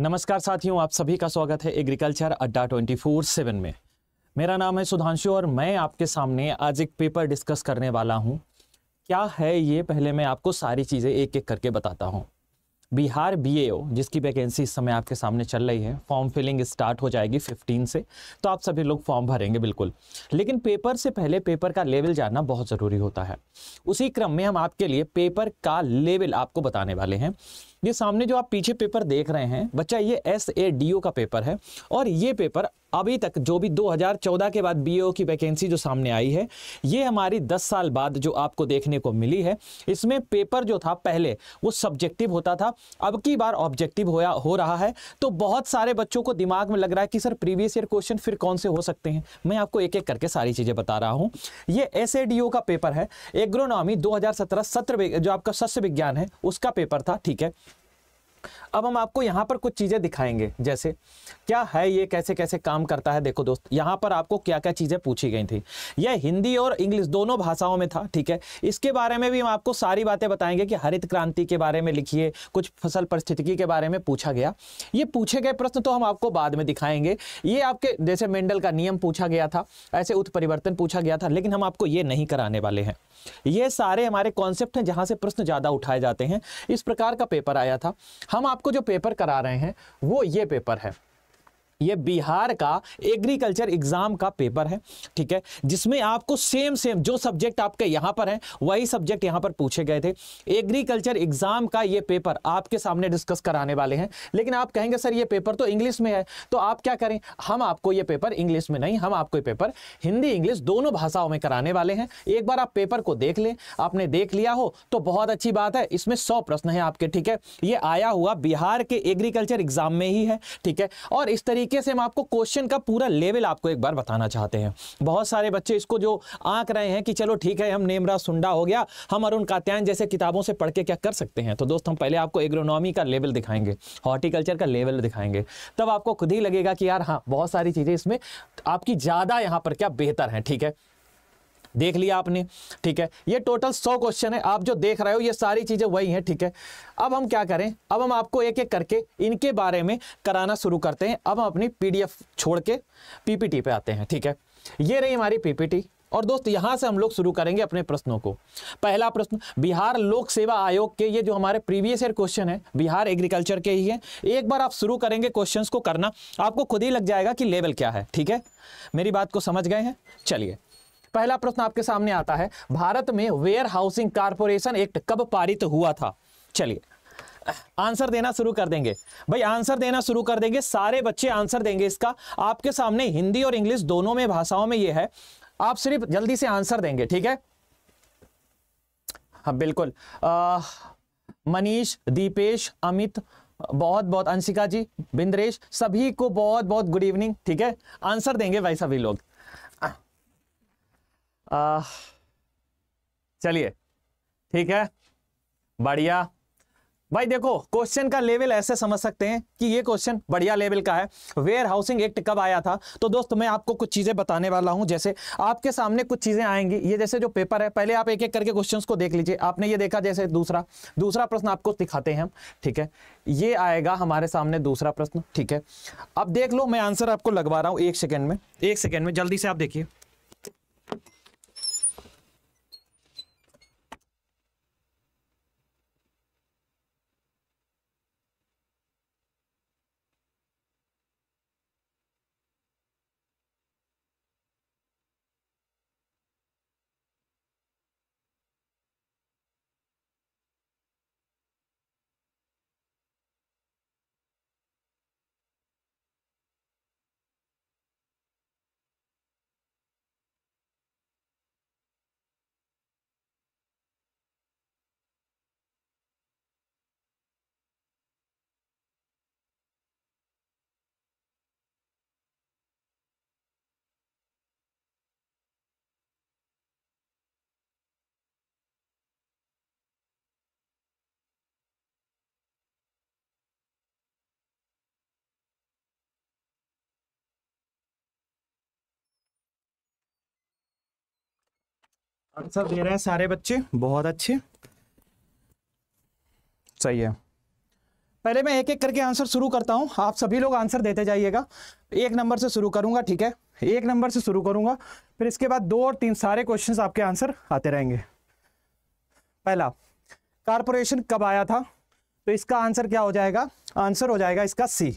नमस्कार साथियों आप सभी का स्वागत है एग्रीकल्चर अड्डा ट्वेंटी फोर सेवन में मेरा नाम है सुधांशु और मैं आपके सामने आज एक पेपर डिस्कस करने वाला हूँ क्या है ये पहले मैं आपको सारी चीज़ें एक एक करके बताता हूँ बिहार बीएओ जिसकी वैकेंसी इस समय आपके सामने चल रही है फॉर्म फिलिंग स्टार्ट हो जाएगी 15 से तो आप सभी लोग फॉर्म भरेंगे बिल्कुल लेकिन पेपर से पहले पेपर का लेवल जानना बहुत ज़रूरी होता है उसी क्रम में हम आपके लिए पेपर का लेवल आपको बताने वाले हैं ये सामने जो आप पीछे पेपर देख रहे हैं बच्चा ये एस ए डी ओ का पेपर है और ये पेपर अभी तक जो भी 2014 के बाद ओ की वैकेंसी जो सामने आई है ये हमारी 10 साल बाद जो आपको देखने को मिली है इसमें पेपर जो था पहले वो सब्जेक्टिव होता था अब की बार ऑब्जेक्टिव होया हो रहा है तो बहुत सारे बच्चों को दिमाग में लग रहा है कि सर प्रीवियस ईयर क्वेश्चन फिर कौन से हो सकते हैं मैं आपको एक एक करके सारी चीज़ें बता रहा हूँ ये एस का पेपर है एग्रोनॉमी दो हज़ार सत्र जो आपका सस्य विज्ञान है उसका पेपर था ठीक है अब हम आपको यहाँ पर कुछ चीज़ें दिखाएंगे जैसे क्या है ये कैसे कैसे काम करता है देखो दोस्त यहाँ पर आपको क्या क्या चीज़ें पूछी गई थी यह हिंदी और इंग्लिश दोनों भाषाओं में था ठीक है इसके बारे में भी हम आपको सारी बातें बताएंगे कि हरित क्रांति के बारे में लिखिए कुछ फसल परिस्थितिकी के बारे में पूछा गया ये पूछे गए प्रश्न तो हम आपको बाद में दिखाएंगे ये आपके जैसे मेंडल का नियम पूछा गया था ऐसे उत्परिवर्तन पूछा गया था लेकिन हम आपको ये नहीं कराने वाले हैं ये सारे हमारे कॉन्सेप्ट हैं जहाँ से प्रश्न ज़्यादा उठाए जाते हैं इस प्रकार का पेपर आया था हम आपको जो पेपर करा रहे हैं वो ये पेपर है ये बिहार का एग्रीकल्चर एग्जाम का पेपर है ठीक है जिसमें आपको सेम सेम जो सब्जेक्ट आपके यहां पर है वही सब्जेक्ट यहां पर पूछे गए थे एग्रीकल्चर एग्जाम का ये पेपर आपके सामने डिस्कस कराने वाले हैं लेकिन आप कहेंगे सर ये पेपर तो इंग्लिश में है तो आप क्या करें हम आपको ये पेपर इंग्लिश में नहीं हम आपको ये पेपर हिंदी इंग्लिश दोनों भाषाओं में कराने वाले हैं एक बार आप पेपर को देख लें आपने देख लिया हो तो बहुत अच्छी बात है इसमें सौ प्रश्न है आपके ठीक है ये आया हुआ बिहार के एग्रीकल्चर एग्जाम में ही है ठीक है और इस तरीके तरीके से हम आपको क्वेश्चन का पूरा लेवल आपको एक बार बताना चाहते हैं बहुत सारे बच्चे इसको जो आंक रहे हैं कि चलो ठीक है हम नेमरा सुंडा हो गया हम अरुण कात्यायन जैसे किताबों से पढ़ के क्या कर सकते हैं तो दोस्तों हम पहले आपको एग्रोनॉमी का लेवल दिखाएंगे हॉर्टिकल्चर का लेवल दिखाएंगे तब आपको खुद ही लगेगा कि यार हाँ बहुत सारी चीज़ें इसमें आपकी ज़्यादा यहाँ पर क्या बेहतर है ठीक है देख लिया आपने ठीक है ये टोटल सौ क्वेश्चन है आप जो देख रहे हो ये सारी चीज़ें वही हैं ठीक है अब हम क्या करें अब हम आपको एक एक करके इनके बारे में कराना शुरू करते हैं अब हम अपनी पीडीएफ छोड़ के पीपीटी पे आते हैं ठीक है ये रही हमारी पीपीटी और दोस्त यहां से हम लोग शुरू करेंगे अपने प्रश्नों को पहला प्रश्न बिहार लोक सेवा आयोग के ये जो हमारे प्रीवियस ईयर क्वेश्चन है बिहार एग्रीकल्चर के ही है एक बार आप शुरू करेंगे क्वेश्चंस को करना आपको खुद ही लग जाएगा कि लेवल क्या है ठीक है मेरी बात को समझ गए हैं चलिए पहला प्रश्न आपके सामने आता है भारत में वेयर हाउसिंग कारपोरेशन एक्ट कब पारित हुआ था चलिए आंसर देना शुरू कर देंगे भाई आंसर देना शुरू कर देंगे सारे बच्चे आंसर देंगे इसका आपके सामने हिंदी और इंग्लिश दोनों में भाषाओं में यह है आप सिर्फ जल्दी से आंसर देंगे ठीक है हाँ बिल्कुल मनीष दीपेश अमित बहुत बहुत अंशिका जी बिंद्रेश सभी को बहुत बहुत गुड इवनिंग ठीक है आंसर देंगे भाई सभी लोग चलिए ठीक है बढ़िया भाई देखो क्वेश्चन का लेवल ऐसे समझ सकते हैं कि ये क्वेश्चन बढ़िया लेवल का है वेयर हाउसिंग एक्ट कब आया था तो दोस्त मैं आपको कुछ चीजें बताने वाला हूं जैसे आपके सामने कुछ चीजें आएंगी ये जैसे जो पेपर है पहले आप एक एक करके क्वेश्चंस को देख लीजिए आपने ये देखा जैसे दूसरा दूसरा प्रश्न आपको दिखाते हैं हम ठीक है ये आएगा हमारे सामने दूसरा प्रश्न ठीक है अब देख लो मैं आंसर आपको लगवा रहा हूँ एक सेकेंड में एक सेकेंड में जल्दी से आप देखिए आंसर दे रहे हैं सारे बच्चे बहुत अच्छे सही है पहले मैं एक एक करके आंसर शुरू करता हूं आप सभी लोग आंसर देते जाइएगा एक नंबर से शुरू करूंगा ठीक है एक नंबर से शुरू करूंगा फिर इसके बाद दो और तीन सारे क्वेश्चंस आपके आंसर आते रहेंगे पहला कारपोरेशन कब आया था तो इसका आंसर क्या हो जाएगा आंसर हो जाएगा इसका सी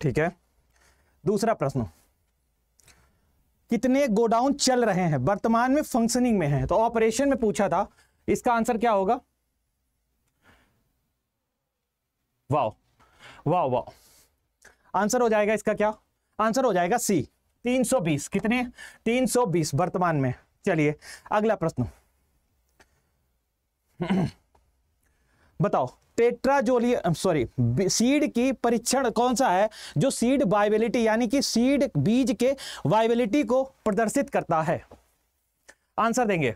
ठीक है दूसरा प्रश्न कितने गोडाउन चल रहे हैं वर्तमान में फंक्शनिंग में है तो ऑपरेशन में पूछा था इसका आंसर क्या होगा वाओ वाओ वाओ आंसर हो जाएगा इसका क्या आंसर हो जाएगा सी 320 कितने 320 वर्तमान में चलिए अगला प्रश्न बताओ टेट्राजोली सॉरी सीड की परीक्षण कौन सा है जो सीड वाइबिलिटी यानी कि सीड बीज के वाइबिलिटी को प्रदर्शित करता है आंसर देंगे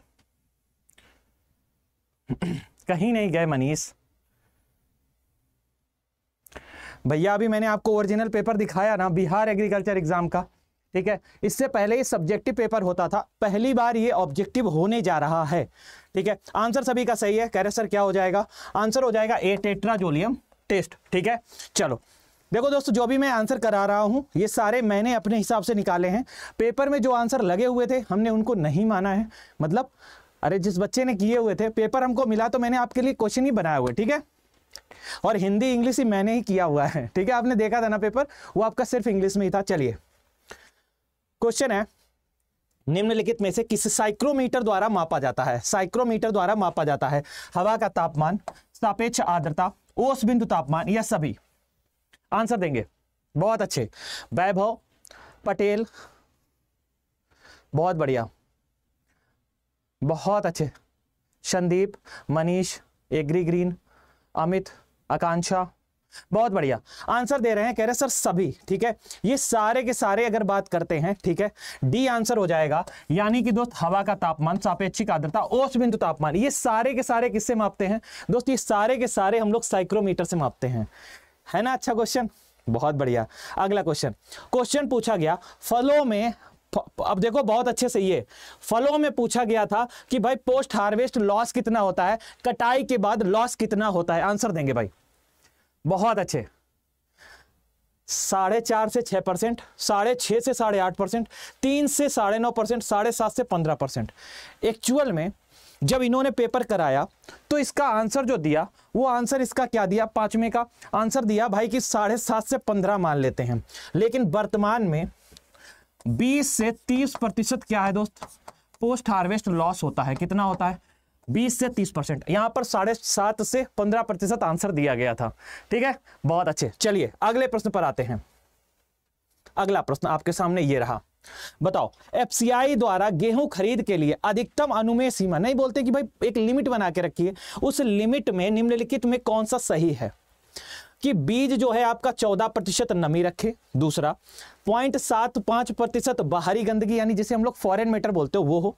कहीं नहीं गए मनीष भैया अभी मैंने आपको ओरिजिनल पेपर दिखाया ना बिहार एग्रीकल्चर एग्जाम का ठीक है इससे पहले ये सब्जेक्टिव पेपर होता था पहली बार ये ऑब्जेक्टिव होने जा रहा है ठीक है आंसर सभी का सही है कह रहे सर क्या हो जाएगा आंसर हो जाएगा ए टेट्राजोलियम टेस्ट ठीक है चलो देखो दोस्तों जो भी मैं आंसर करा रहा हूँ ये सारे मैंने अपने हिसाब से निकाले हैं पेपर में जो आंसर लगे हुए थे हमने उनको नहीं माना है मतलब अरे जिस बच्चे ने किए हुए थे पेपर हमको मिला तो मैंने आपके लिए क्वेश्चन ही बनाया हुआ ठीक है और हिंदी इंग्लिश ही मैंने ही किया हुआ है ठीक है आपने देखा था ना पेपर वो आपका सिर्फ इंग्लिश में ही था चलिए क्वेश्चन है निम्नलिखित में से किस साइक्रोमीटर द्वारा मापा जाता है साइक्रोमीटर द्वारा मापा जाता है हवा का तापमान सापेक्ष आर्द्रता ओस बिंदु तापमान या सभी आंसर देंगे बहुत अच्छे वैभव पटेल बहुत बढ़िया बहुत अच्छे संदीप मनीष एग्री ग्रीन अमित आकांक्षा बहुत बढ़िया आंसर दे रहे हैं कह रहे सर सभी ठीक है ये सारे के सारे अगर बात करते हैं ठीक है डी आंसर हो जाएगा यानी कि दोस्त हवा का तापमान सापेक्षिक आर्द्रता औष बिंदु तापमान ये सारे के सारे किससे मापते हैं दोस्त ये सारे के सारे हम लोग साइक्रोमीटर से मापते हैं है ना अच्छा क्वेश्चन बहुत बढ़िया अगला क्वेश्चन क्वेश्चन पूछा गया फलों में अब देखो बहुत अच्छे से ये फलों में पूछा गया था कि भाई पोस्ट हार्वेस्ट लॉस कितना होता है कटाई के बाद लॉस कितना होता है आंसर देंगे भाई बहुत अच्छे साढ़े चार से छः परसेंट साढ़े छः से साढ़े आठ परसेंट तीन से साढ़े नौ परसेंट साढ़े सात से पंद्रह परसेंट एक्चुअल में जब इन्होंने पेपर कराया तो इसका आंसर जो दिया वो आंसर इसका क्या दिया पांचवें का आंसर दिया भाई कि साढ़े सात से पंद्रह मान लेते हैं लेकिन वर्तमान में बीस से तीस प्रतिशत क्या है दोस्त पोस्ट हार्वेस्ट लॉस होता है कितना होता है बीस से तीस परसेंट यहां पर साढ़े सात से पंद्रह प्रतिशत आंसर दिया गया था ठीक है बहुत अच्छे चलिए अगले प्रश्न पर आते हैं अगला प्रश्न आपके सामने ये रहा बताओ एफसीआई द्वारा गेहूं खरीद के लिए अधिकतम अनुमेय सीमा नहीं बोलते कि भाई एक लिमिट बना के रखिए उस लिमिट में निम्नलिखित में कौन सा सही है कि बीज जो है आपका चौदह प्रतिशत नमी रखे दूसरा पॉइंट सात पांच प्रतिशत बाहरी गंदगी यानी जिसे हम लोग फॉरेन मेटर बोलते हो वो हो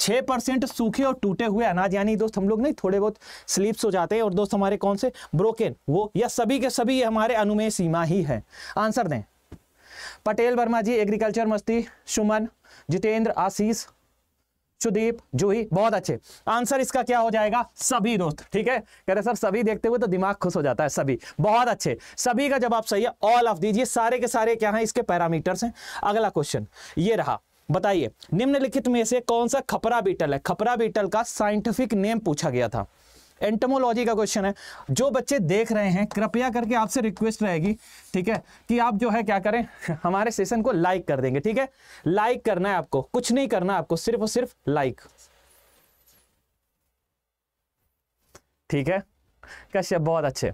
छह परसेंट सूखे और टूटे हुए अनाज यानी दोस्त हम लोग नहीं थोड़े बहुत स्लीप्स हो जाते हैं और दोस्त हमारे कौन से ब्रोकेन वो या सभी के सभी ये हमारे अनुमेय सीमा ही है आंसर दें पटेल वर्मा जी एग्रीकल्चर मस्ती सुमन जितेंद्र आशीष सुदीप जूही बहुत अच्छे आंसर इसका क्या हो जाएगा सभी दोस्त ठीक है कह रहे सर सभी देखते हुए तो दिमाग खुश हो जाता है सभी बहुत अच्छे सभी का जवाब सही है ऑल ऑफ दीजिए सारे के सारे क्या है इसके पैरामीटर्स हैं अगला क्वेश्चन ये रहा बताइए निम्नलिखित में से कौन सा खपरा बीटल है खपरा बीटल का साइंटिफिक नेम पूछा गया था एंटमोलॉजी का क्वेश्चन है जो बच्चे देख रहे हैं कृपया करके आपसे रिक्वेस्ट रहेगी ठीक है कि आप जो है क्या करें हमारे सेशन को लाइक कर देंगे ठीक है लाइक करना है आपको कुछ नहीं करना आपको सिर्फ और सिर्फ लाइक ठीक है कश्यप बहुत अच्छे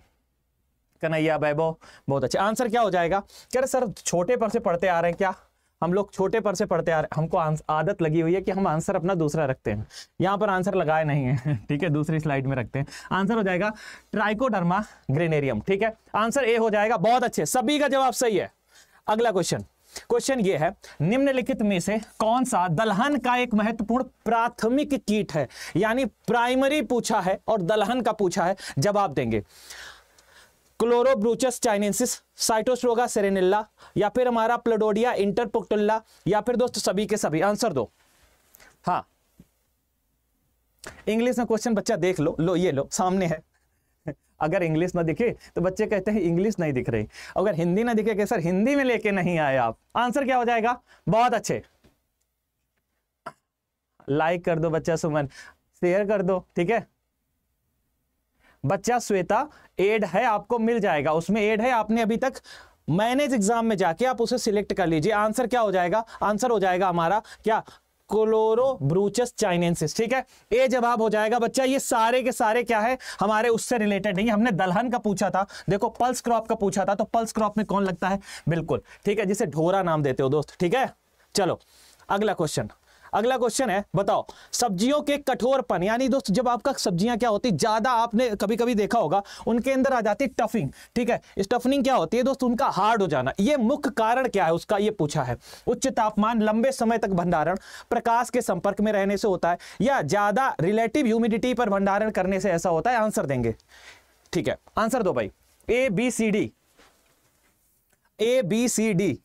कन्हैया वैभव बहुत अच्छे आंसर क्या हो जाएगा क्या सर छोटे पर से पढ़ते आ रहे हैं क्या हम लोग छोटे पर से पढ़ते आ हमको आदत लगी हुई है कि हम आंसर अपना दूसरा रखते हैं यहाँ पर आंसर लगाए नहीं है ठीक है दूसरी स्लाइड में रखते हैं आंसर हो जाएगा ट्राइकोडर्मा ग्रेनेरियम ठीक है आंसर ए हो जाएगा बहुत अच्छे सभी का जवाब सही है अगला क्वेश्चन क्वेश्चन ये है निम्नलिखित में से कौन सा दलहन का एक महत्वपूर्ण प्राथमिक कीट है यानी प्राइमरी पूछा है और दलहन का पूछा है जवाब देंगे क्लोरोब्रूचस चाइनेसिस साइटोस्ट्रोगा सेरेनिल्ला या फिर हमारा प्लडोडिया इंटरपोक्टुल्ला या फिर दोस्तों सभी के सभी आंसर दो हाँ इंग्लिश में क्वेश्चन बच्चा देख लो लो ये लो सामने है अगर इंग्लिश ना दिखे तो बच्चे कहते हैं इंग्लिश नहीं दिख रही अगर हिंदी ना दिखे सर हिंदी में लेके नहीं आए आप आंसर क्या हो जाएगा बहुत अच्छे लाइक कर दो बच्चा सुमन शेयर कर दो ठीक है बच्चा श्वेता एड है आपको मिल जाएगा उसमें एड है आपने अभी तक मैनेज एग्जाम में जाके आप उसे सिलेक्ट कर लीजिए आंसर क्या हो जाएगा आंसर हो जाएगा हमारा क्या क्लोरो ब्रूचस चाइनेंसिस ठीक है ये जवाब हो जाएगा बच्चा ये सारे के सारे क्या है हमारे उससे रिलेटेड नहीं हमने दलहन का पूछा था देखो पल्स क्रॉप का पूछा था तो पल्स क्रॉप में कौन लगता है बिल्कुल ठीक है जिसे ढोरा नाम देते हो दोस्त ठीक है चलो अगला क्वेश्चन अगला क्वेश्चन है बताओ सब्जियों के कठोरपन यानी दोस्त जब आपका सब्जियां क्या होती ज्यादा आपने कभी कभी देखा होगा उनके अंदर आ जाती टफिंग ठीक है स्टफनिंग क्या होती है दोस्त उनका हार्ड हो जाना ये मुख्य कारण क्या है उसका ये पूछा है उच्च तापमान लंबे समय तक भंडारण प्रकाश के संपर्क में रहने से होता है या ज्यादा रिलेटिव ह्यूमिडिटी पर भंडारण करने से ऐसा होता है आंसर देंगे ठीक है आंसर दो भाई A B C D A B C D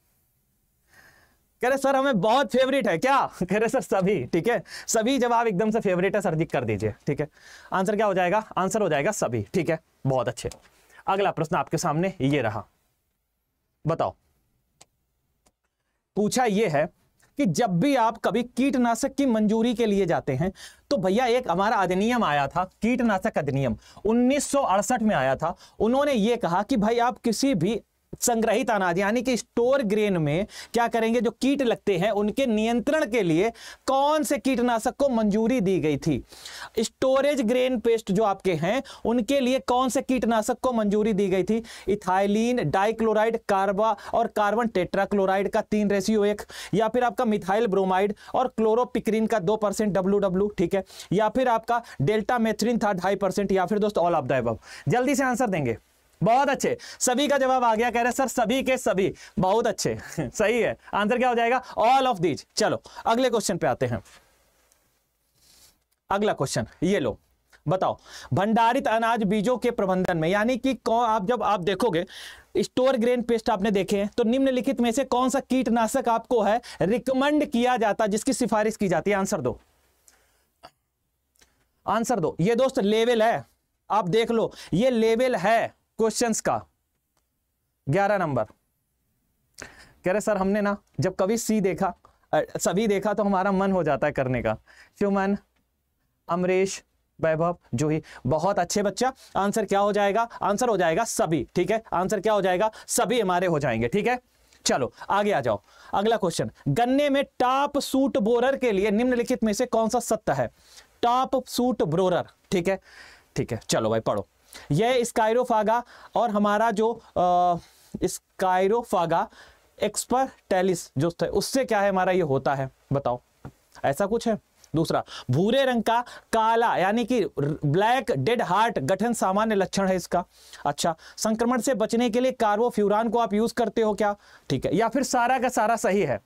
कह रहे सर हमें बहुत फेवरेट है क्या कह रहे सर सभी ठीक है सभी जवाब एकदम से फेवरेट है सर जी कर दीजिए ठीक है आंसर क्या हो जाएगा आंसर हो जाएगा सभी ठीक है बहुत अच्छे अगला प्रश्न आपके सामने ये रहा बताओ पूछा ये है कि जब भी आप कभी कीटनाशक की मंजूरी के लिए जाते हैं तो भैया एक हमारा अधिनियम आया था कीटनाशक अधिनियम 1968 में आया था उन्होंने ये कहा कि भाई आप किसी भी संग्रहित अनाज यानी कि स्टोर ग्रेन में क्या करेंगे जो कीट लगते हैं उनके नियंत्रण के लिए कौन से कीटनाशक को मंजूरी दी गई थी स्टोरेज ग्रेन पेस्ट जो आपके हैं उनके लिए कौन से कीटनाशक को मंजूरी दी गई थी इथाइलिन डाइक्लोराइड कार्बा और कार्बन टेट्राक्लोराइड का तीन रेशियो एक या फिर आपका मिथाइल ब्रोमाइड और क्लोरोपिक्रीन का दो परसेंट ठीक है या फिर आपका डेल्टा मेथ्रीन था ढाई या फिर दोस्तों ऑल ऑफ दल्दी से आंसर देंगे बहुत अच्छे सभी का जवाब आ गया कह रहे सर सभी के सभी बहुत अच्छे सही है आंसर क्या हो जाएगा ऑल ऑफ दीज चलो अगले क्वेश्चन पे आते हैं अगला क्वेश्चन ये लो बताओ भंडारित अनाज बीजों के प्रबंधन में यानी कि कौन आप जब आप देखोगे स्टोर ग्रेन पेस्ट आपने देखे हैं तो निम्नलिखित में से कौन सा कीटनाशक आपको है रिकमेंड किया जाता जिसकी सिफारिश की जाती है आंसर दो आंसर दो ये दोस्त लेवल है आप देख लो ये लेवल है क्वेश्चंस का ग्यारह नंबर कह रहे सर हमने ना जब कभी सी देखा सभी देखा तो हमारा मन हो जाता है करने का सुमन अमरीश वैभव ही बहुत अच्छे बच्चा आंसर क्या हो जाएगा आंसर हो जाएगा सभी ठीक है आंसर क्या हो जाएगा सभी हमारे हो जाएंगे ठीक है चलो आगे आ जाओ अगला क्वेश्चन गन्ने में टॉप सूट बोरर के लिए निम्नलिखित में से कौन सा सत्य है टॉप सूट बोरर ठीक है ठीक है चलो भाई पढ़ो यह स्कायरोफागा और हमारा जो स्कायरोफागा एक्सपर्टेलिस जो है उससे क्या है हमारा ये होता है बताओ ऐसा कुछ है दूसरा भूरे रंग का काला यानी कि ब्लैक डेड हार्ट गठन सामान्य लक्षण है इसका अच्छा संक्रमण से बचने के लिए कार्बोफ्यूरान को आप यूज करते हो क्या ठीक है या फिर सारा का सारा सही है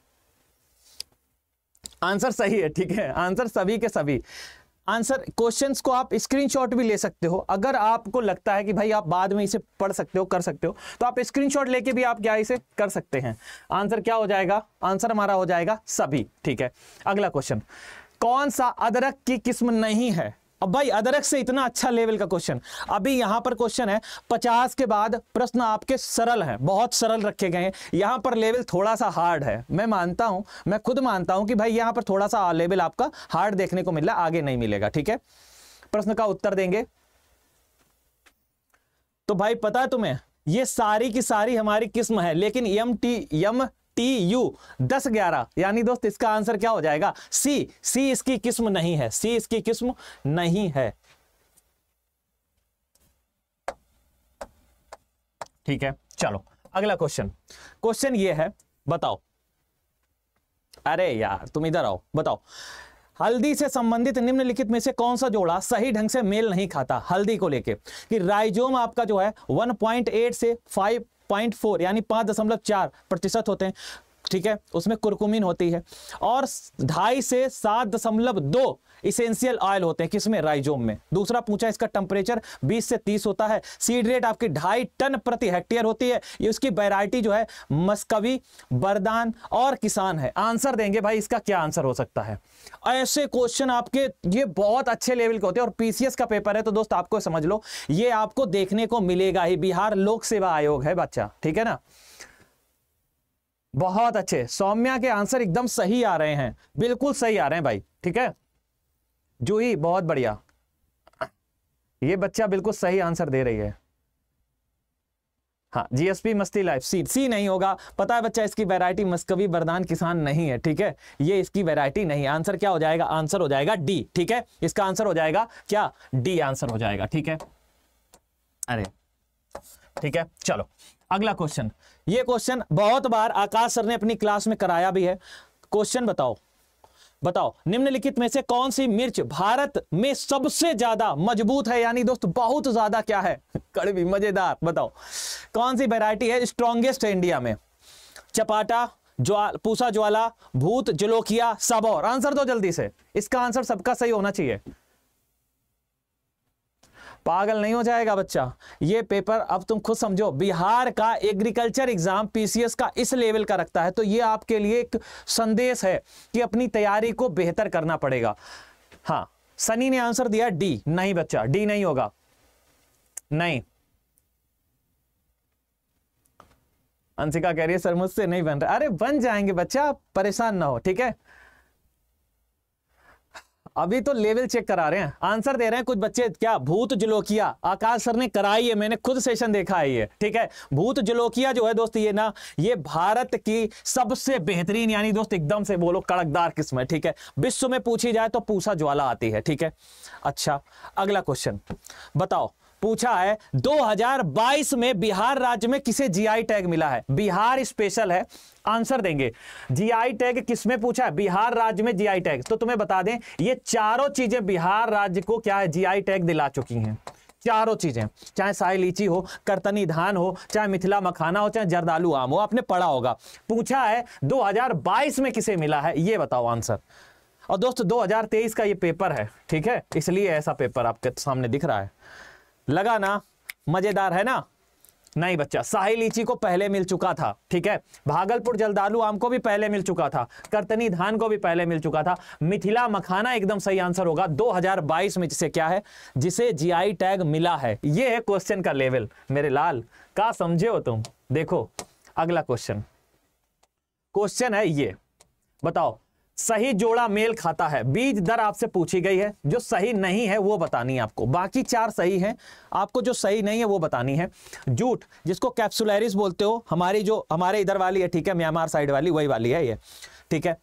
आंसर सही है ठीक है आंसर सभी के सभी आंसर क्वेश्चंस को आप स्क्रीनशॉट भी ले सकते हो अगर आपको लगता है कि भाई आप बाद में इसे पढ़ सकते हो कर सकते हो तो आप स्क्रीनशॉट लेके भी आप क्या इसे कर सकते हैं आंसर क्या हो जाएगा आंसर हमारा हो जाएगा सभी ठीक है अगला क्वेश्चन कौन सा अदरक की किस्म नहीं है अब भाई अदरक से इतना अच्छा लेवल का क्वेश्चन अभी यहां पर क्वेश्चन है पचास के बाद प्रश्न आपके सरल हैं बहुत सरल रखे गए हैं यहां पर लेवल थोड़ा सा हार्ड है मैं मानता हूं मैं खुद मानता हूं कि भाई यहां पर थोड़ा सा लेवल आपका हार्ड देखने को मिल रहा आगे नहीं मिलेगा ठीक है प्रश्न का उत्तर देंगे तो भाई पता है तुम्हें ये सारी की सारी हमारी किस्म है लेकिन M T M T U दस ग्यारह यानी दोस्त इसका आंसर क्या हो जाएगा सी सी इसकी किस्म नहीं है सी इसकी किस्म नहीं है ठीक है चलो अगला क्वेश्चन क्वेश्चन ये है बताओ अरे यार तुम इधर आओ बताओ हल्दी से संबंधित निम्नलिखित में से कौन सा जोड़ा सही ढंग से मेल नहीं खाता हल्दी को लेके कि राइजोम आपका जो है 1.8 से पॉइंट फोर यानी पांच दशमलव चार प्रतिशत होते हैं ठीक है उसमें कुरकुमिन होती है और ढाई से सात दशमलव दो इसेंशियल ऑयल होते हैं किसमें राइजोम में दूसरा पूछा इसका टेम्परेचर 20 से 30 होता है सीड रेट आपकी ढाई टन प्रति हेक्टेयर होती है ये उसकी वेराइटी जो है मस्कवी बरदान और किसान है आंसर देंगे भाई इसका क्या आंसर हो सकता है ऐसे क्वेश्चन आपके ये बहुत अच्छे लेवल के होते हैं और पीसीएस का पेपर है तो दोस्त आपको समझ लो ये आपको देखने को मिलेगा ही बिहार लोक सेवा आयोग है बच्चा ठीक है ना बहुत अच्छे सौम्या के आंसर एकदम सही आ रहे हैं बिल्कुल सही आ रहे हैं भाई ठीक है जूही बहुत बढ़िया ये बच्चा बिल्कुल सही आंसर दे रही है हाँ जीएसपी मस्ती लाइफ सी सी नहीं होगा पता है बच्चा इसकी वैरायटी मस्कबी बरदान किसान नहीं है ठीक है ये इसकी वैरायटी नहीं आंसर क्या हो जाएगा आंसर हो जाएगा डी ठीक है इसका आंसर हो जाएगा क्या डी आंसर हो जाएगा ठीक है अरे ठीक है चलो अगला क्वेश्चन ये क्वेश्चन बहुत बार आकाश सर ने अपनी क्लास में कराया भी है क्वेश्चन बताओ बताओ निम्नलिखित में से कौन सी मिर्च भारत में सबसे ज्यादा मजबूत है यानी दोस्त बहुत ज्यादा क्या है कड़वी मजेदार बताओ कौन सी वेरायटी है स्ट्रॉन्गेस्ट है इंडिया में चपाटा ज्वाल पूसा ज्वाला भूत जलोकिया सबौर आंसर दो जल्दी से इसका आंसर सबका सही होना चाहिए पागल नहीं हो जाएगा बच्चा ये पेपर अब तुम खुद समझो बिहार का एग्रीकल्चर एग्जाम पीसीएस का इस लेवल का रखता है तो ये आपके लिए एक संदेश है कि अपनी तैयारी को बेहतर करना पड़ेगा हाँ सनी ने आंसर दिया डी नहीं बच्चा डी नहीं होगा नहीं अंशिका कह रही है सर मुझसे नहीं बन रहा अरे बन जाएंगे बच्चा परेशान ना हो ठीक है अभी तो लेवल चेक करा रहे हैं आंसर दे रहे हैं कुछ बच्चे क्या भूत जलोकिया आकाश सर ने कराई है मैंने खुद सेशन देखा है ये ठीक है भूत जलोकिया जो है दोस्त ये ना ये भारत की सबसे बेहतरीन यानी दोस्त एकदम से बोलो कड़कदार किस्म है ठीक है विश्व में पूछी जाए तो पूसा ज्वाला आती है ठीक है अच्छा अगला क्वेश्चन बताओ पूछा है 2022 में बिहार राज्य में किसे जीआई टैग मिला है बिहार स्पेशल है आंसर देंगे जीआई टैग किसमें पूछा है बिहार राज्य में जीआई टैग तो तुम्हें बता दें ये चारों चीजें बिहार राज्य को क्या है जीआई टैग दिला चुकी हैं चारों चीजें चाहे साई लीची हो करतनी धान हो चाहे मिथिला मखाना हो चाहे जर्दालू आम हो आपने पढ़ा होगा पूछा है दो में किसे मिला है ये बताओ आंसर और दोस्तों 2023 का ये पेपर है ठीक है इसलिए ऐसा पेपर आपके सामने दिख रहा है लगा ना मजेदार है ना नहीं बच्चा शाही लीची को पहले मिल चुका था ठीक है भागलपुर जलदालू आम को भी पहले मिल चुका था करतनी धान को भी पहले मिल चुका था मिथिला मखाना एकदम सही आंसर होगा 2022 में जिसे क्या है जिसे जीआई टैग मिला है ये है क्वेश्चन का लेवल मेरे लाल का समझे हो तुम देखो अगला क्वेश्चन क्वेश्चन है ये बताओ सही जोड़ा मेल खाता है बीज दर आपसे पूछी गई है जो सही नहीं है वो बतानी है आपको बाकी चार सही हैं आपको जो सही नहीं है वो बतानी है जूट जिसको कैप्सुलरिस बोलते हो हमारी जो हमारे इधर वाली है ठीक है म्यांमार साइड वाली वही वाली है ये ठीक है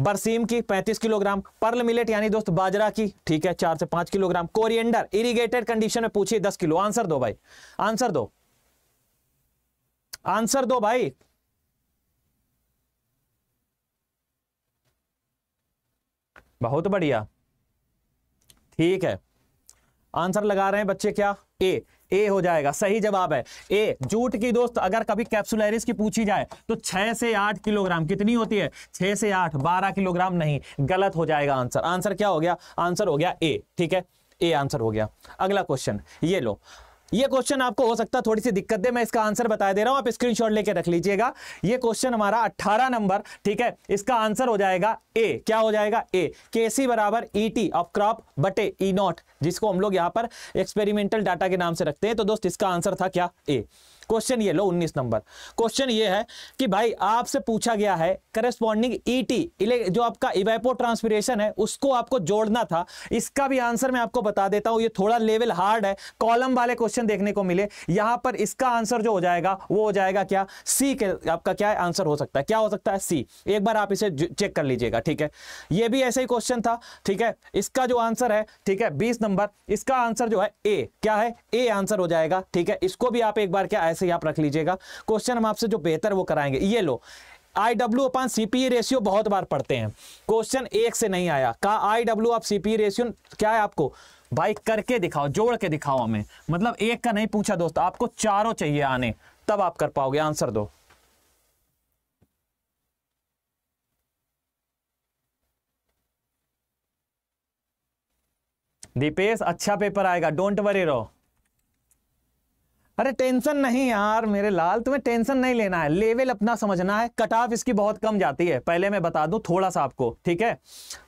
बरसीम की 35 किलोग्राम पर्ल मिलेट यानी दोस्त बाजरा की ठीक है चार से पांच किलोग्राम कोरिएंडर इरिगेटेड कंडीशन में पूछिए दस किलो आंसर दो भाई आंसर दो आंसर दो भाई बहुत बढ़िया ठीक है आंसर लगा रहे हैं बच्चे क्या ए ए हो जाएगा सही जवाब है ए जूट की दोस्त अगर कभी कैप्सुलरिस की पूछी जाए तो छह से आठ किलोग्राम कितनी होती है छह से आठ बारह किलोग्राम नहीं गलत हो जाएगा आंसर आंसर क्या हो गया आंसर हो गया ए ठीक है ए आंसर हो गया अगला क्वेश्चन ये लो ये क्वेश्चन आपको हो सकता है थोड़ी सी दिक्कत दे मैं इसका आंसर बता दे रहा हूं आप स्क्रीनशॉट लेके रख लीजिएगा ये क्वेश्चन हमारा 18 नंबर ठीक है इसका आंसर हो जाएगा ए क्या हो जाएगा ए सी बराबर ईटी ऑफ क्रॉप बटे ई e नॉट जिसको हम लोग यहां पर एक्सपेरिमेंटल डाटा के नाम से रखते हैं तो दोस्त इसका आंसर था क्या ए क्वेश्चन ये लो 19 नंबर क्वेश्चन ये है कि भाई आपसे पूछा गया है करेस्पॉन्डिंग e ईटी जो आपका इवेपो ट्रांसफिरेशन है उसको आपको जोड़ना था इसका भी आंसर मैं आपको बता देता हूं ये थोड़ा लेवल हार्ड है कॉलम वाले क्वेश्चन देखने को मिले यहां पर इसका आंसर जो हो जाएगा वो हो जाएगा क्या सी के आपका क्या आंसर हो सकता है क्या हो सकता है सी एक बार आप इसे चेक कर लीजिएगा ठीक है ये भी ऐसा ही क्वेश्चन था ठीक है इसका जो आंसर है ठीक है बीस नंबर इसका आंसर जो है ए क्या है ए आंसर हो जाएगा ठीक है इसको भी आप एक बार क्या ऐसे ही आप रख लीजिएगा क्वेश्चन हम आपसे जो बेहतर वो कराएंगे ये लो आई डब्ल्यू अपन सीपीई रेशियो e बहुत बार पढ़ते हैं क्वेश्चन एक से नहीं आया का आई डब्ल्यू आप सीपीई रेशियो e क्या है आपको भाई करके दिखाओ जोड़ के दिखाओ हमें मतलब एक का नहीं पूछा दोस्त आपको चारों चाहिए आने तब आप कर पाओगे आंसर दो दीपेश अच्छा पेपर आएगा डोंट वरी रहो अरे टेंशन नहीं यार मेरे लाल तुम्हें टेंशन नहीं लेना है लेवल अपना समझना है कट ऑफ इसकी बहुत कम जाती है पहले मैं बता दूं थोड़ा सा आपको ठीक है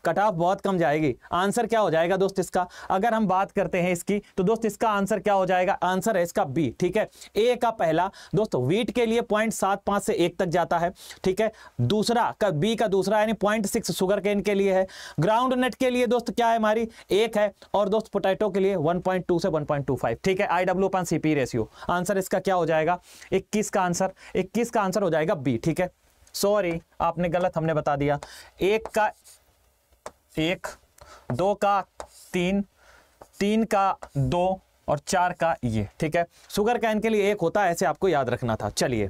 कट ऑफ बहुत कम जाएगी आंसर क्या हो जाएगा दोस्त इसका अगर हम बात करते हैं इसकी तो दोस्त इसका आंसर क्या हो जाएगा आंसर है इसका बी ठीक है ए का पहला दोस्त वीट के लिए पॉइंट से एक तक जाता है ठीक है दूसरा का बी का दूसरा यानी पॉइंट सिक्स शुगर केन के लिए है ग्राउंड नेट के लिए दोस्त क्या है हमारी एक है और दोस्त पोटैटो के लिए वन से वन ठीक है I W C ratio answer इसका क्या हो जाएगा 21 का आंसर 21 का आंसर हो जाएगा बी ठीक है सॉरी आपने गलत हमने बता दिया एक का एक दो का तीन तीन का दो और चार का ये ठीक है सुगर कैन के लिए एक होता है ऐसे आपको याद रखना था चलिए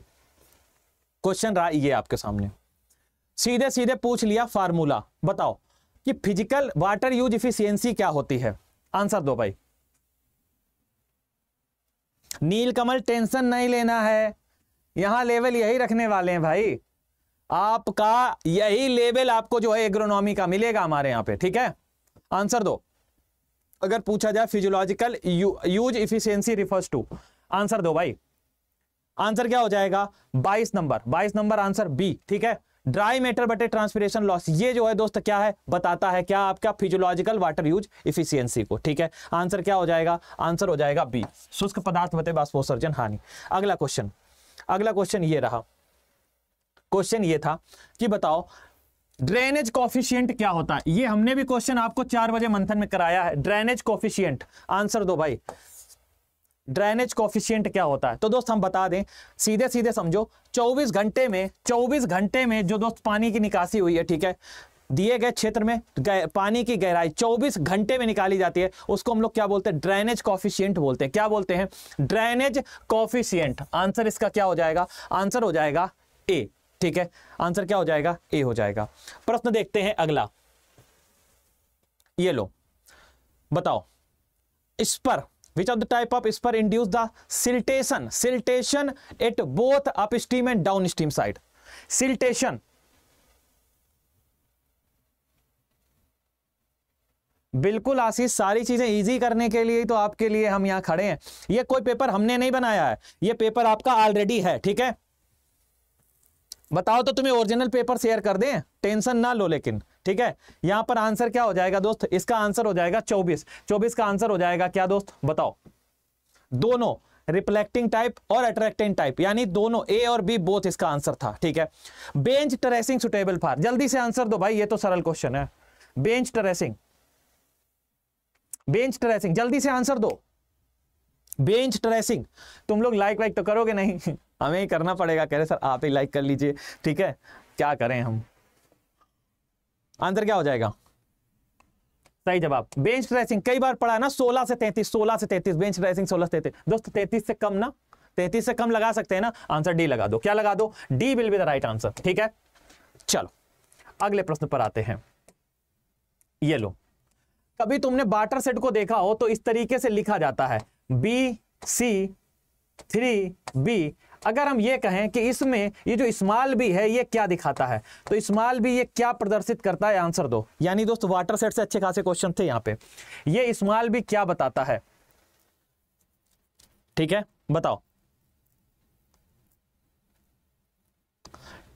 क्वेश्चन रहा ये आपके सामने सीधे सीधे पूछ लिया फार्मूला बताओ कि फिजिकल वाटर यूज इफिशियंसी क्या होती है आंसर दो भाई नीलकमल टेंशन नहीं लेना है यहाँ लेवल यही रखने वाले हैं भाई आपका यही लेवल आपको जो है एग्रोनॉमी का मिलेगा हमारे यहाँ पे ठीक है आंसर दो अगर पूछा जाए physiological use efficiency refers to answer दो भाई आंसर क्या हो जाएगा 22 नंबर 22 नंबर आंसर बी ठीक है ड्राई मैटर बटे ट्रांसपीरेशन लॉस ये जो है दोस्त क्या है बताता है क्या आपका फिजियोलॉजिकल वाटर यूज इफिशियंसी को ठीक है आंसर क्या हो जाएगा आंसर हो जाएगा बी शुष्क पदार्थ बटे बाष्पोसर्जन हानि अगला क्वेश्चन अगला क्वेश्चन ये रहा क्वेश्चन ये था कि बताओ ड्रेनेज कॉफिशियंट क्या होता है ये हमने भी क्वेश्चन आपको चार बजे मंथन में कराया है ड्रेनेज कॉफिशियंट आंसर दो भाई ड्रेनेज कॉफिशियंट क्या होता है तो दोस्त हम बता दें सीधे सीधे समझो 24 घंटे में 24 घंटे में जो दोस्त पानी की निकासी हुई है ठीक है दिए गए क्षेत्र में पानी की गहराई 24 घंटे में निकाली जाती है उसको हम लोग क्या बोलते हैं ड्रेनेज कॉफिशियंट बोलते हैं क्या बोलते हैं ड्रेनेज कॉफिशियंट आंसर इसका क्या हो जाएगा आंसर हो जाएगा ए ठीक है आंसर क्या हो जाएगा ए हो जाएगा प्रश्न देखते हैं अगला ये लो बताओ इस पर टाइप ऑफ इस type induce the siltation siltation siltation both upstream and downstream side siltation बिल्कुल आशीष सारी चीजें इजी करने के लिए तो आपके लिए हम यहां खड़े हैं ये कोई पेपर हमने नहीं बनाया है ये पेपर आपका ऑलरेडी है ठीक है बताओ तो तुम्हें ओरिजिनल पेपर शेयर कर दें टेंशन ना लो लेकिन ठीक है यहां पर आंसर क्या हो जाएगा दोस्त इसका आंसर हो जाएगा चौबीस चौबीस का आंसर हो जाएगा क्या दोस्त बताओ दोनों रिफ्लेक्टिंग टाइप और अट्रैक्टिंग टाइप यानी दोनों ए और बी बोथ इसका आंसर था ठीक है बेंच ट्रेसिंग सुटेबल फार जल्दी से आंसर दो भाई ये तो सरल क्वेश्चन है बेंच ट्रेसिंग बेंच ट्रेसिंग जल्दी से आंसर दो बेंच ट्रेसिंग तुम लोग लाइक वाइक तो करोगे नहीं हमें ही करना पड़ेगा कह रहे सर आप ही लाइक कर लीजिए ठीक है क्या करें हम आंसर क्या हो जाएगा सही जवाब बेंच प्रेसिंग कई बार पढ़ा है ना 16 से 33 16 से 33 बेंच प्रेसिंग 16 से 33 दोस्तों 33 से कम ना 33 से कम लगा सकते हैं ना आंसर डी लगा दो क्या लगा दो D will be the right answer ठीक है चलो अगले प्रश्न पर आते हैं ये लो कभी तुमने बाटर सेट को देखा हो तो इस तरीके से लिखा जाता है बी सी थ्री बी अगर हम ये कहें कि इसमें ये जो इस्माल भी है ये क्या दिखाता है तो स्मॉल भी ये क्या प्रदर्शित करता है आंसर दो यानी दोस्त वाटर सेट से अच्छे खासे क्वेश्चन थे यहां पे ये इस्माल भी क्या बताता है ठीक है बताओ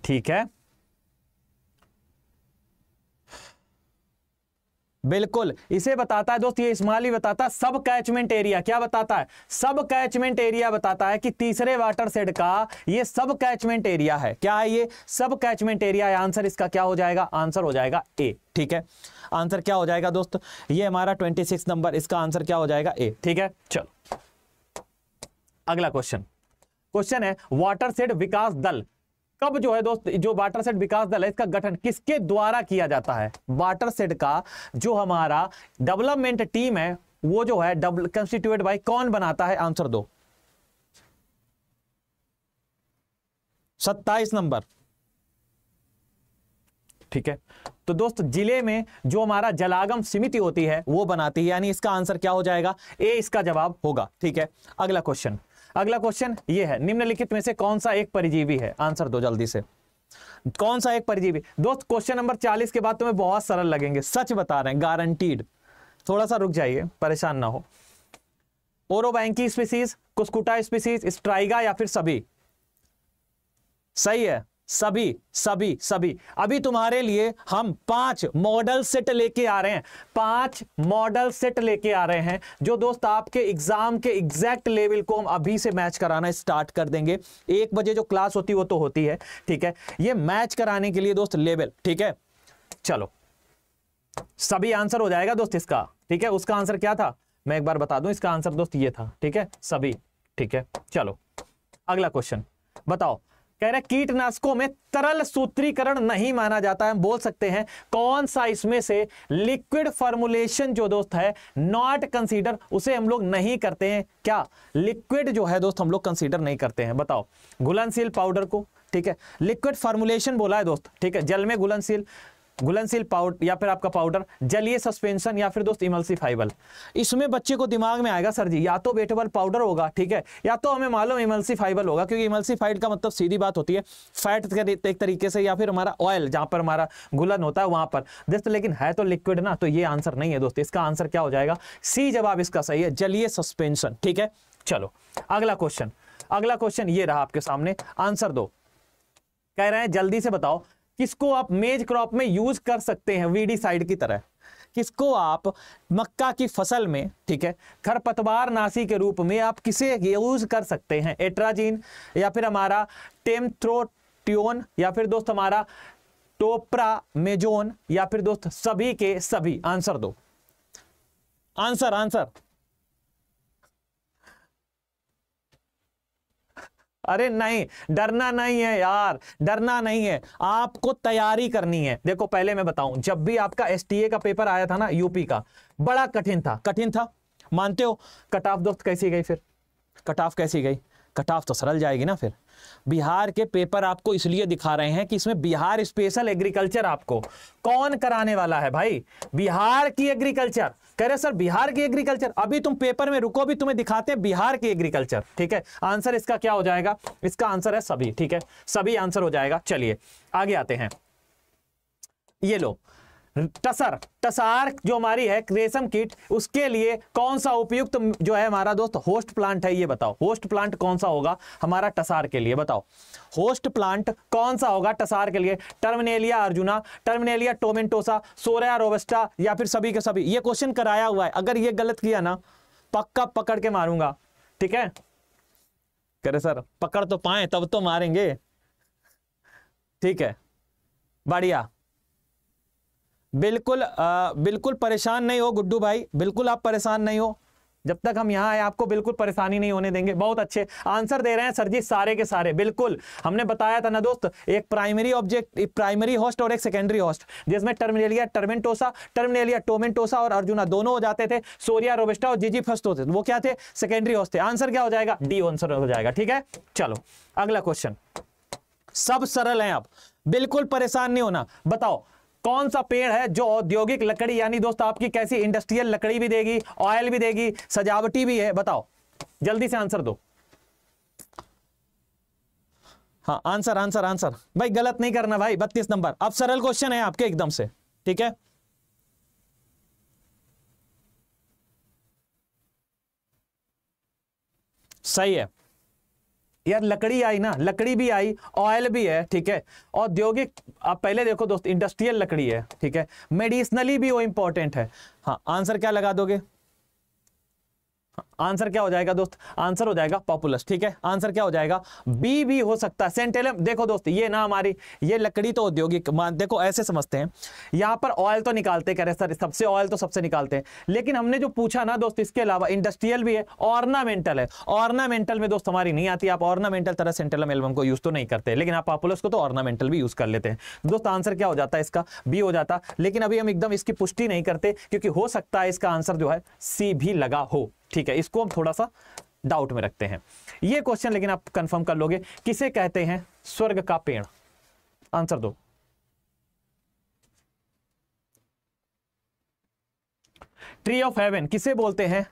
ठीक है बिल्कुल इसे बताता है दोस्त ये इस्माली बताता है सब कैचमेंट एरिया क्या बताता है सब कैचमेंट एरिया बताता है कि तीसरे वाटर सेड का ये सब कैचमेंट एरिया है क्या है ये सब कैचमेंट एरिया है आंसर इसका क्या हो जाएगा आंसर हो जाएगा ए ठीक है आंसर क्या हो जाएगा दोस्त ये हमारा ट्वेंटी सिक्स नंबर इसका आंसर क्या हो जाएगा ए ठीक है चलो अगला क्वेश्चन क्वेश्चन है वाटर सेड विकास दल कब जो है दोस्त जो वाटर सेट विकास दल है इसका गठन किसके द्वारा किया जाता है वाटर सेट का जो हमारा डेवलपमेंट टीम है वो जो है कंस्टिट्यूट बाई कौन बनाता है आंसर दो सत्ताईस नंबर ठीक है तो दोस्त जिले में जो हमारा जलागम समिति होती है वो बनाती है यानी इसका आंसर क्या हो जाएगा ए इसका जवाब होगा ठीक है अगला क्वेश्चन अगला क्वेश्चन ये है निम्नलिखित में से कौन सा एक परिजीवी है आंसर दो जल्दी से कौन सा एक परिजीवी दोस्त क्वेश्चन नंबर 40 के बाद तुम्हें बहुत सरल लगेंगे सच बता रहे हैं गारंटीड थोड़ा सा रुक जाइए परेशान ना हो orobanche species cuscuta species striga या फिर सभी सही है सभी सभी सभी अभी तुम्हारे लिए हम पांच मॉडल सेट लेके आ रहे हैं पांच मॉडल सेट लेके आ रहे हैं जो दोस्त आपके एग्जाम के एग्जैक्ट लेवल को हम अभी से मैच कराना स्टार्ट कर देंगे एक बजे जो क्लास होती है वो तो होती है ठीक है ये मैच कराने के लिए दोस्त लेवल ठीक है चलो सभी आंसर हो जाएगा दोस्त इसका ठीक है उसका आंसर क्या था मैं एक बार बता दूं इसका आंसर दोस्त ये था ठीक है सभी ठीक है चलो अगला क्वेश्चन बताओ कह रहे कीटनाशकों में तरल सूत्रीकरण नहीं माना जाता है बोल सकते हैं कौन सा इसमें से लिक्विड फॉर्मुलेशन जो दोस्त है नॉट कंसीडर उसे हम लोग नहीं करते हैं क्या लिक्विड जो है दोस्त हम लोग कंसीडर नहीं करते हैं बताओ घुलनशील पाउडर को ठीक है लिक्विड फॉर्मुलेशन बोला है दोस्त ठीक है जल में घुलनशील घुलनशील पाउडर या फिर आपका पाउडर जलीय सस्पेंशन या फिर दोस्त इमल्सी फाइबल इसमें बच्चे को दिमाग में आएगा सर जी या तो बेटेबल पाउडर होगा ठीक है या तो हमें मालूम इमल्सी होगा क्योंकि इमल्सी फाइड का मतलब सीधी बात होती है फैट एक तरीके से या फिर हमारा ऑयल जहां पर हमारा गुलन होता है वहां पर दोस्त लेकिन है तो लिक्विड ना तो ये आंसर नहीं है दोस्त इसका आंसर क्या हो जाएगा सी जवाब इसका सही है जलीय सस्पेंशन ठीक है चलो अगला क्वेश्चन अगला क्वेश्चन ये रहा आपके सामने आंसर दो कह रहे हैं जल्दी से बताओ किसको आप मेज क्रॉप में यूज कर सकते हैं साइड की तरह किसको आप मक्का की फसल में ठीक है खरपतवार नासी के रूप में आप किसे यूज कर सकते हैं एट्राजीन या फिर हमारा टेम्थ्रोट्योन या फिर दोस्त हमारा टोप्रा मेजोन या फिर दोस्त सभी के सभी आंसर दो आंसर आंसर अरे नहीं डरना नहीं है यार डरना नहीं है आपको तैयारी करनी है देखो पहले मैं बताऊं जब भी आपका एस का पेपर आया था ना यूपी का बड़ा कठिन था कठिन था मानते हो कट ऑफ दोस्त कैसी गई फिर कट ऑफ कैसी गई कट ऑफ तो सरल जाएगी ना फिर बिहार के पेपर आपको इसलिए दिखा रहे हैं कि इसमें बिहार स्पेशल एग्रीकल्चर आपको कौन कराने वाला है भाई बिहार की एग्रीकल्चर कह रहे सर बिहार की एग्रीकल्चर अभी तुम पेपर में रुको भी तुम्हें दिखाते हैं बिहार की एग्रीकल्चर ठीक है आंसर इसका क्या हो जाएगा इसका आंसर है सभी ठीक है सभी आंसर हो जाएगा चलिए आगे आते हैं ये लो टसर टसार जो हमारी है रेशम कीट उसके लिए कौन सा उपयुक्त जो है हमारा दोस्त होस्ट प्लांट है ये बताओ होस्ट प्लांट कौन सा होगा हमारा टसार के लिए बताओ होस्ट प्लांट कौन सा होगा टसार के लिए terminalia arjuna terminalia tomentosa shorea robusta या फिर सभी के सभी ये क्वेश्चन कराया हुआ है अगर ये गलत किया ना पक्का पकड़ के मारूंगा ठीक है करे सर पकड़ तो पाए तब तो मारेंगे ठीक है बढ़िया बिल्कुल आ, बिल्कुल परेशान नहीं हो गुड्डू भाई बिल्कुल आप परेशान नहीं हो जब तक हम यहाँ आए आपको बिल्कुल परेशानी नहीं होने देंगे बहुत अच्छे आंसर दे रहे हैं सर जी सारे के सारे बिल्कुल हमने बताया था ना दोस्त एक प्राइमरी ऑब्जेक्ट एक प्राइमरी होस्ट और एक सेकेंडरी होस्ट जिसमें टर्मिनेलिया टर्मेंटोसा टर्मिनेलिया टोमेंटोसा और अर्जुना दोनों हो जाते थे सोरिया रोबेस्टा और जीजी फर्स्ट होते वो क्या थे सेकेंडरी होस्ट थे आंसर क्या हो जाएगा डी आंसर हो जाएगा ठीक है चलो अगला क्वेश्चन सब सरल है आप बिल्कुल परेशान नहीं होना बताओ कौन सा पेड़ है जो औद्योगिक लकड़ी यानी दोस्त आपकी कैसी इंडस्ट्रियल लकड़ी भी देगी ऑयल भी देगी सजावटी भी है बताओ जल्दी से आंसर दो हाँ आंसर आंसर आंसर भाई गलत नहीं करना भाई बत्तीस नंबर अब सरल क्वेश्चन है आपके एकदम से ठीक है सही है यार लकड़ी आई ना लकड़ी भी आई ऑयल भी है ठीक है औद्योगिक आप पहले देखो दोस्त इंडस्ट्रियल लकड़ी है ठीक है मेडिसिनली भी वो इंपॉर्टेंट है हाँ आंसर क्या लगा दोगे आंसर क्या हो जाएगा दोस्त आंसर हो जाएगा पॉपुलस ठीक है आंसर क्या हो जाएगा बी भी हो सकता है सेंटेलम देखो दोस्त ये ना हमारी ये लकड़ी तो औद्योगिक देखो ऐसे समझते हैं यहां पर ऑयल तो निकालते कह रहे सर सबसे ऑयल तो सबसे निकालते हैं लेकिन हमने जो पूछा ना दोस्त इसके अलावा इंडस्ट्रियल भी है ऑर्नामेंटल है ऑर्नामेंटल में दोस्त हमारी नहीं आती आप ऑर्नामेंटल तरह सेंटेलम एल्बम को यूज तो नहीं करते लेकिन आप पॉपुलस को तो ऑर्नामेंटल भी यूज कर लेते हैं दोस्त आंसर क्या हो जाता है इसका बी हो जाता लेकिन अभी हम एकदम इसकी पुष्टि नहीं करते क्योंकि हो सकता है इसका आंसर जो है सी भी लगा हो ठीक है इसको हम थोड़ा सा डाउट में रखते हैं ये क्वेश्चन लेकिन आप कंफर्म कर लोगे किसे कहते हैं स्वर्ग का पेड़ आंसर दो ट्री ऑफ हेवन किसे बोलते हैं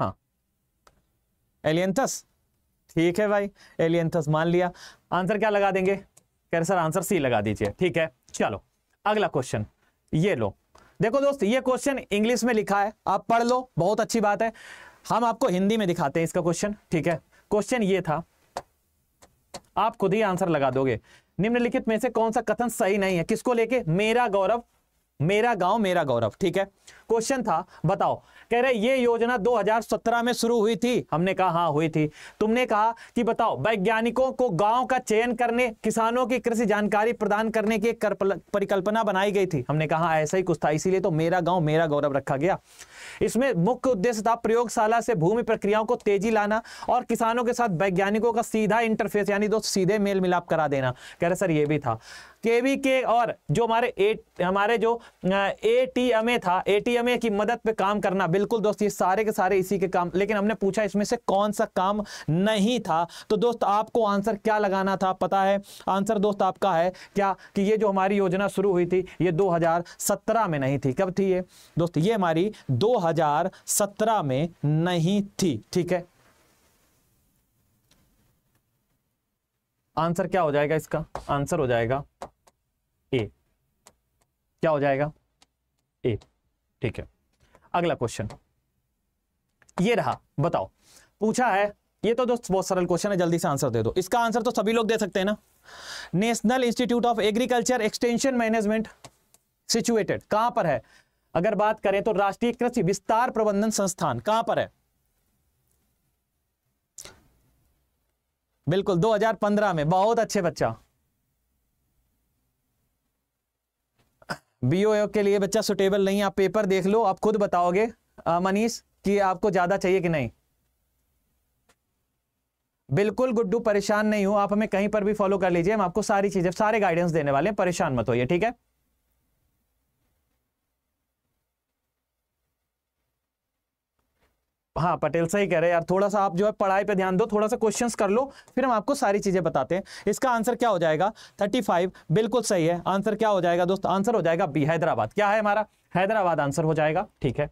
हाँ एलियंथस ठीक है भाई एलियंथस मान लिया आंसर क्या लगा देंगे कह रहे सर आंसर सी लगा दीजिए ठीक है चलो अगला क्वेश्चन ये लो देखो दोस्त ये क्वेश्चन इंग्लिश में लिखा है आप पढ़ लो बहुत अच्छी बात है हम आपको हिंदी में दिखाते हैं इसका क्वेश्चन ठीक है क्वेश्चन ये था आप खुद ही आंसर लगा दोगे निम्नलिखित में से कौन सा कथन सही नहीं है किसको लेके मेरा गौरव मेरा गांव मेरा गौरव ठीक है क्वेश्चन था बताओ कह रहे ये योजना 2017 में शुरू हुई थी हमने कहा हाँ हुई थी तुमने कहा कि बताओ वैज्ञानिकों को गांव का चयन करने किसानों की कृषि जानकारी प्रदान करने की कर परिकल्पना बनाई गई थी हमने कहा हाँ, ऐसा ही कुछ था इसीलिए तो मेरा गांव मेरा गौरव रखा गया इसमें मुख्य उद्देश्य था प्रयोगशाला से भूमि प्रक्रियाओं को तेजी लाना और किसानों के साथ वैज्ञानिकों का सीधा इंटरफेस यानी दो सीधे मेल मिलाप करा देना कह रहे सर ये भी था केवी के और जो हमारे ए हमारे जो ए टी एम ए था ए एटीएम की मदद पे काम करना बिल्कुल दोस्त ये सारे के सारे इसी के काम लेकिन हमने पूछा इसमें से कौन सा काम नहीं था तो दोस्त आपको आंसर क्या लगाना था पता है आंसर दोस्त आपका है क्या कि ये जो हमारी योजना शुरू हुई थी ये 2017 में नहीं थी कब थी ये दोस्त ये हमारी 2017 में नहीं थी ठीक है आंसर क्या हो जाएगा इसका आंसर हो जाएगा ए क्या हो जाएगा ए ठीक है अगला क्वेश्चन ये रहा बताओ पूछा है ये तो दोस्त बहुत सरल क्वेश्चन है जल्दी से आंसर दे दो इसका आंसर तो सभी लोग दे सकते हैं ना National Institute of Agriculture Extension Management situated कहां पर है अगर बात करें तो राष्ट्रीय कृषि विस्तार प्रबंधन संस्थान कहां पर है बिल्कुल 2015 में बहुत अच्छे बच्चा बीओ के लिए बच्चा सुटेबल नहीं आप पेपर देख लो आप खुद बताओगे मनीष कि आपको ज़्यादा चाहिए कि नहीं बिल्कुल गुड्डू परेशान नहीं हो आप हमें कहीं पर भी फॉलो कर लीजिए हम आपको सारी चीज़ें सारे गाइडेंस देने वाले हैं परेशान मत होइए ठीक है हाँ पटेल सही कह रहे हैं यार थोड़ा सा आप जो है पढ़ाई पे ध्यान दो थोड़ा सा क्वेश्चंस कर लो फिर हम आपको सारी चीज़ें बताते हैं इसका आंसर क्या हो जाएगा 35 बिल्कुल सही है आंसर क्या हो जाएगा दोस्त आंसर हो जाएगा बी हैदराबाद क्या है हमारा हैदराबाद आंसर हो जाएगा ठीक है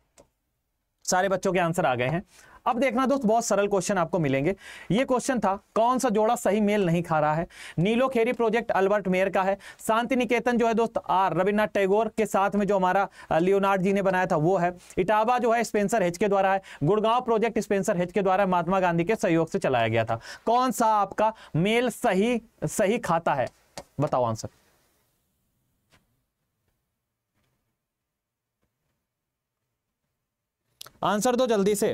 सारे बच्चों के आंसर आ गए हैं अब देखना दोस्त बहुत सरल क्वेश्चन आपको मिलेंगे ये क्वेश्चन था कौन सा जोड़ा सही मेल नहीं खा रहा है नीलो खेरी प्रोजेक्ट अल्बर्ट मेयर का है शांति निकेतन जो है दोस्त आर रविन्द्रनाथ टैगोर के साथ में जो हमारा लियोनार्ड जी ने बनाया था वो है इटावा जो है स्पेंसर हेच के द्वारा है गुड़गांव प्रोजेक्ट स्पेंसर हेच के द्वारा महात्मा गांधी के सहयोग से चलाया गया था कौन सा आपका मेल सही सही खाता है बताओ आंसर आंसर दो जल्दी से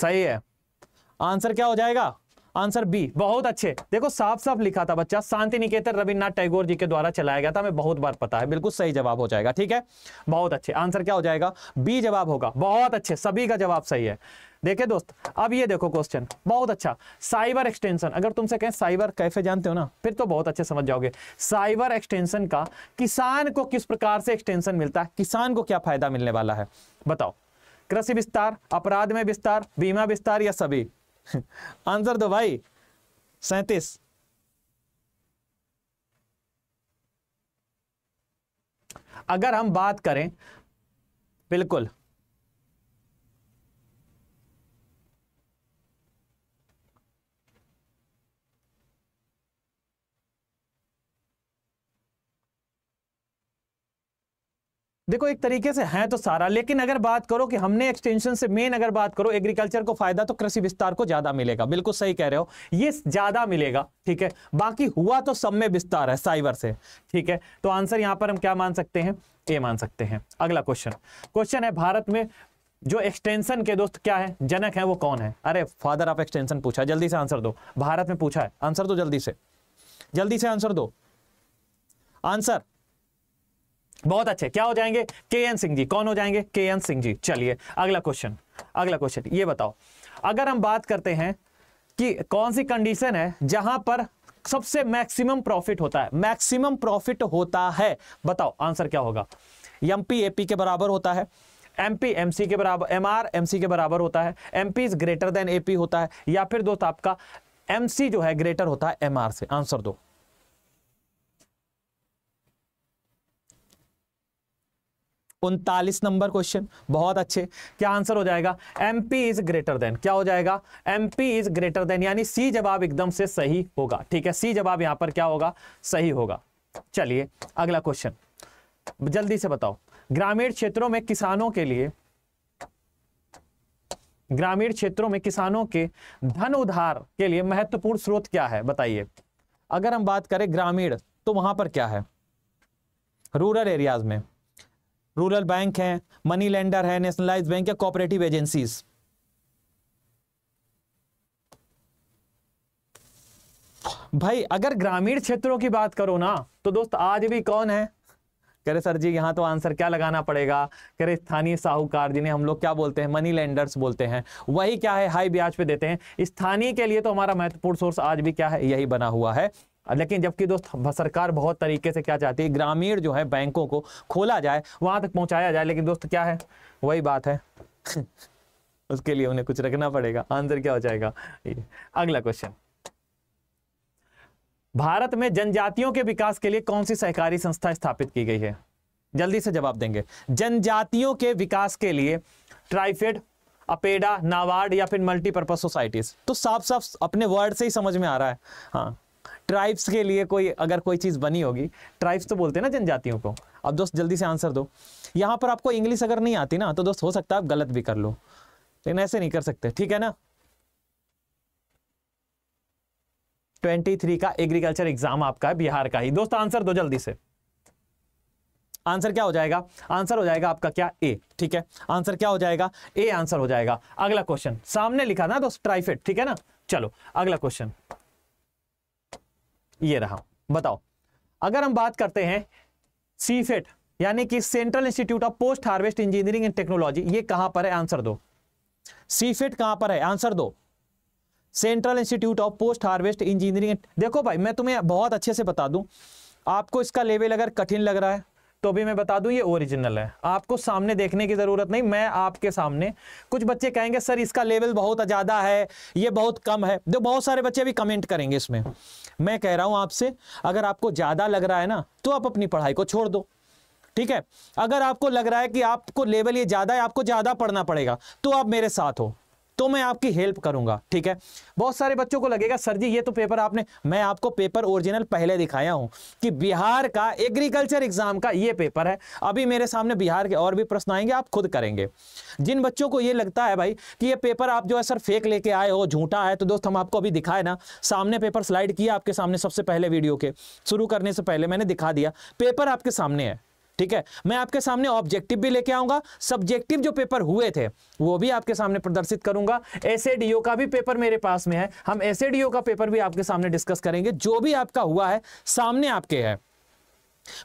सही है आंसर क्या हो जाएगा आंसर बी बहुत अच्छे देखो साफ साफ लिखा था बच्चा शांति निकेतन रविन्द्रनाथ टैगोर जी के द्वारा चलाया गया था हमें बहुत बार पता है बिल्कुल सही जवाब हो जाएगा ठीक है बहुत अच्छे आंसर क्या हो जाएगा बी जवाब होगा बहुत अच्छे सभी का जवाब सही है देखिए दोस्त अब ये देखो क्वेश्चन बहुत अच्छा साइबर एक्सटेंशन अगर तुमसे कहें साइबर कैफे जानते हो ना फिर तो बहुत अच्छे समझ जाओगे साइबर एक्सटेंशन का किसान को किस प्रकार से एक्सटेंशन मिलता है किसान को क्या फायदा मिलने वाला है बताओ कृषि विस्तार अपराध में विस्तार बीमा विस्तार या सभी आंसर दो भाई सैतीस अगर हम बात करें बिल्कुल देखो एक तरीके से है तो सारा लेकिन अगर बात करो कि हमने एक्सटेंशन से मेन अगर बात करो एग्रीकल्चर को फायदा तो कृषि विस्तार को ज्यादा मिलेगा बिल्कुल सही कह रहे हो ये ज्यादा मिलेगा ठीक है बाकी हुआ तो सब में विस्तार है साइबर से ठीक है तो आंसर यहां पर हम क्या मान सकते हैं ए मान सकते हैं अगला क्वेश्चन क्वेश्चन है भारत में जो एक्सटेंशन के दोस्त क्या है जनक है वो कौन है अरे फादर ऑफ एक्सटेंशन पूछा जल्दी से आंसर दो भारत में पूछा है आंसर दो जल्दी से जल्दी से आंसर दो आंसर बहुत अच्छे क्या हो जाएंगे के एन सिंह जी कौन हो जाएंगे के एन सिंह जी चलिए अगला क्वेश्चन अगला क्वेश्चन ये बताओ अगर हम बात करते हैं कि कौन सी कंडीशन है जहां पर सबसे मैक्सिमम प्रॉफिट होता है मैक्सिमम प्रॉफिट होता है बताओ आंसर क्या होगा एम पी एपी के बराबर होता है एम पी एम सी के बराबर एम आर एम सी के बराबर होता है M P is greater than A P होता है या फिर दोस्त आपका एम सी जो है ग्रेटर होता है एम आर से आंसर दो उनतालीस नंबर क्वेश्चन बहुत अच्छे क्या आंसर हो जाएगा M P is greater than क्या हो जाएगा M P is greater than यानी सी जवाब एकदम से सही होगा ठीक है सी जवाब यहां पर क्या होगा सही होगा चलिए अगला क्वेश्चन जल्दी से बताओ ग्रामीण क्षेत्रों में किसानों के लिए ग्रामीण क्षेत्रों में किसानों के धन उधार के लिए महत्वपूर्ण स्रोत क्या है बताइए अगर हम बात करें ग्रामीण तो वहां पर क्या है रूरल एरियाज में रूरल बैंक हैं मनी लेंडर है नेशनलाइज बैंक या कोऑपरेटिव एजेंसीज भाई अगर ग्रामीण क्षेत्रों की बात करो ना तो दोस्त आज भी कौन है कह रहे सर जी यहाँ तो आंसर क्या लगाना पड़ेगा कह रहे स्थानीय साहूकार जिन्हें हम लोग क्या बोलते हैं मनी लेंडर्स बोलते हैं वही क्या है हाई ब्याज पे देते हैं स्थानीय के लिए तो हमारा महत्वपूर्ण सोर्स आज भी क्या है यही बना हुआ है लेकिन जबकि दोस्त सरकार बहुत तरीके से क्या चाहती है ग्रामीण जो है बैंकों को खोला जाए वहां तक पहुंचाया जाए लेकिन दोस्त क्या है वही बात है उसके लिए उन्हें कुछ रखना पड़ेगा आंसर क्या हो जाएगा अगला क्वेश्चन भारत में जनजातियों के विकास के लिए कौन सी सहकारी संस्था स्थापित की गई है जल्दी से जवाब देंगे जनजातियों के विकास के लिए ट्राइफेड अपेडा नाबार्ड या फिर मल्टीपर्पज सोसाइटीज तो साफ साफ अपने वर्ड से ही समझ में आ रहा है हाँ ट्राइब्स के लिए कोई अगर कोई चीज़ बनी होगी ट्राइब्स तो बोलते हैं ना जनजातियों को अब दोस्त जल्दी से आंसर दो यहां पर आपको इंग्लिश अगर नहीं आती ना तो दोस्त हो सकता है आप गलत भी कर लो लेकिन ऐसे नहीं कर सकते ठीक है ना 23 का एग्रीकल्चर एग्जाम आपका है बिहार का ही दोस्त आंसर दो जल्दी से आंसर क्या हो जाएगा आंसर हो जाएगा आपका क्या ए ठीक है आंसर क्या हो जाएगा ए आंसर हो जाएगा अगला क्वेश्चन सामने लिखा ना दोस्त ट्राइफेट ठीक है ना चलो अगला क्वेश्चन ये रहा बताओ अगर हम बात करते हैं सीफेट यानी कि Central Institute of Post Harvest Engineering and Technology ये कहां पर है आंसर दो सीफेट कहां पर है आंसर दो Central Institute of Post Harvest Engineering देखो भाई मैं तुम्हें बहुत अच्छे से बता दूं आपको इसका लेवल अगर कठिन लग रहा है तो भी मैं बता दूं ये ओरिजिनल है आपको सामने देखने की ज़रूरत नहीं मैं आपके सामने कुछ बच्चे कहेंगे सर इसका लेवल बहुत ज़्यादा है ये बहुत कम है जो तो बहुत सारे बच्चे अभी कमेंट करेंगे इसमें मैं कह रहा हूं आपसे अगर आपको ज़्यादा लग रहा है ना तो आप अपनी पढ़ाई को छोड़ दो ठीक है अगर आपको लग रहा है कि आपको लेवल ये ज़्यादा है आपको ज़्यादा पढ़ना पड़ेगा तो आप मेरे साथ हो तो मैं आपकी हेल्प करूंगा ठीक है बहुत सारे बच्चों को लगेगा सर जी ये तो पेपर आपने मैं आपको पेपर ओरिजिनल पहले दिखाया हूं कि बिहार का एग्रीकल्चर एग्जाम का ये पेपर है अभी मेरे सामने बिहार के और भी प्रश्न आएंगे आप खुद करेंगे जिन बच्चों को ये लगता है भाई कि ये पेपर आप जो है सर फेक लेके आए हो झूठा है तो दोस्त हम आपको अभी दिखाए ना सामने पेपर स्लाइड किया आपके सामने सबसे पहले वीडियो के शुरू करने से पहले मैंने दिखा दिया पेपर आपके सामने है ठीक है मैं आपके सामने ऑब्जेक्टिव भी लेके आऊंगा सब्जेक्टिव जो पेपर हुए थे वो भी आपके सामने प्रदर्शित करूंगा एस का भी पेपर मेरे पास में है हम एस का पेपर भी आपके सामने डिस्कस करेंगे जो भी आपका हुआ है सामने आपके है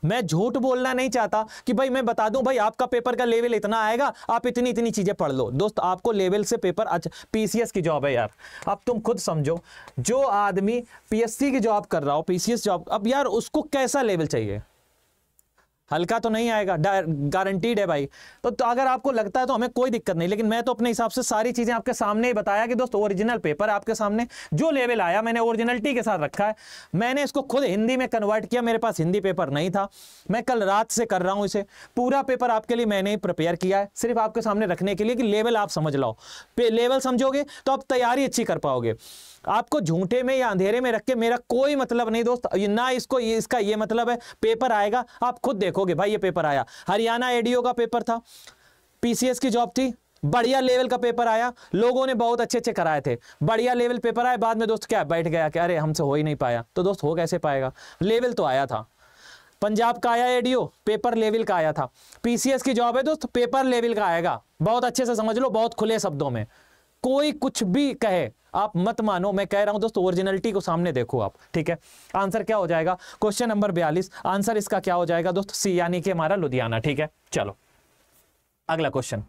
मैं झूठ बोलना नहीं चाहता कि भाई मैं बता दूं भाई आपका पेपर का लेवल इतना आएगा आप इतनी इतनी चीजें पढ़ लो दोस्त आपको लेवल से पेपर अच्छा पीसीएस की जॉब है यार अब तुम खुद समझो जो आदमी पीएससी की जॉब कर रहा हो पीसीएस जॉब अब यार उसको कैसा लेवल चाहिए हल्का तो नहीं आएगा गारंटीड है भाई तो, तो अगर आपको लगता है तो हमें कोई दिक्कत नहीं लेकिन मैं तो अपने हिसाब से सारी चीज़ें आपके सामने ही बताया कि दोस्त ओरिजिनल पेपर आपके सामने जो लेवल आया मैंने ओरिजिनलिटी के साथ रखा है मैंने इसको खुद हिंदी में कन्वर्ट किया मेरे पास हिंदी पेपर नहीं था मैं कल रात से कर रहा हूँ इसे पूरा पेपर आपके लिए मैंने ही प्रिपेयर किया है सिर्फ आपके सामने रखने के लिए कि लेवल आप समझ लाओ लेवल समझोगे तो आप तैयारी अच्छी कर पाओगे आपको झूठे में या अंधेरे में रख के मेरा कोई मतलब नहीं दोस्त ना इसको ये इसका ये मतलब है पेपर आएगा आप खुद देखोगे भाई ये पेपर आया हरियाणा एडीओ का पेपर था पीसीएस की जॉब थी बढ़िया लेवल का पेपर आया लोगों ने बहुत अच्छे अच्छे कराए थे बढ़िया लेवल पेपर आए बाद में दोस्त क्या बैठ गया क्या अरे हमसे हो ही नहीं पाया तो दोस्त हो कैसे पाएगा लेवल तो आया था पंजाब का आया एडीओ पेपर लेवल का आया था पीसीएस की जॉब है दोस्त पेपर लेवल का आएगा बहुत अच्छे से समझ लो बहुत खुले शब्दों में कोई कुछ भी कहे आप मत मानो मैं कह रहा हूं दोस्तों ओरिजिनलिटी को सामने देखो आप ठीक है आंसर क्या हो जाएगा क्वेश्चन नंबर बयालीस आंसर इसका क्या हो जाएगा दोस्तों सी यानी कि हमारा लुधियाना ठीक है चलो अगला क्वेश्चन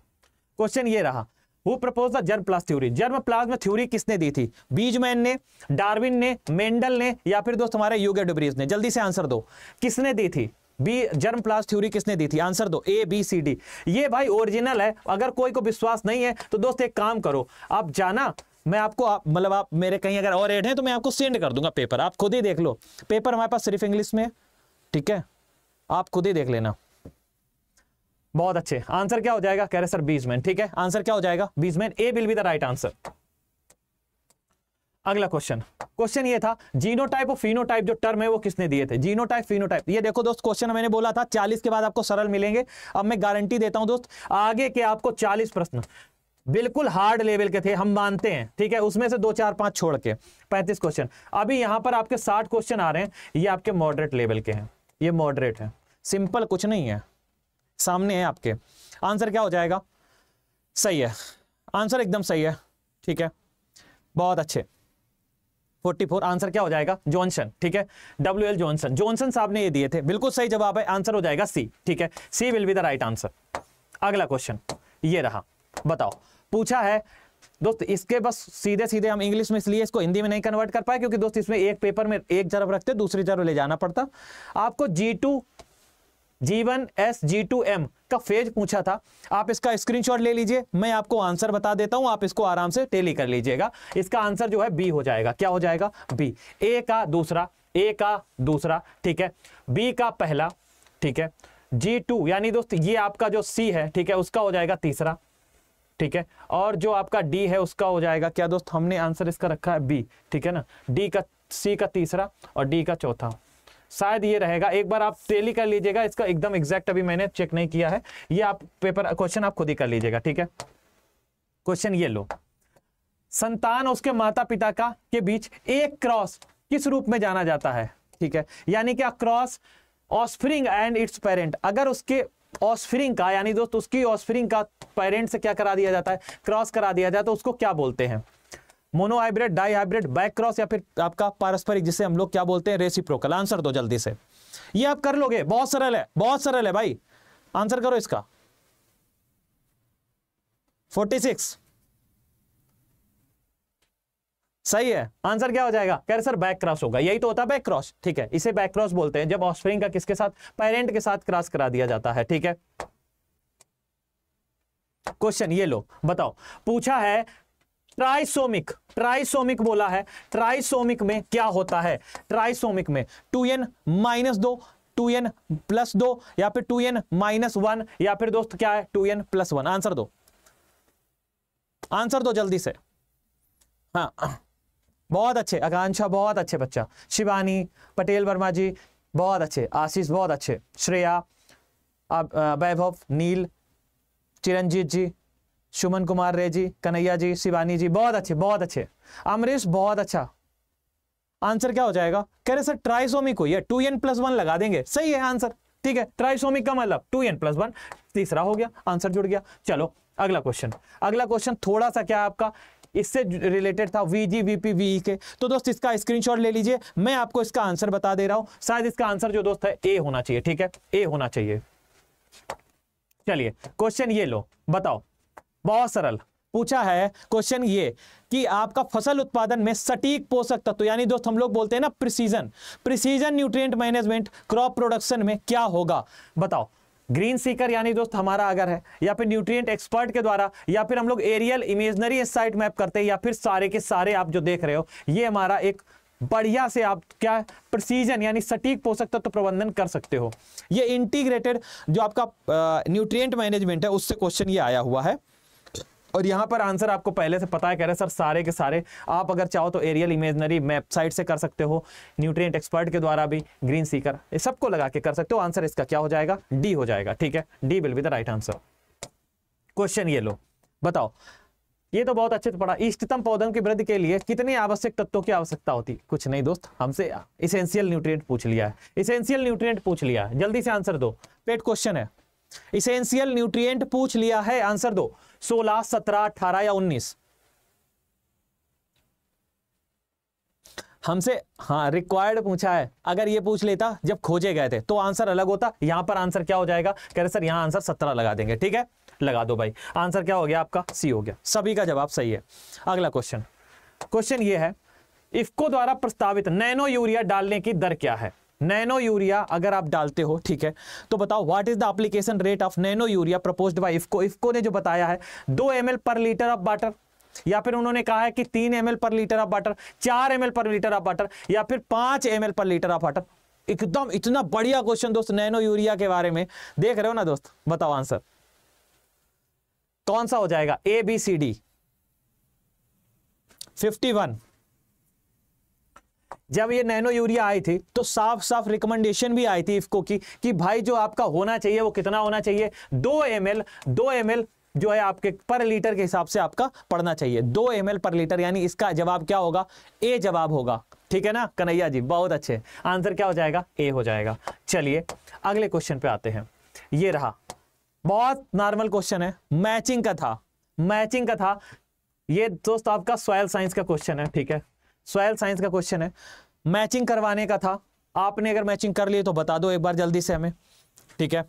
क्वेश्चन ये रहा वो propose the germplasm theory germplasm theory किसने दी थी बीजमैन ने डार्विन ने मेंडल ने या फिर दोस्त हमारे यूगे डुब्रीज ने जल्दी से आंसर दो किसने दी थी बी जर्म प्लास थ्योरी किसने दी थी आंसर दो ए बी सी डी ये भाई ओरिजिनल है अगर कोई को विश्वास नहीं है तो दोस्त एक काम करो आप जाना मैं आपको आप, मतलब आप मेरे कहीं अगर और एड है तो मैं आपको सेंड कर दूंगा पेपर आप खुद ही देख लो पेपर हमारे पास सिर्फ इंग्लिश में ठीक है आप खुद ही देख लेना बहुत अच्छे आंसर क्या हो जाएगा कह रहे सर बीजमैन ठीक है आंसर क्या हो जाएगा Weismann A will be the right answer अगला क्वेश्चन क्वेश्चन ये था जीनोटाइप और फिनोटाइप जो टर्म है वो किसने दिए थे जीनोटाइप फिनोटाइप ये देखो दोस्त क्वेश्चन मैंने बोला था 40 के बाद आपको सरल मिलेंगे अब मैं गारंटी देता हूं दोस्त आगे के आपको 40 प्रश्न बिल्कुल हार्ड लेवल के थे हम मानते हैं ठीक है उसमें से दो चार पांच छोड़ के पैंतीस क्वेश्चन अभी यहां पर आपके साठ क्वेश्चन आ रहे हैं ये आपके मॉडरेट लेवल के हैं ये मॉडरेट है सिंपल कुछ नहीं है सामने है आपके आंसर क्या हो जाएगा सही है आंसर एकदम सही है ठीक है बहुत अच्छे 44 आंसर क्या हो जाएगा जॉनसन ठीक है डब्ल्यू एल जॉनसन जॉनसन साहब ने ये दिए थे बिल्कुल सही जवाब है आंसर हो जाएगा सी ठीक है C will be the right answer अगला क्वेश्चन ये रहा बताओ पूछा है दोस्त इसके बस सीधे सीधे हम इंग्लिश में इसलिए इसको हिंदी में नहीं कन्वर्ट कर पाए क्योंकि दोस्त इसमें एक पेपर में एक जरब रखते दूसरी जरब ले जाना पड़ता आपको G two G one S G two M का फेज पूछा था आप इसका स्क्रीनशॉट ले लीजिए मैं आपको आंसर बता देता हूं आप इसको आराम से टेली कर लीजिएगा इसका आंसर जो है बी हो जाएगा क्या हो जाएगा बी ए का दूसरा ए का दूसरा ठीक है बी का पहला ठीक है जी टू यानी दोस्त ये आपका जो सी है ठीक है उसका हो जाएगा तीसरा ठीक है और जो आपका डी है उसका हो जाएगा क्या दोस्त हमने आंसर इसका रखा है बी ठीक है ना डी का सी का तीसरा और डी का चौथा शायद ये रहेगा एक बार आप टेली कर लीजिएगा इसका एकदम एग्जैक्ट अभी मैंने चेक नहीं किया है ये आप पेपर क्वेश्चन आप खुद ही कर लीजिएगा ठीक है क्वेश्चन ये लो संतान उसके माता पिता का के बीच एक क्रॉस किस रूप में जाना जाता है ठीक है यानी कि cross offspring and its parent अगर उसके ऑस्फ्रिंग का यानी दोस्त उसकी ऑस्फ्रिंग का पेरेंट से क्या करा दिया जाता है क्रॉस करा दिया जाता है तो उसको क्या बोलते हैं मोनोहाइब्रिड डाईहाइब्रिड बैक क्रॉस या फिर आपका पारस्परिक जिसे हम लोग क्या बोलते हैं रेसिप्रोकल आंसर दो जल्दी से ये आप कर लोगे बहुत सरल है बहुत सरल है भाई आंसर करो इसका 46 सही है आंसर क्या हो जाएगा कह रहे सर बैक क्रॉस होगा यही तो होता है बैक क्रॉस ठीक है इसे बैक क्रॉस बोलते हैं जब ऑफस्प्रिंग का किसके साथ पेरेंट के साथ क्रॉस करा दिया जाता है ठीक है क्वेश्चन ये लो बताओ पूछा है ट्राइसोमिक ट्राइसोमिक बोला है ट्राइसोमिक में क्या होता है ट्राइसोमिक में टू एन माइनस दो टू एन प्लस दो या फिर टू एन माइनस वन या फिर दोस्त क्या है two N plus one answer दो आंसर दो जल्दी से हाँ बहुत अच्छे आकांक्षा बहुत अच्छे बच्चा शिवानी पटेल वर्मा जी बहुत अच्छे आशीष बहुत अच्छे श्रेया वैभव नील चिरंजीत जी सुमन कुमार रे जी कन्हैया जी शिवानी जी बहुत अच्छे बहुत अच्छे अमरीश बहुत अच्छा आंसर क्या हो जाएगा कह रहे सर ट्राइसोमिक हुई है टू एन प्लस वन लगा देंगे सही है आंसर ठीक है ट्राइसोमिक का मतलब टू एन प्लस वन तीसरा हो गया आंसर जुड़ गया चलो अगला क्वेश्चन अगला क्वेश्चन थोड़ा सा क्या आपका इससे रिलेटेड था वी जी वी वी के तो दोस्त इसका स्क्रीनशॉट ले लीजिए मैं आपको इसका आंसर बता दे रहा हूं शायद इसका आंसर जो दोस्त है ए होना चाहिए ठीक है ए होना चाहिए चलिए क्वेश्चन ये लो बताओ बहुत सरल पूछा है क्वेश्चन ये कि आपका फसल उत्पादन में सटीक पोषक तत्व तो यानी दोस्त हम लोग बोलते हैं ना precision precision nutrient management crop production में क्या होगा बताओ ग्रीन सीकर यानी दोस्त हमारा अगर है या फिर न्यूट्रिएंट एक्सपर्ट के द्वारा या फिर हम लोग एरियल इमेजनरी साइट मैप करते हैं या फिर सारे के सारे आप जो देख रहे हो ये हमारा एक बढ़िया से आप क्या प्रसीजन यानी सटीक पोषक तत्व तो प्रबंधन कर सकते हो ये इंटीग्रेटेड जो आपका न्यूट्रिएंट मैनेजमेंट है उससे क्वेश्चन ये आया हुआ है और यहाँ पर आंसर आपको पहले से पता है कह रहे सर सारे के सारे आप अगर चाहो तो एरियल इमेजनरी वेबसाइट से कर सकते हो न्यूट्रिएंट एक्सपर्ट के द्वारा भी ग्रीन सीकर ये सबको लगा के कर सकते हो आंसर इसका क्या हो जाएगा डी हो जाएगा ठीक है D will be the right answer question ये लो बताओ ये तो बहुत अच्छे से पढ़ा इष्टतम पौधों की वृद्धि के लिए कितने आवश्यक तत्वों की आवश्यकता होती कुछ नहीं दोस्त हमसे इसेंशियल न्यूट्रिएंट पूछ लिया है इसेंशियल न्यूट्रिएंट पूछ लिया है जल्दी से आंसर दो पेट क्वेश्चन है इसेंशियल न्यूट्रिएंट पूछ लिया है आंसर दो सोलह सत्रह अठारह या उन्नीस हमसे हाँ रिक्वायर्ड पूछा है अगर ये पूछ लेता जब खोजे गए थे तो आंसर अलग होता यहां पर आंसर क्या हो जाएगा कह रहे सर यहां आंसर सत्रह लगा देंगे ठीक है लगा दो भाई आंसर क्या हो गया आपका सी हो गया सभी का जवाब सही है अगला क्वेश्चन क्वेश्चन ये है इफको द्वारा प्रस्तावित नैनो यूरिया डालने की दर क्या है नैनो यूरिया अगर आप डालते हो ठीक है तो बताओ what is the application rate of nano urea propose by IFFCO IFFCO ने जो बताया है दो M per litre of water या फिर उन्होंने कहा है कि तीन M per litre of water चार M per litre of water या फिर पांच M per litre of water एकदम इतना बढ़िया क्वेश्चन दोस्त नैनो यूरिया के बारे में देख रहे हो ना दोस्त बताओ आंसर कौन सा हो जाएगा A B C D fifty one जब ये नैनो यूरिया आई थी तो साफ साफ रिकमेंडेशन भी आई थी इफको की कि भाई जो आपका होना चाहिए वो कितना होना चाहिए दो एम एल दो एम एल जो है आपके पर लीटर के हिसाब से आपका पढ़ना चाहिए दो एम एल पर लीटर यानी इसका जवाब क्या होगा ए जवाब होगा ठीक है ना कन्हैया जी बहुत अच्छे आंसर क्या हो जाएगा ए हो जाएगा चलिए अगले क्वेश्चन पे आते हैं ये रहा बहुत नॉर्मल क्वेश्चन है मैचिंग का था मैचिंग का था ये दोस्त आपका सॉयल साइंस का क्वेश्चन है ठीक है सोयल साइंस का क्वेश्चन है मैचिंग करवाने का था आपने अगर मैचिंग कर ली तो बता दो एक बार जल्दी से हमें ठीक है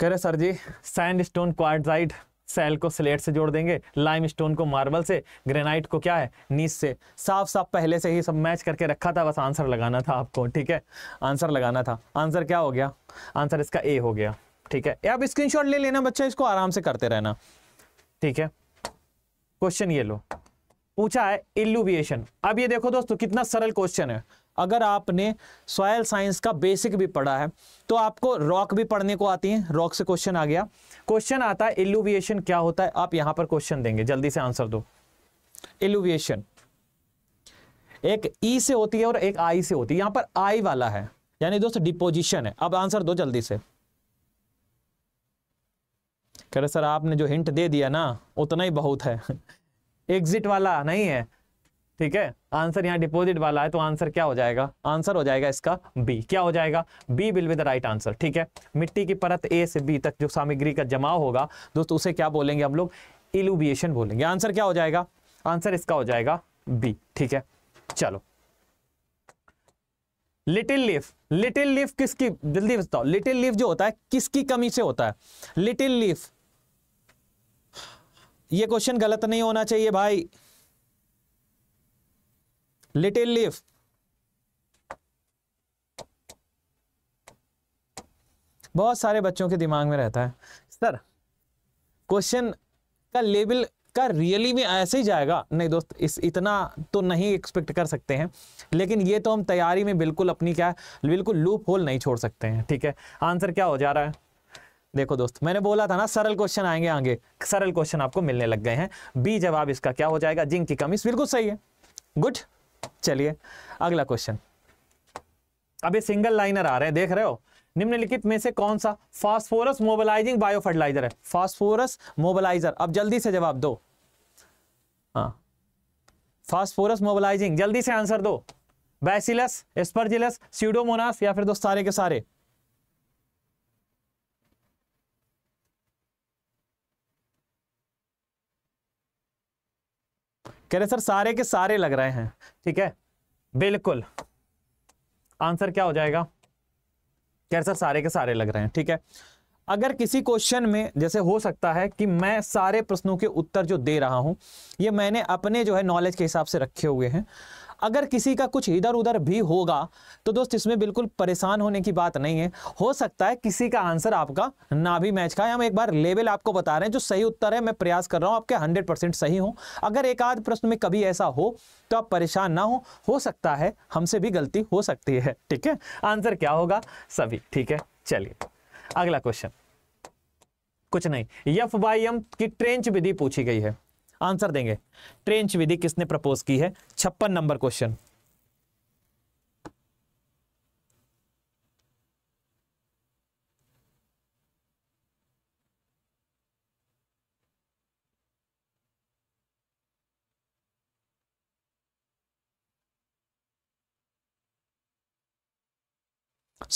कह रहे sir ji sandstone quartzite shale को स्लेट से जोड़ देंगे लाइम स्टोन को मार्बल से ग्रेनाइट को क्या है नीस से साफ साफ पहले से ही सब मैच करके रखा था बस आंसर लगाना था आपको ठीक है आंसर लगाना था आंसर क्या हो गया आंसर इसका ए हो गया ठीक है आप स्क्रीनशॉट ले लेना बच्चा इसको आराम से करते रहना ठीक है क्वेश्चन ये लो पूछा है इल्यूबिएशन अब ये देखो दोस्तों कितना सरल क्वेश्चन है अगर आपने सॉयल साइंस का बेसिक भी पढ़ा है तो आपको रॉक भी पढ़ने को आती है रॉक से क्वेश्चन आ गया क्वेश्चन आता है इल्यूबिएशन क्या होता है आप यहां पर क्वेश्चन देंगे जल्दी से आंसर दो इल्यूबिएशन एक ई e से होती है और एक आई से होती है यहां पर आई वाला है यानी दोस्तों डिपोजिशन है अब आंसर दो जल्दी से कह रहे सर आपने जो हिंट दे दिया ना उतना ही बहुत है एग्जिट वाला नहीं है ठीक है आंसर यहाँ डिपॉजिट वाला है तो आंसर क्या हो जाएगा आंसर हो जाएगा इसका बी क्या हो जाएगा B will be the right answer ठीक है मिट्टी की परत ए से बी तक जो सामग्री का जमाव होगा दोस्तों उसे क्या बोलेंगे हम लोग इलुबिएशन बोलेंगे आंसर क्या हो जाएगा आंसर इसका हो जाएगा बी ठीक है चलो लिटिल लीफ लिटिल लीफ किसकी जल्दी बताओ लिटिल लीफ जो होता है किसकी कमी से होता है लिटिल लीफ ये क्वेश्चन गलत नहीं होना चाहिए भाई लिटिल लिफ बहुत सारे बच्चों के दिमाग में रहता है सर क्वेश्चन का लेबल का रियली में ऐसे ही जाएगा नहीं दोस्त इस इतना तो नहीं एक्सपेक्ट कर सकते हैं लेकिन ये तो हम तैयारी में बिल्कुल अपनी क्या बिल्कुल लूप होल नहीं छोड़ सकते हैं ठीक है आंसर क्या हो जा रहा है देखो दोस्त मैंने बोला था ना सरल क्वेश्चन आएंगे आगे सरल क्वेश्चन आपको मिलने लग गए हैं बी जवाब इसका क्या हो जाएगा जिंक की कमी बिल्कुल सही है गुड चलिए अगला क्वेश्चन अभी सिंगल लाइनर आ रहे हैं देख रहे हो निम्नलिखित में से कौन सा फास्फोरस मोबिलाइजिंग बायो फर्टिलाइजर है फास्फोरस मोबिलाइजर अब जल्दी से जवाब दो हाँ फास्फोरस मोबिलाइजिंग जल्दी से आंसर दो बैसिलस स्पर्जिलस सीडोमोनास या फिर दोस्त सारे के सारे कह रहे सर सारे के सारे लग रहे हैं ठीक है बिल्कुल आंसर क्या हो जाएगा कह रहे सर सारे के सारे लग रहे हैं ठीक है अगर किसी क्वेश्चन में जैसे हो सकता है कि मैं सारे प्रश्नों के उत्तर जो दे रहा हूं ये मैंने अपने जो है नॉलेज के हिसाब से रखे हुए हैं अगर किसी का कुछ इधर उधर भी होगा तो दोस्त इसमें बिल्कुल परेशान होने की बात नहीं है हो सकता है किसी का आंसर आपका ना भी मैच का हम एक बार लेवल आपको बता रहे हैं जो सही उत्तर है मैं प्रयास कर रहा हूं आपके हंड्रेड सही हो अगर एक आध प्रश्न में कभी ऐसा हो तो आप परेशान ना हो हो सकता है हमसे भी गलती हो सकती है ठीक है आंसर क्या होगा सभी ठीक है चलिए अगला क्वेश्चन कुछ नहीं यफ बाई एम की ट्रेंच विधि पूछी गई है आंसर देंगे ट्रेंच विधि किसने प्रपोज की है छप्पन नंबर क्वेश्चन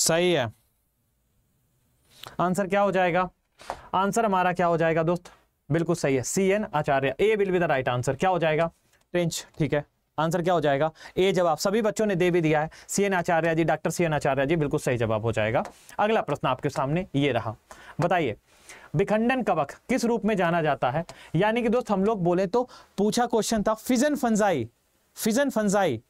सही है आंसर क्या हो जाएगा आंसर हमारा क्या हो जाएगा दोस्त बिल्कुल सही है C N Acharya A will be the right answer क्या हो जाएगा रेंज ठीक है आंसर क्या हो जाएगा ए जवाब सभी बच्चों ने दे भी दिया है C N Acharya ji doctor C N Acharya ji बिल्कुल सही जवाब हो जाएगा अगला प्रश्न आपके सामने ये रहा बताइए विखंडन कवक किस रूप में जाना जाता है यानी कि दोस्त हम लोग बोले तो पूछा क्वेश्चन था fission fungi fission fungi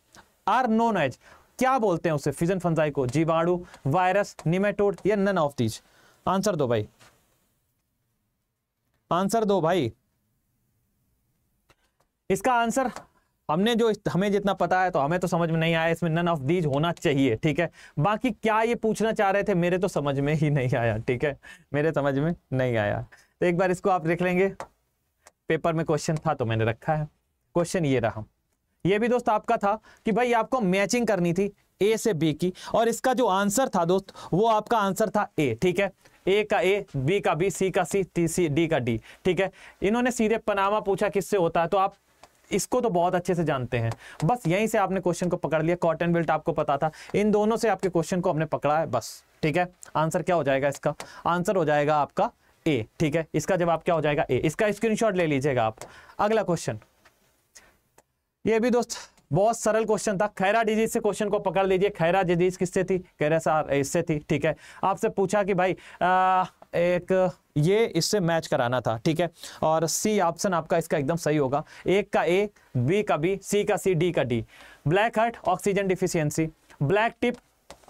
are known as क्या बोलते हैं उसे फिजन फंजाई को जीवाणु वायरस निमेटोड या नन ऑफ दीज आंसर दो भाई आंसर दो भाई इसका आंसर हमने जो हमें जितना पता है तो हमें तो समझ में नहीं आया इसमें नन ऑफ दीज होना चाहिए ठीक है बाकी क्या ये पूछना चाह रहे थे मेरे तो समझ में ही नहीं आया ठीक है मेरे समझ में नहीं आया तो एक बार इसको आप देख लेंगे पेपर में क्वेश्चन था तो मैंने रखा है क्वेश्चन ये रहा ये भी दोस्त आपका था कि भाई आपको मैचिंग करनी थी ए से बी की और इसका जो आंसर था दोस्त वो आपका आंसर था ए ठीक है ए का ए बी का बी सी का सी टी सी डी का डी ठीक है इन्होंने सीधे पनामा पूछा किससे होता है तो आप इसको तो बहुत अच्छे से जानते हैं बस यहीं से आपने क्वेश्चन को पकड़ लिया कॉटन बेल्ट आपको पता था इन दोनों से आपके क्वेश्चन को हमने पकड़ा है बस ठीक है आंसर क्या हो जाएगा इसका आंसर हो जाएगा आपका ए ठीक है इसका जवाब क्या हो जाएगा ए इसका स्क्रीनशॉट ले लीजिएगा आप अगला क्वेश्चन ये भी दोस्त बहुत सरल क्वेश्चन था खैरा डिजीज से क्वेश्चन को पकड़ लीजिए खैरा डिजीज किससे थी खैरा सार इससे थी ठीक है आपसे पूछा कि भाई आ, एक ये इससे मैच कराना था ठीक है और सी ऑप्शन आपका इसका एकदम सही होगा एक का ए बी का बी सी का सी डी का D black heart oxygen deficiency black tip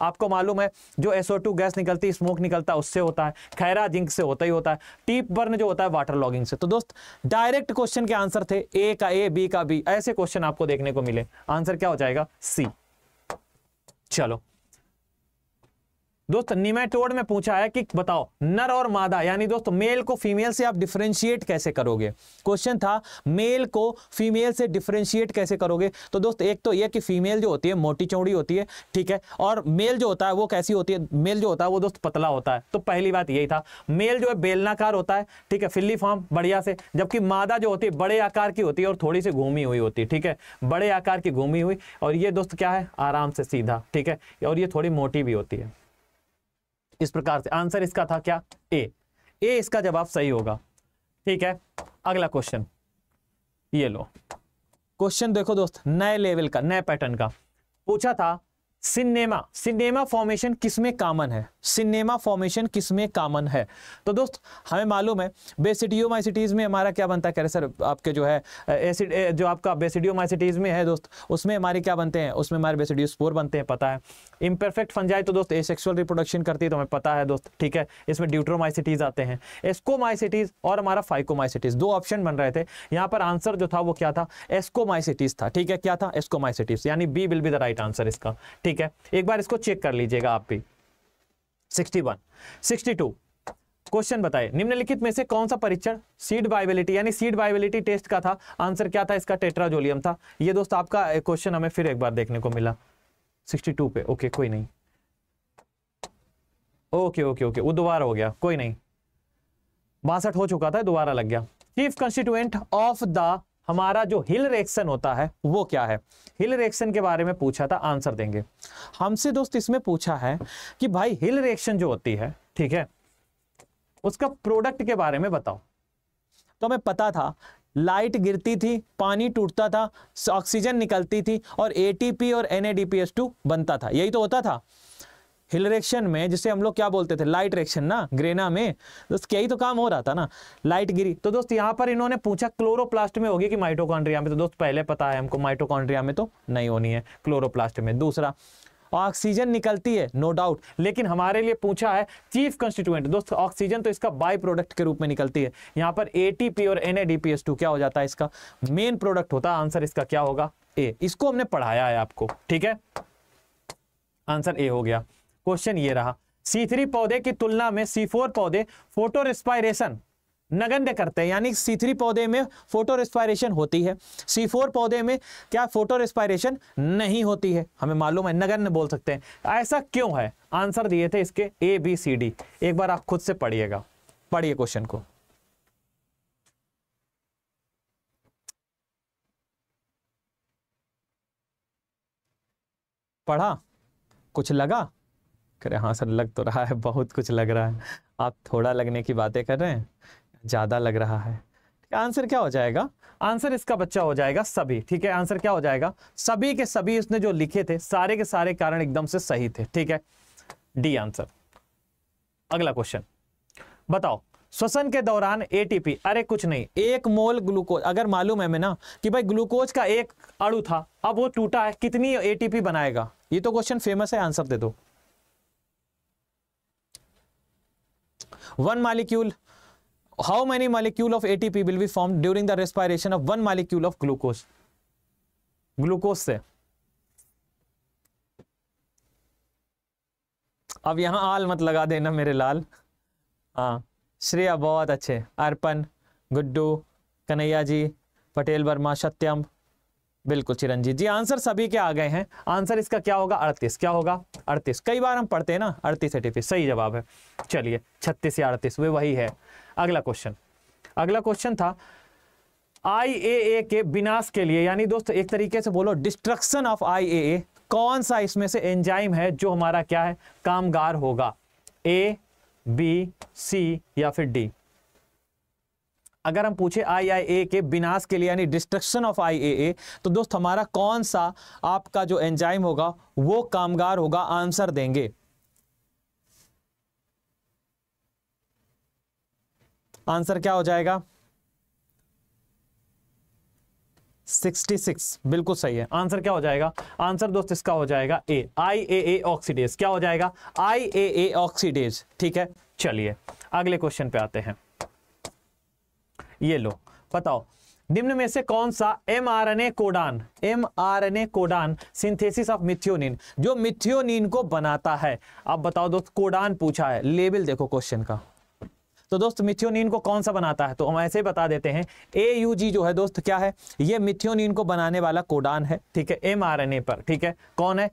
आपको मालूम है जो टू गैस निकलती है स्मोक निकलता है उससे होता है खैरा जिंक से होता ही होता है टीप बर्न जो होता है वाटर लॉगिंग से तो दोस्त डायरेक्ट क्वेश्चन के आंसर थे ए का ए बी का बी ऐसे क्वेश्चन आपको देखने को मिले आंसर क्या हो जाएगा सी चलो दोस्त निमेटोड में पूछा है कि बताओ नर और मादा यानी दोस्त मेल को फीमेल से आप डिफ्रेंशिएट कैसे करोगे क्वेश्चन था मेल को फीमेल से डिफ्रेंशिएट कैसे करोगे तो दोस्त एक तो यह कि फीमेल जो होती है मोटी चौड़ी होती है ठीक है और मेल जो होता है वो कैसी होती है मेल जो होता है वो दोस्त पतला होता है तो पहली बात यही था मेल जो है बेलनाकार होता है ठीक है फिल्ली फॉर्म बढ़िया से जबकि मादा जो होती है बड़े आकार की होती है और थोड़ी सी घूमी हुई होती है ठीक है बड़े आकार की घूमी हुई और ये दोस्त क्या है आराम से सीधा ठीक है और ये थोड़ी मोटी भी होती है इस प्रकार से आंसर इसका था क्या ए ए इसका जवाब सही होगा ठीक है अगला क्वेश्चन ये लो क्वेश्चन देखो दोस्त नए लेवल का नए पैटर्न का पूछा था सिनेमा सिनेमा फॉर्मेशन किसमें कॉमन है सिनेमा फॉर्मेशन किसमें कॉमन है तो दोस्त हमें मालूम है बेसिडियो माइसिटीज में हमारा क्या बनता है कह रहे सर आपके जो है एसिड जो आपका बेसिडियो माइसिटीज में है दोस्त उसमें हमारे क्या बनते हैं उसमें हमारे बेसिडियो स्पोर बनते हैं पता है इम्परफेक्ट फंजाई तो दोस्त ए सेक्सुअल रिप्रोडक्शन करती है तो हमें पता है दोस्त ठीक है इसमें ड्यूट्रोमाइसिटीज आते हैं एस्कोमाइसिटीज और हमारा फाइकोमाइसिटीज दो ऑप्शन बन रहे थे यहाँ पर आंसर जो था वो क्या था एस्कोमाइसिटीज था ठीक है क्या था एस्कोमाइसिटीज यानी B will be the right answer इसका ठीक है एक बार इसको चेक कर लीजिएगा आप भी sixty one sixty two question बताए निम्नलिखित में से कौन सा परीक्षण सीड वाइबिलिटी यानी सीड वाइबिलिटी टेस्ट का था आंसर क्या था इसका टेट्राजोलियम था ये दोस्त आपका क्वेश्चन हमें फिर एक बार देखने को मिला सिक्सटी टू पे ओके कोई नहीं ओके ओके ओके वो दोबारा हो गया कोई नहीं बासठ हो चुका था दोबारा लग गया चीफ कंस्टिट्यूएंट ऑफ द हमारा जो हिल रिएक्शन होता है वो क्या है हिल रिएक्शन के बारे में पूछा था आंसर देंगे हमसे दोस्त इसमें पूछा है कि भाई हिल रिएक्शन जो होती है ठीक है उसका प्रोडक्ट के बारे में बताओ तो हमें पता था लाइट गिरती थी पानी टूटता था ऑक्सीजन निकलती थी और एटीपी और टू बनता था यही तो होता था हिल रेक्शन में जिसे हम लोग क्या बोलते थे लाइट रेक्शन ना ग्रेना में दोस्त यही तो काम हो रहा था ना लाइट गिरी तो दोस्त यहाँ पर इन्होंने पूछा क्लोरोप्लास्ट में होगी कि माइटोकॉन्ड्रिया में तो दोस्त पहले पता है हमको माइटोकॉन्ड्रिया में तो नहीं होनी है क्लोरोप्लास्ट में दूसरा ऑक्सीजन निकलती है नो no डाउट लेकिन हमारे लिए पूछा है चीफ कंस्टिट्यूएंट दोस्तों ऑक्सीजन तो इसका बाय प्रोडक्ट के रूप में निकलती है यहां पर एटीपी और टू क्या हो जाता है इसका मेन प्रोडक्ट होता है आंसर इसका क्या होगा ए इसको हमने पढ़ाया है आपको ठीक है आंसर ए हो गया क्वेश्चन ये रहा सी थ्री पौधे की तुलना में सी पौधे फोटो नगण्य करते हैं यानी सी थ्री पौधे में फोटो रिस्पायरेशन होती है सी फोर पौधे में क्या फोटो रिस्पायरेशन नहीं होती है हमें मालूम है नगण्य बोल सकते हैं ऐसा क्यों है आंसर दिए थे इसके ए बी सी डी एक बार आप खुद से पढ़िएगा पढ़िए क्वेश्चन को पढ़ा कुछ लगा कह हाँ सर लग तो रहा है बहुत कुछ लग रहा है आप थोड़ा लगने की बातें कर रहे हैं ज़्यादा लग रहा है आंसर क्या हो जाएगा आंसर इसका बच्चा हो जाएगा सभी ठीक है आंसर क्या हो जाएगा सभी के सभी इसने जो लिखे थे सारे के सारे कारण एकदम से सही थे ठीक है डी आंसर अगला क्वेश्चन बताओ श्वसन के दौरान एटीपी अरे कुछ नहीं एक मोल ग्लूकोज अगर मालूम है मैं ना कि भाई ग्लूकोज का एक अड़ु था अब वो टूटा है कितनी एटीपी बनाएगा ये तो क्वेश्चन फेमस है आंसर दे दो one molecule how many molecule of ATP will be form during the respiration of one molecule of glucose glucose से अब यहां आल मत लगा देना मेरे लाल हाँ श्रेया बहुत अच्छे अर्पण गुड्डू कन्हैया जी पटेल वर्मा सत्यम बिल्कुल चिरंजीत जी आंसर सभी के आ गए हैं आंसर इसका क्या होगा अड़तीस क्या होगा अड़तीस कई बार हम पढ़ते हैं ना अड़तीस एटीपी सही जवाब है चलिए छत्तीस या अड़तीस वे वही है अगला क्वेश्चन अगला क्वेश्चन था आईएए के विनाश के लिए यानी दोस्तों एक तरीके से बोलो डिस्ट्रक्शन ऑफ आईएए कौन सा इसमें से एंजाइम है जो हमारा क्या है कामगार होगा ए बी सी या फिर डी अगर हम पूछे आईआईए के विनाश के लिए यानी डिस्ट्रक्शन ऑफ आईएए तो दोस्त हमारा कौन सा आपका जो एंजाइम होगा वो कामगार होगा आंसर देंगे आंसर क्या हो जाएगा 66 बिल्कुल सही है आंसर क्या हो जाएगा आंसर दोस्त इसका हो जाएगा ए आई ए एक्सीडेज ऑक्सीडेज क्या हो जाएगा आई ए एक्सीडेज ऑक्सीडेज ठीक है चलिए अगले क्वेश्चन पे आते हैं ये लो बताओ निम्न में से कौन सा M R N A codon M R N A codon synthesis of methionine जो मिथ्योनिन को बनाता है अब बताओ दोस्त कोडान पूछा है लेबल देखो क्वेश्चन का तो दोस्त मिथ्योनिन को कौन सा बनाता है तो हम ऐसे बता देते हैं ए यू जी जो है दोस्त क्या है ये मिथ्योनिन को बनाने वाला कोडान है ठीक है एम आर एन ए पर ठीक है कौन है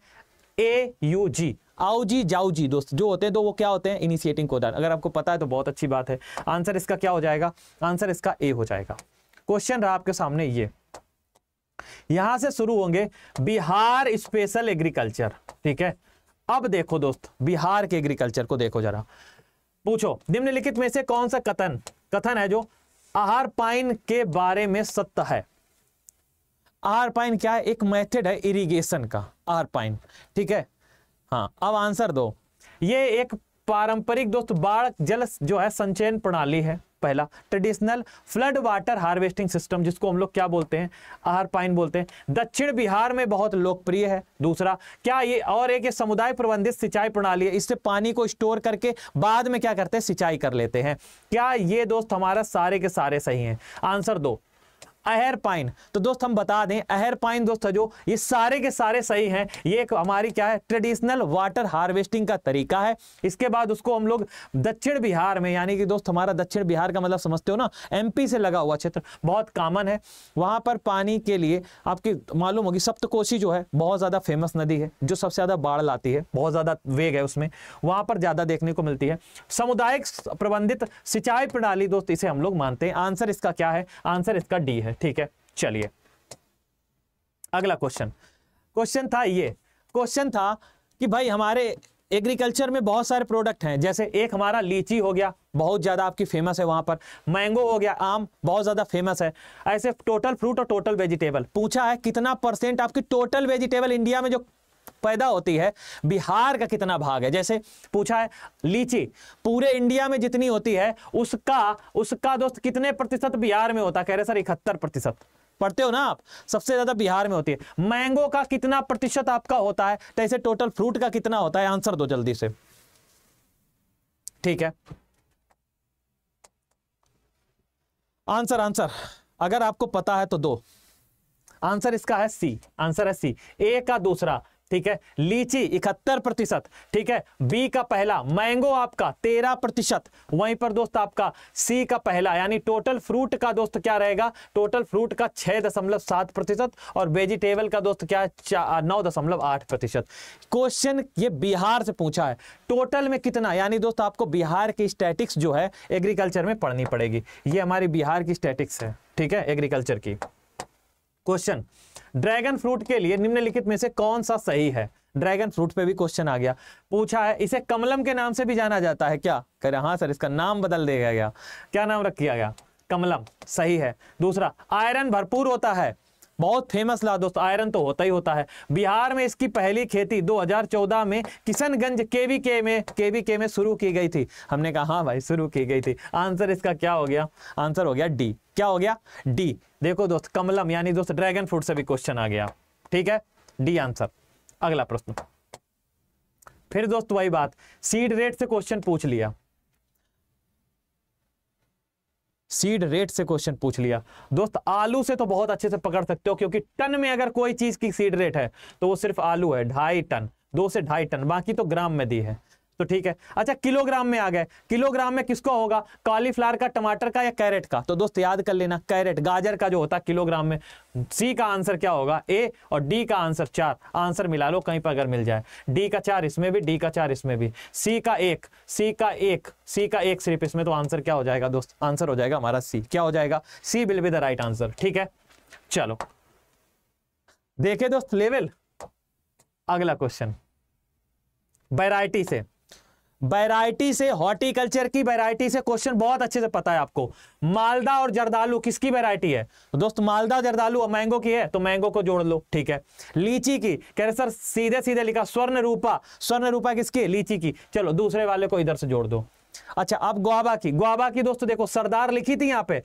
ए यू जी आउजी जाऊजी दोस्त जो होते हैं तो वो क्या होते हैं इनिशिएटिंग कोडान अगर आपको पता है तो बहुत अच्छी बात है आंसर इसका क्या हो जाएगा आंसर इसका ए हो जाएगा क्वेश्चन रहा आपके सामने ये यहां से शुरू होंगे बिहार स्पेशल एग्रीकल्चर ठीक है अब देखो दोस्त बिहार के एग्रीकल्चर को देखो जरा पूछो निम्नलिखित में से कौन सा कथन कथन है जो आहार पाइन के बारे में सत्य है आहार पाइन क्या है एक मेथड है इरिगेशन का आहार पाइन ठीक है हाँ अब आंसर दो ये एक पारंपरिक दोस्त बाढ़ जल जो है संचयन प्रणाली है पहला traditional flood water harvesting system जिसको हम लोग क्या बोलते हैं आहार पाइन बोलते हैं दक्षिण बिहार में बहुत लोकप्रिय है दूसरा क्या ये और एक ये समुदाय प्रबंधित सिंचाई प्रणाली है इससे पानी को स्टोर करके बाद में क्या करते हैं सिंचाई कर लेते हैं क्या ये दोस्त हमारा सारे के सारे सही है आंसर दो अहर पाइन तो दोस्त हम बता दें अहर पाइन दोस्त जो ये सारे के सारे सही हैं ये एक हमारी क्या है ट्रेडिशनल वाटर हार्वेस्टिंग का तरीका है इसके बाद उसको हम लोग दक्षिण बिहार में यानी कि दोस्त हमारा दक्षिण बिहार का मतलब समझते हो ना एमपी से लगा हुआ क्षेत्र बहुत कॉमन है वहाँ पर पानी के लिए आपकी मालूम होगी सप्तकोशी जो है बहुत ज़्यादा फेमस नदी है जो सबसे ज़्यादा बाढ़ लाती है बहुत ज़्यादा वेग है उसमें वहाँ पर ज़्यादा देखने को मिलती है सामुदायिक प्रबंधित सिंचाई प्रणाली दोस्त इसे हम लोग मानते हैं आंसर इसका क्या है आंसर इसका डी है है ठीक है चलिए अगला क्वेश्चन क्वेश्चन था ये क्वेश्चन था कि भाई हमारे एग्रीकल्चर में बहुत सारे प्रोडक्ट हैं जैसे एक हमारा लीची हो गया बहुत ज़्यादा आपकी फेमस है वहां पर मैंगो हो गया आम बहुत ज़्यादा फेमस है ऐसे टोटल फ्रूट और टोटल वेजिटेबल पूछा है कितना परसेंट आपकी टोटल वेजिटेबल इंडिया में जो पैदा होती है बिहार का कितना भाग है जैसे पूछा है लीची पूरे इंडिया में जितनी होती है उसका उसका दोस्त कितने प्रतिशत बिहार में होता कह रहे सर इकहत्तर प्रतिशत पढ़ते हो ना आप सबसे ज्यादा बिहार में होती है मैंगो का कितना प्रतिशत आपका होता है जैसे टोटल फ्रूट का कितना होता है आंसर दो जल्दी से ठीक है आंसर आंसर अगर आपको पता है तो दो आंसर इसका है सी आंसर है सी ए का दूसरा ठीक है लीची इकहत्तर प्रतिशत ठीक है बी का पहला मैंगो आपका तेरह प्रतिशत वहीं पर दोस्त आपका सी का पहला यानी टोटल फ्रूट का दोस्त क्या रहेगा टोटल फ्रूट का छह दशमलव सात प्रतिशत और वेजिटेबल का दोस्त क्या है नौ दशमलव आठ प्रतिशत क्वेश्चन ये बिहार से पूछा है टोटल में कितना यानी दोस्त आपको बिहार की स्टैटिक्स जो है एग्रीकल्चर में पढ़नी पड़ेगी ये हमारी बिहार की स्टैटिक्स है ठीक है एग्रीकल्चर की क्वेश्चन ड्रैगन फ्रूट के लिए निम्नलिखित में से कौन सा सही है ड्रैगन फ्रूट पे भी क्वेश्चन आ गया पूछा है इसे कमलम के नाम से भी जाना जाता है क्या कह रहे हाँ सर इसका नाम बदल दिया गया क्या नाम रख दिया गया कमलम सही है दूसरा आयरन भरपूर होता है बहुत फेमस ला दोस्त आयरन तो होता ही होता है बिहार में इसकी पहली खेती 2014 में किशनगंज केवीके में केवीके में शुरू की गई थी हमने कहा हाँ भाई शुरू की गई थी आंसर इसका क्या हो गया आंसर हो गया डी क्या हो गया डी देखो दोस्त कमलम यानी दोस्त ड्रैगन फ्रूट से भी क्वेश्चन आ गया ठीक है डी आंसर अगला प्रश्न फिर दोस्त वही बात सीड रेट से क्वेश्चन पूछ लिया सीड रेट से क्वेश्चन पूछ लिया दोस्त आलू से तो बहुत अच्छे से पकड़ सकते हो क्योंकि टन में अगर कोई चीज की सीड रेट है तो वो सिर्फ आलू है ढाई टन दो से ढाई टन बाकी तो ग्राम में दी है तो ठीक है अच्छा किलोग्राम में आ गए किलोग्राम में किसको होगा कॉलीफ्लावर का टमाटर का या कैरेट का तो दोस्त याद कर लेना कैरेट गाजर का जो होता है किलोग्राम में सी का आंसर क्या होगा ए और डी का आंसर चार आंसर मिला लो कहीं पर अगर मिल जाए डी का चार इसमें भी डी का चार इसमें भी सी का एक सी का एक सी का एक सिर्फ इसमें तो आंसर क्या हो जाएगा दोस्त आंसर हो जाएगा हमारा सी क्या हो जाएगा C will be the right answer ठीक है चलो देखे दोस्त लेवल अगला क्वेश्चन वैरायटी से वैरायटी से हॉर्टिकल्चर की वैरायटी से क्वेश्चन बहुत अच्छे से पता है आपको मालदा और जर्दालू किसकी वैरायटी है तो दोस्त मालदा जर्दालू मैंगो की है तो मैंगो को जोड़ लो ठीक है लीची की कह रहे सर सीधे सीधे लिखा स्वर्ण रूपा स्वर्ण रूपा किसकी लीची की चलो दूसरे वाले को इधर से जोड़ दो अच्छा अब ग्वाबा की ग्वाबा की दोस्तों देखो सरदार लिखी थी यहाँ पे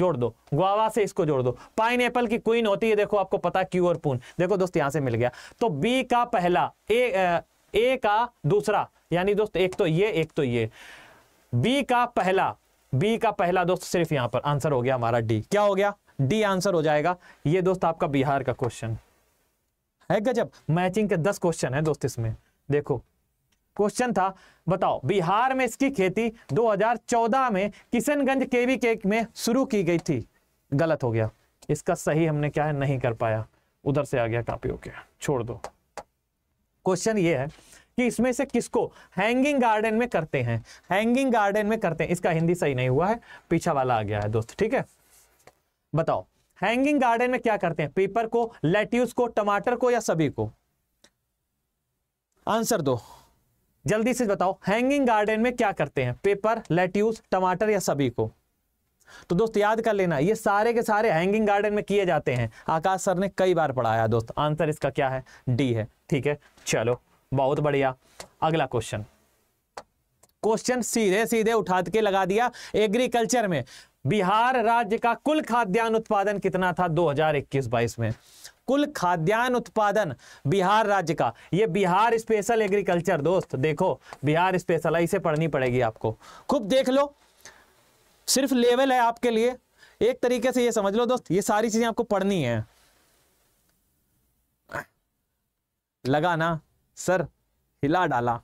जोड़ दो ग्वावा से इसको जोड़ दो पाइन की क्वीन होती है देखो आपको पता क्यू और पून देखो दोस्त यहां से मिल गया तो बी का पहला ए ए का दूसरा यानी दोस्त एक तो ये एक तो ये बी का पहला बी का पहला दोस्त सिर्फ यहां पर आंसर हो गया हमारा डी क्या हो गया डी आंसर हो जाएगा ये दोस्त आपका बिहार का क्वेश्चन है गजब मैचिंग के दस क्वेश्चन है दोस्त इसमें देखो क्वेश्चन था बताओ बिहार में इसकी खेती 2014 में किशनगंज केवी केक में शुरू की गई थी गलत हो गया इसका सही हमने क्या है नहीं कर पाया उधर से आ गया कापी गया छोड़ दो क्वेश्चन ये है कि इसमें से किसको हैंगिंग गार्डन में करते हैं हैंगिंग गार्डन में करते हैं इसका हिंदी सही नहीं हुआ है पीछा वाला आ गया है दोस्त ठीक है बताओ हैंगिंग गार्डन में क्या करते हैं पेपर को लेट्यूस को टमाटर को या सभी को आंसर दो जल्दी से बताओ हैंगिंग गार्डन में क्या करते हैं पेपर लेट्यूस टमाटर या सभी को तो दोस्त याद कर लेना ये सारे के सारे हैंगिंग गार्डन में किए जाते हैं आकाश सर ने कई बार पढ़ाया दोस्त आंसर इसका क्या है डी है ठीक है चलो बहुत बढ़िया अगला क्वेश्चन क्वेश्चन सीधे सीधे उठा के लगा दिया एग्रीकल्चर में बिहार राज्य का कुल खाद्यान्न उत्पादन कितना था 2021-22 में कुल खाद्यान्न उत्पादन बिहार राज्य का ये बिहार स्पेशल एग्रीकल्चर दोस्त देखो बिहार स्पेशल इसे पढ़नी पड़ेगी आपको खूब देख लो सिर्फ लेवल है आपके लिए एक तरीके से ये समझ लो दोस्त ये सारी चीजें आपको पढ़नी है लगा ना सर हिला डाला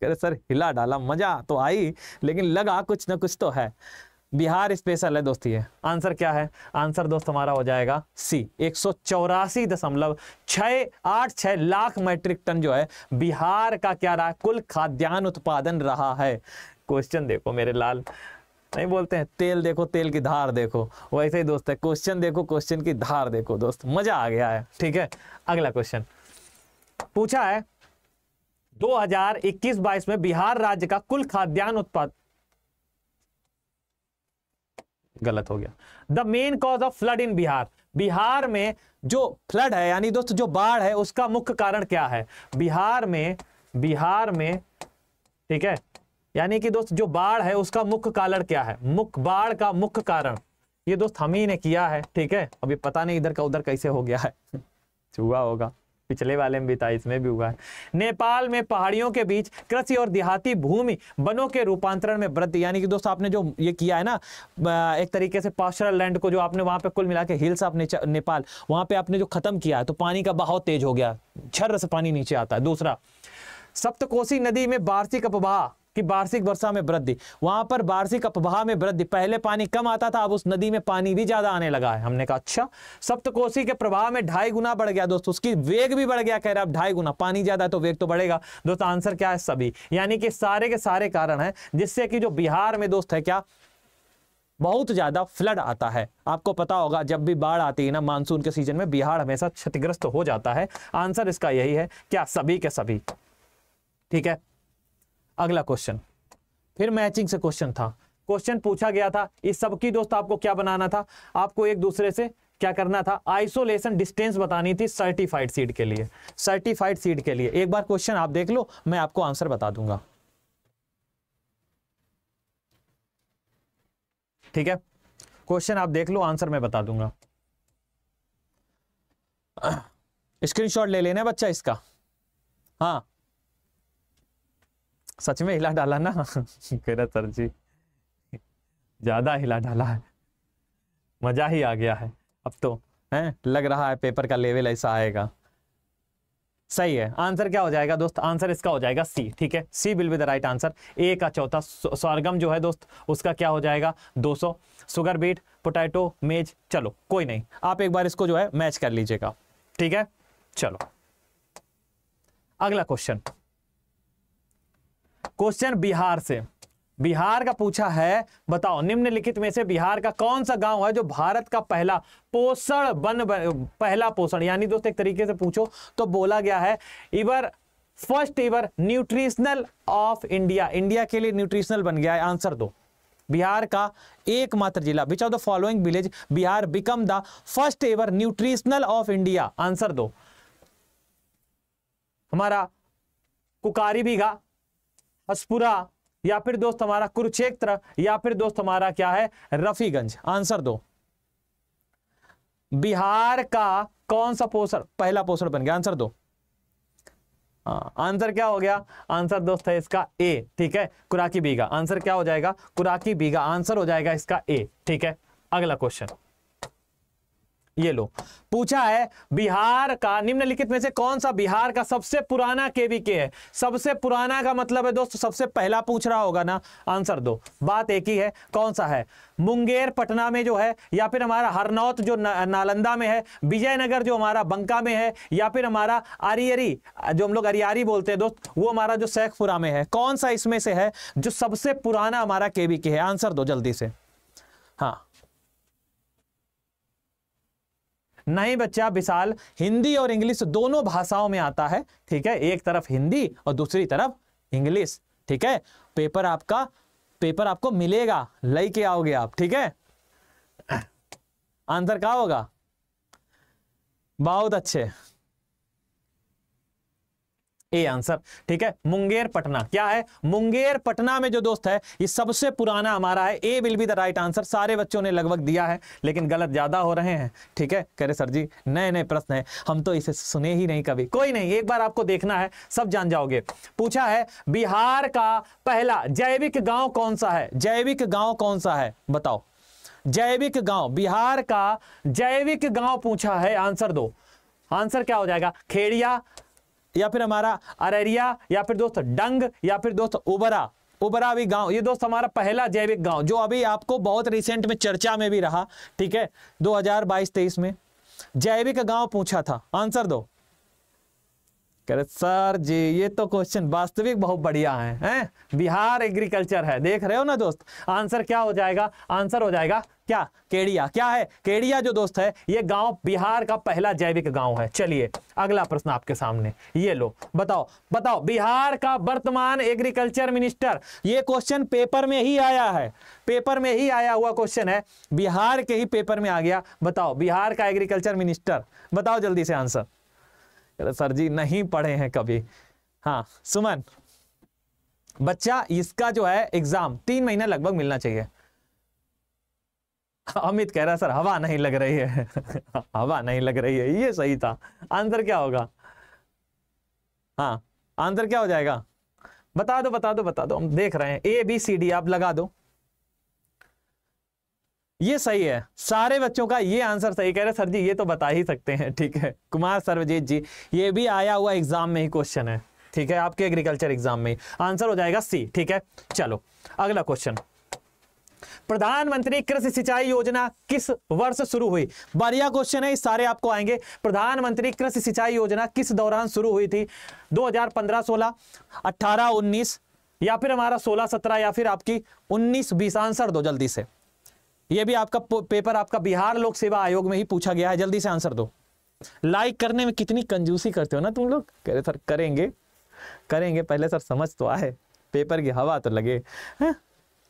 कह रहे सर हिला डाला मजा तो आई लेकिन लगा कुछ ना कुछ तो है बिहार स्पेशल है दोस्ती है आंसर क्या है आंसर दोस्त हमारा हो जाएगा सी एक सौ चौरासी दशमलव छ आठ छ लाख मैट्रिक टन जो है बिहार का क्या रहा कुल खाद्यान्न उत्पादन रहा है क्वेश्चन देखो मेरे लाल नहीं बोलते हैं तेल देखो तेल की धार देखो वैसे ही दोस्त है क्वेश्चन देखो क्वेश्चन की धार देखो दोस्त मजा आ गया है ठीक है अगला क्वेश्चन पूछा है 2021-22 में बिहार राज्य का कुल खाद्यान्न उत्पाद गलत हो गया the main cause of flood in Bihar Bihar में जो फ्लड है यानी दोस्त जो बाढ़ है उसका मुख्य कारण क्या है बिहार में बिहार में ठीक है यानी कि दोस्त जो बाढ़ है उसका मुख्य कारण क्या है मुख्य बाढ़ का मुख्य कारण ये दोस्त हम ही ने किया है ठीक है अभी पता नहीं इधर का उधर कैसे हो गया है हुआ होगा पिछले वाले में भी था इसमें भी हुआ है नेपाल में पहाड़ियों के बीच कृषि और देहाती भूमि वनों के रूपांतरण में वृद्धि यानी कि दोस्तों आपने जो ये किया है ना एक तरीके से पास्चरल लैंड को जो आपने वहां पे कुल मिला के हिल्स ऑफ नेपाल वहां पे आपने जो खत्म किया है तो पानी का बहाव तेज हो गया छर्र से पानी नीचे आता है दूसरा सप्तकोशी नदी में वार्षिक अपवाह कि वार्षिक वर्षा में वृद्धि वहां पर वार्षिक अपवाह में वृद्धि पहले पानी कम आता था अब उस नदी में पानी भी ज्यादा आने लगा है हमने कहा अच्छा सप्तकोशी के प्रवाह में ढाई गुना बढ़ गया दोस्तों उसकी वेग भी बढ़ गया कह रहे आप ढाई गुना पानी ज्यादा तो वेग तो बढ़ेगा दोस्त आंसर क्या है सभी यानी कि सारे के सारे कारण है जिससे कि जो बिहार में दोस्त है क्या बहुत ज्यादा फ्लड आता है आपको पता होगा जब भी बाढ़ आती है ना मानसून के सीजन में बिहार हमेशा क्षतिग्रस्त हो जाता है आंसर इसका यही है क्या सभी के सभी ठीक है अगला क्वेश्चन फिर मैचिंग से क्वेश्चन था क्वेश्चन पूछा गया था इस सबकी दोस्त आपको क्या बनाना था आपको एक दूसरे से क्या करना था आइसोलेशन डिस्टेंस बतानी थी सर्टिफाइड सीट के लिए सर्टिफाइड सीड के लिए एक बार क्वेश्चन आप देख लो मैं आपको आंसर बता दूंगा ठीक है क्वेश्चन आप देख लो आंसर मैं बता दूंगा स्क्रीनशॉट ले लेना बच्चा इसका हाँ सच में हिला डाला ना कह सर जी ज्यादा हिला डाला है मजा ही आ गया है अब तो है लग रहा है पेपर का लेवल ऐसा आएगा सही है आंसर क्या हो जाएगा दोस्त आंसर इसका हो जाएगा सी ठीक है C will be the right answer A का चौथा स्वर्गम जो है दोस्त उसका क्या हो जाएगा 200 सुगर बीट पोटैटो मेज चलो कोई नहीं आप एक बार इसको जो है मैच कर लीजिएगा ठीक है चलो अगला क्वेश्चन क्वेश्चन बिहार से बिहार का पूछा है बताओ निम्नलिखित में से बिहार का कौन सा गांव है जो भारत का पहला पोषण वन पहला पोषण यानी दोस्त एक तरीके से पूछो तो बोला गया है ever first ever nutritional of India India के लिए न्यूट्रिशनल बन गया है आंसर दो बिहार का एकमात्र जिला which of the following village Bihar become the first ever nutritional of India answer दो हमारा कुकारी गा हसपुरा या फिर दोस्त हमारा कुरुक्षेत्र या फिर दोस्त हमारा क्या है रफीगंज आंसर दो बिहार का कौन सा पोषण पहला पोषण बन गया आंसर दो हाँ, आंसर क्या हो गया आंसर दोस्त है इसका ए ठीक है कुराकी बीघा आंसर क्या हो जाएगा कुराकी बीघा आंसर हो जाएगा इसका ए ठीक है अगला क्वेश्चन ये लो पूछा है बिहार का निम्नलिखित में से कौन सा बिहार का सबसे पुराना केवीके है सबसे पुराना का मतलब है दोस्तों सबसे पहला पूछ रहा होगा ना आंसर दो बात एक ही है कौन सा है मुंगेर पटना में जो है या फिर हमारा हरनौत जो नालंदा में है विजयनगर जो हमारा बंका में है या फिर हमारा अरियरी जो हम लोग अरियारी बोलते हैं दोस्त वो हमारा जो शेखपुरा में है कौन सा इसमें से है जो सबसे पुराना हमारा केवी के है आंसर दो जल्दी से हाँ नहीं बच्चा विशाल हिंदी और इंग्लिश दोनों भाषाओं में आता है ठीक है एक तरफ हिंदी और दूसरी तरफ इंग्लिश ठीक है पेपर आपका पेपर आपको मिलेगा लई के आओगे आप ठीक है आंसर क्या होगा बहुत अच्छे ए आंसर ठीक है मुंगेर पटना क्या है मुंगेर पटना में जो दोस्त है ये सबसे पुराना हमारा है A will be the right answer सारे बच्चों ने लगभग दिया है लेकिन गलत ज्यादा हो रहे हैं ठीक है कह रहे सर जी नए नए प्रश्न है हम तो इसे सुने ही नहीं कभी कोई नहीं एक बार आपको देखना है सब जान जाओगे पूछा है बिहार का पहला जैविक गांव कौन सा है जैविक गांव कौन सा है बताओ जैविक गांव बिहार का जैविक गांव पूछा है आंसर दो आंसर क्या हो जाएगा खेड़िया या फिर हमारा अररिया या फिर दोस्त डंग या फिर दोस्त उबरा भी गांव ये दोस्त हमारा पहला जैविक गांव जो अभी आपको बहुत रिसेंट में चर्चा में भी रहा ठीक है 2022-23 में जैविक गांव पूछा था आंसर दो कह रहे सर जी ये तो क्वेश्चन वास्तविक बहुत बढ़िया है हैं बिहार एग्रीकल्चर है देख रहे हो ना दोस्त आंसर क्या हो जाएगा आंसर हो जाएगा क्या केड़िया क्या है केड़िया जो दोस्त है ये गांव बिहार का पहला जैविक गांव है चलिए अगला प्रश्न आपके सामने ये लो बताओ बताओ बिहार का वर्तमान एग्रीकल्चर मिनिस्टर ये क्वेश्चन पेपर में ही आया है पेपर में ही आया हुआ क्वेश्चन है बिहार के ही पेपर में आ गया बताओ बिहार का एग्रीकल्चर मिनिस्टर बताओ जल्दी से आंसर सर जी नहीं पढ़े हैं कभी हाँ सुमन बच्चा इसका जो है एग्जाम तीन महीना लगभग मिलना चाहिए अमित कह रहा है सर हवा नहीं लग रही है हवा नहीं लग रही है ये सही था आंसर क्या होगा हाँ आंसर क्या हो जाएगा बता दो बता दो बता दो हम देख रहे हैं ए बी सी डी आप लगा दो ये सही है सारे बच्चों का ये आंसर सही कह रहे सर जी ये तो बता ही सकते हैं ठीक है कुमार सर्वजीत जी ये भी आया हुआ एग्जाम में ही क्वेश्चन है ठीक है आपके एग्रीकल्चर एग्जाम में आंसर हो जाएगा सी ठीक है चलो अगला क्वेश्चन प्रधानमंत्री कृषि सिंचाई योजना किस वर्ष शुरू हुई बढ़िया क्वेश्चन है सारे आपको आएंगे प्रधानमंत्री कृषि सिंचाई योजना किस दौरान शुरू हुई थी 2015 16 18 19 या फिर हमारा 16 17 या फिर आपकी 19 बीस आंसर दो जल्दी से यह भी आपका पेपर आपका बिहार लोक सेवा आयोग में ही पूछा गया है जल्दी से आंसर दो लाइक करने में कितनी कंजूसी करते हो ना तुम लोग कह रहे सर करेंगे करेंगे पहले सर समझ तो आए पेपर की हवा तो लगे है? हाँ,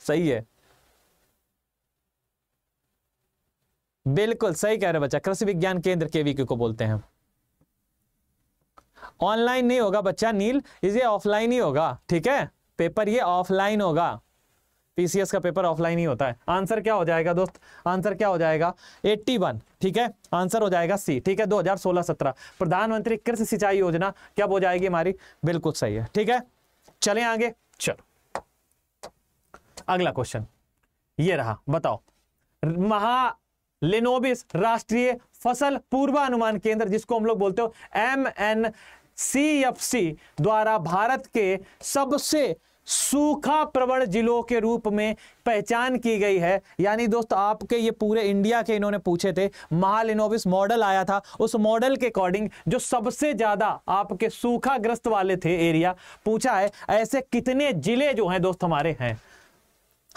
सही है बिल्कुल सही कह रहे बच्चा कृषि विज्ञान केंद्र केवीके को बोलते हैं ऑनलाइन नहीं होगा बच्चा नील ये ऑफलाइन ही होगा ठीक है पेपर ये ऑफलाइन होगा पीसीएस का पेपर ऑफलाइन ही होता है आंसर क्या हो जाएगा दोस्त आंसर क्या हो जाएगा 81 ठीक है आंसर हो जाएगा सी ठीक है 2016-17 प्रधानमंत्री कृषि सिंचाई योजना क्या हो जाएगी हमारी बिल्कुल सही है ठीक है चले आगे चलो अगला क्वेश्चन ये रहा बताओ महा लिनोबिस राष्ट्रीय फसल पूर्वानुमान केंद्र जिसको हम लोग बोलते हो M N C F C द्वारा भारत के सबसे सूखा प्रवण जिलों के रूप में पहचान की गई है यानी दोस्त आपके ये पूरे इंडिया के इन्होंने पूछे थे महालिनोविस मॉडल आया था उस मॉडल के अकॉर्डिंग जो सबसे ज्यादा आपके सूखाग्रस्त वाले थे एरिया पूछा है ऐसे कितने जिले जो हैं दोस्त हमारे हैं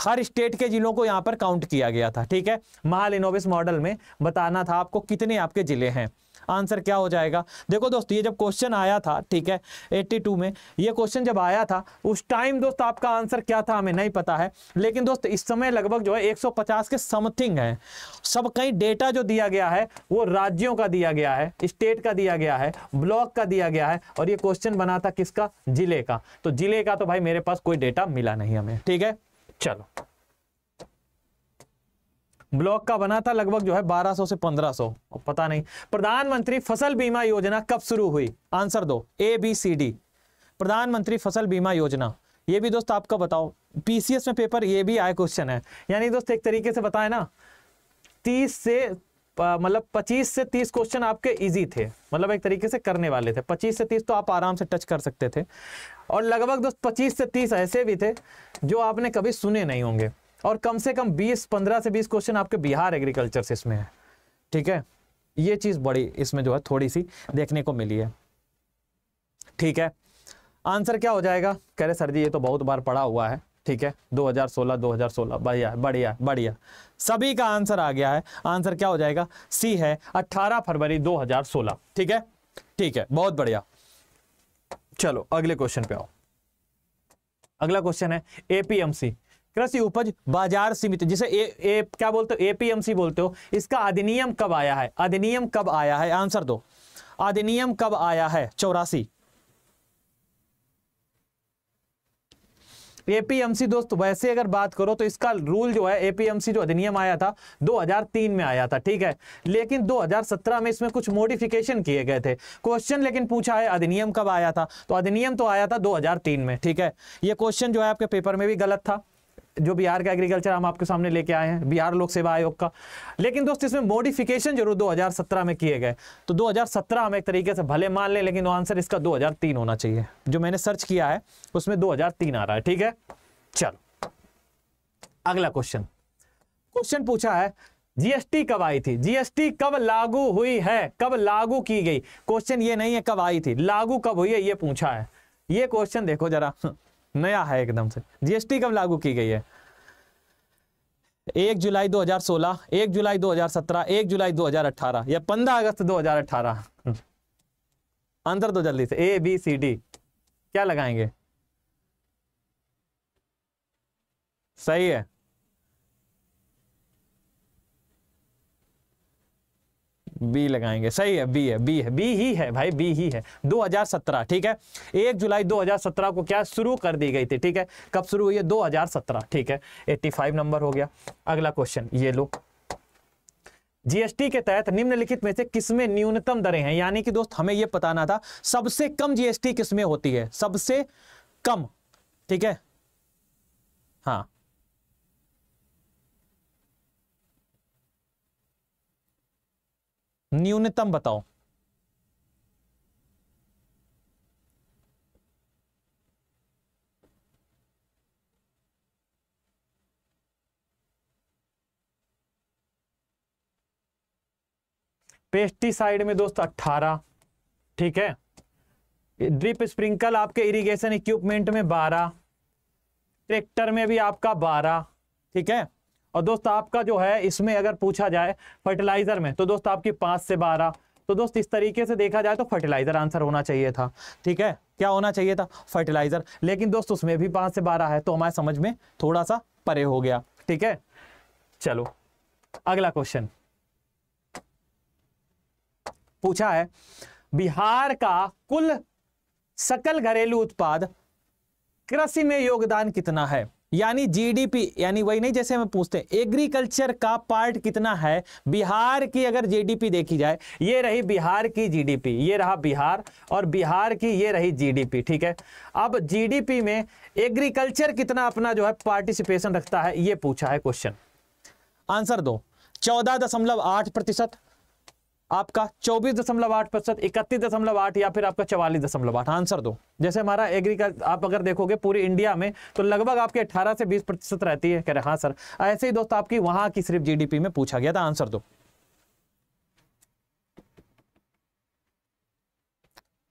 हर स्टेट के जिलों को यहाँ पर काउंट किया गया था ठीक है महालिनोविस मॉडल में बताना था आपको कितने आपके जिले हैं आंसर क्या हो जाएगा देखो दोस्तों ये जब क्वेश्चन आया था ठीक है 82 में ये क्वेश्चन जब आया था उस टाइम दोस्त आपका आंसर क्या था हमें नहीं पता है लेकिन दोस्त इस समय लगभग जो है 150 के समथिंग है सब कहीं डेटा जो दिया गया है वो राज्यों का दिया गया है स्टेट का दिया गया है ब्लॉक का दिया गया है और ये क्वेश्चन बना था किसका जिले का तो जिले का तो भाई मेरे पास कोई डेटा मिला नहीं हमें ठीक है चलो ब्लॉक का बना था लगभग जो है 1200 से 1500 पता नहीं प्रधानमंत्री फसल बीमा योजना कब शुरू हुई आंसर दो ए बी सी डी प्रधानमंत्री फसल बीमा योजना ये भी दोस्त आपको बताओ पीसीएस में पेपर ये भी आया क्वेश्चन है यानी दोस्त एक तरीके से बताए ना तीस से मतलब 25 से 30 क्वेश्चन आपके इजी थे मतलब एक तरीके से करने वाले थे 25 से 30 तो आप आराम से टच कर सकते थे और लगभग दोस्त 25 से 30 ऐसे भी थे जो आपने कभी सुने नहीं होंगे और कम से कम 20 15 से 20 क्वेश्चन आपके बिहार एग्रीकल्चर से इसमें है ठीक है ये चीज़ बड़ी इसमें जो है थोड़ी सी देखने को मिली है ठीक है आंसर क्या हो जाएगा कह रहे सर जी ये तो बहुत बार पढ़ा हुआ है ठीक है 2016 2016 बढ़िया बढ़िया बढ़िया सभी का आंसर आ गया है आंसर क्या हो जाएगा सी है 18 फरवरी 2016 ठीक है ठीक है बहुत बढ़िया चलो अगले क्वेश्चन पे आओ अगला क्वेश्चन है एपीएमसी कृषि उपज बाजार सीमित जिसे ए, ए, क्या बोलते हो एपीएमसी बोलते हो इसका अधिनियम कब आया है अधिनियम कब आया है आंसर दो अधिनियम कब आया है चौरासी एपीएमसी दोस्त वैसे अगर बात करो तो इसका रूल जो है एपीएमसी जो अधिनियम आया था 2003 में आया था ठीक है लेकिन 2017 में इसमें कुछ मॉडिफिकेशन किए गए थे क्वेश्चन लेकिन पूछा है अधिनियम कब आया था तो अधिनियम तो आया था 2003 में ठीक है ये क्वेश्चन जो है आपके पेपर में भी गलत था जो बिहार का एग्रीकल्चर हम आपके सामने लेके आए हैं बिहार लोक सेवा आयोग का लेकिन दोस्त इसमें मॉडिफिकेशन जरूर 2017 में किए गए तो 2017 हम एक तरीके से भले मान लें लेकिन आंसर इसका 2003 होना चाहिए जो मैंने सर्च किया है उसमें 2003 आ रहा है ठीक है चलो अगला क्वेश्चन क्वेश्चन पूछा है जीएसटी कब आई थी जीएसटी कब लागू हुई है कब लागू की गई क्वेश्चन ये नहीं है कब आई थी लागू कब हुई है ये पूछा है ये क्वेश्चन देखो जरा नया है एकदम से जीएसटी कब लागू की गई है एक जुलाई 2016, एक जुलाई 2017, एक जुलाई 2018 या 15 अगस्त 2018 अंतर दो तो जल्दी से ए बी सी डी क्या लगाएंगे सही है बी लगाएंगे सही है बी है बी है बी ही है भाई बी ही है 2017 ठीक है एक जुलाई 2017 को क्या शुरू कर दी गई थी ठीक है कब शुरू हुई है 2017 ठीक है 85 नंबर हो गया अगला क्वेश्चन ये लो जीएसटी के तहत निम्नलिखित में से किसमें न्यूनतम दरें हैं यानी कि दोस्त हमें यह बताना था सबसे कम जीएसटी किसमें होती है सबसे कम ठीक है हाँ न्यूनतम बताओ पेस्टिसाइड में दोस्त 18 ठीक है ड्रिप स्प्रिंकल आपके इरिगेशन इक्विपमेंट में 12 ट्रैक्टर में भी आपका 12 ठीक है और दोस्त आपका जो है इसमें अगर पूछा जाए फर्टिलाइजर में तो दोस्त आपकी पांच से बारह तो दोस्त इस तरीके से देखा जाए तो फर्टिलाइजर आंसर होना चाहिए था ठीक है क्या होना चाहिए था फर्टिलाइजर लेकिन दोस्त उसमें भी पांच से बारह है तो हमारे समझ में थोड़ा सा परे हो गया ठीक है चलो अगला क्वेश्चन पूछा है बिहार का कुल सकल घरेलू उत्पाद कृषि में योगदान कितना है यानी जीडीपी यानी वही नहीं जैसे हमें पूछते हैं एग्रीकल्चर का पार्ट कितना है बिहार की अगर जीडीपी देखी जाए ये रही बिहार की जीडीपी ये रहा बिहार और बिहार की ये रही जीडीपी ठीक है अब जीडीपी में एग्रीकल्चर कितना अपना जो है पार्टिसिपेशन रखता है ये पूछा है क्वेश्चन आंसर दो चौदह दशमलव आठ प्रतिशत आपका चौबीस दशमलव आठ प्रतिशत इकतीस दशमलव आठ या फिर आपका चवालीस दशमलव आठ आंसर दो जैसे हमारा एग्रीकल्चर आप अगर देखोगे पूरी इंडिया में तो लगभग आपके अठारह से बीस प्रतिशत रहती है कह रहे हाँ सर ऐसे ही दोस्त आपकी वहां की सिर्फ जीडीपी में पूछा गया था आंसर दो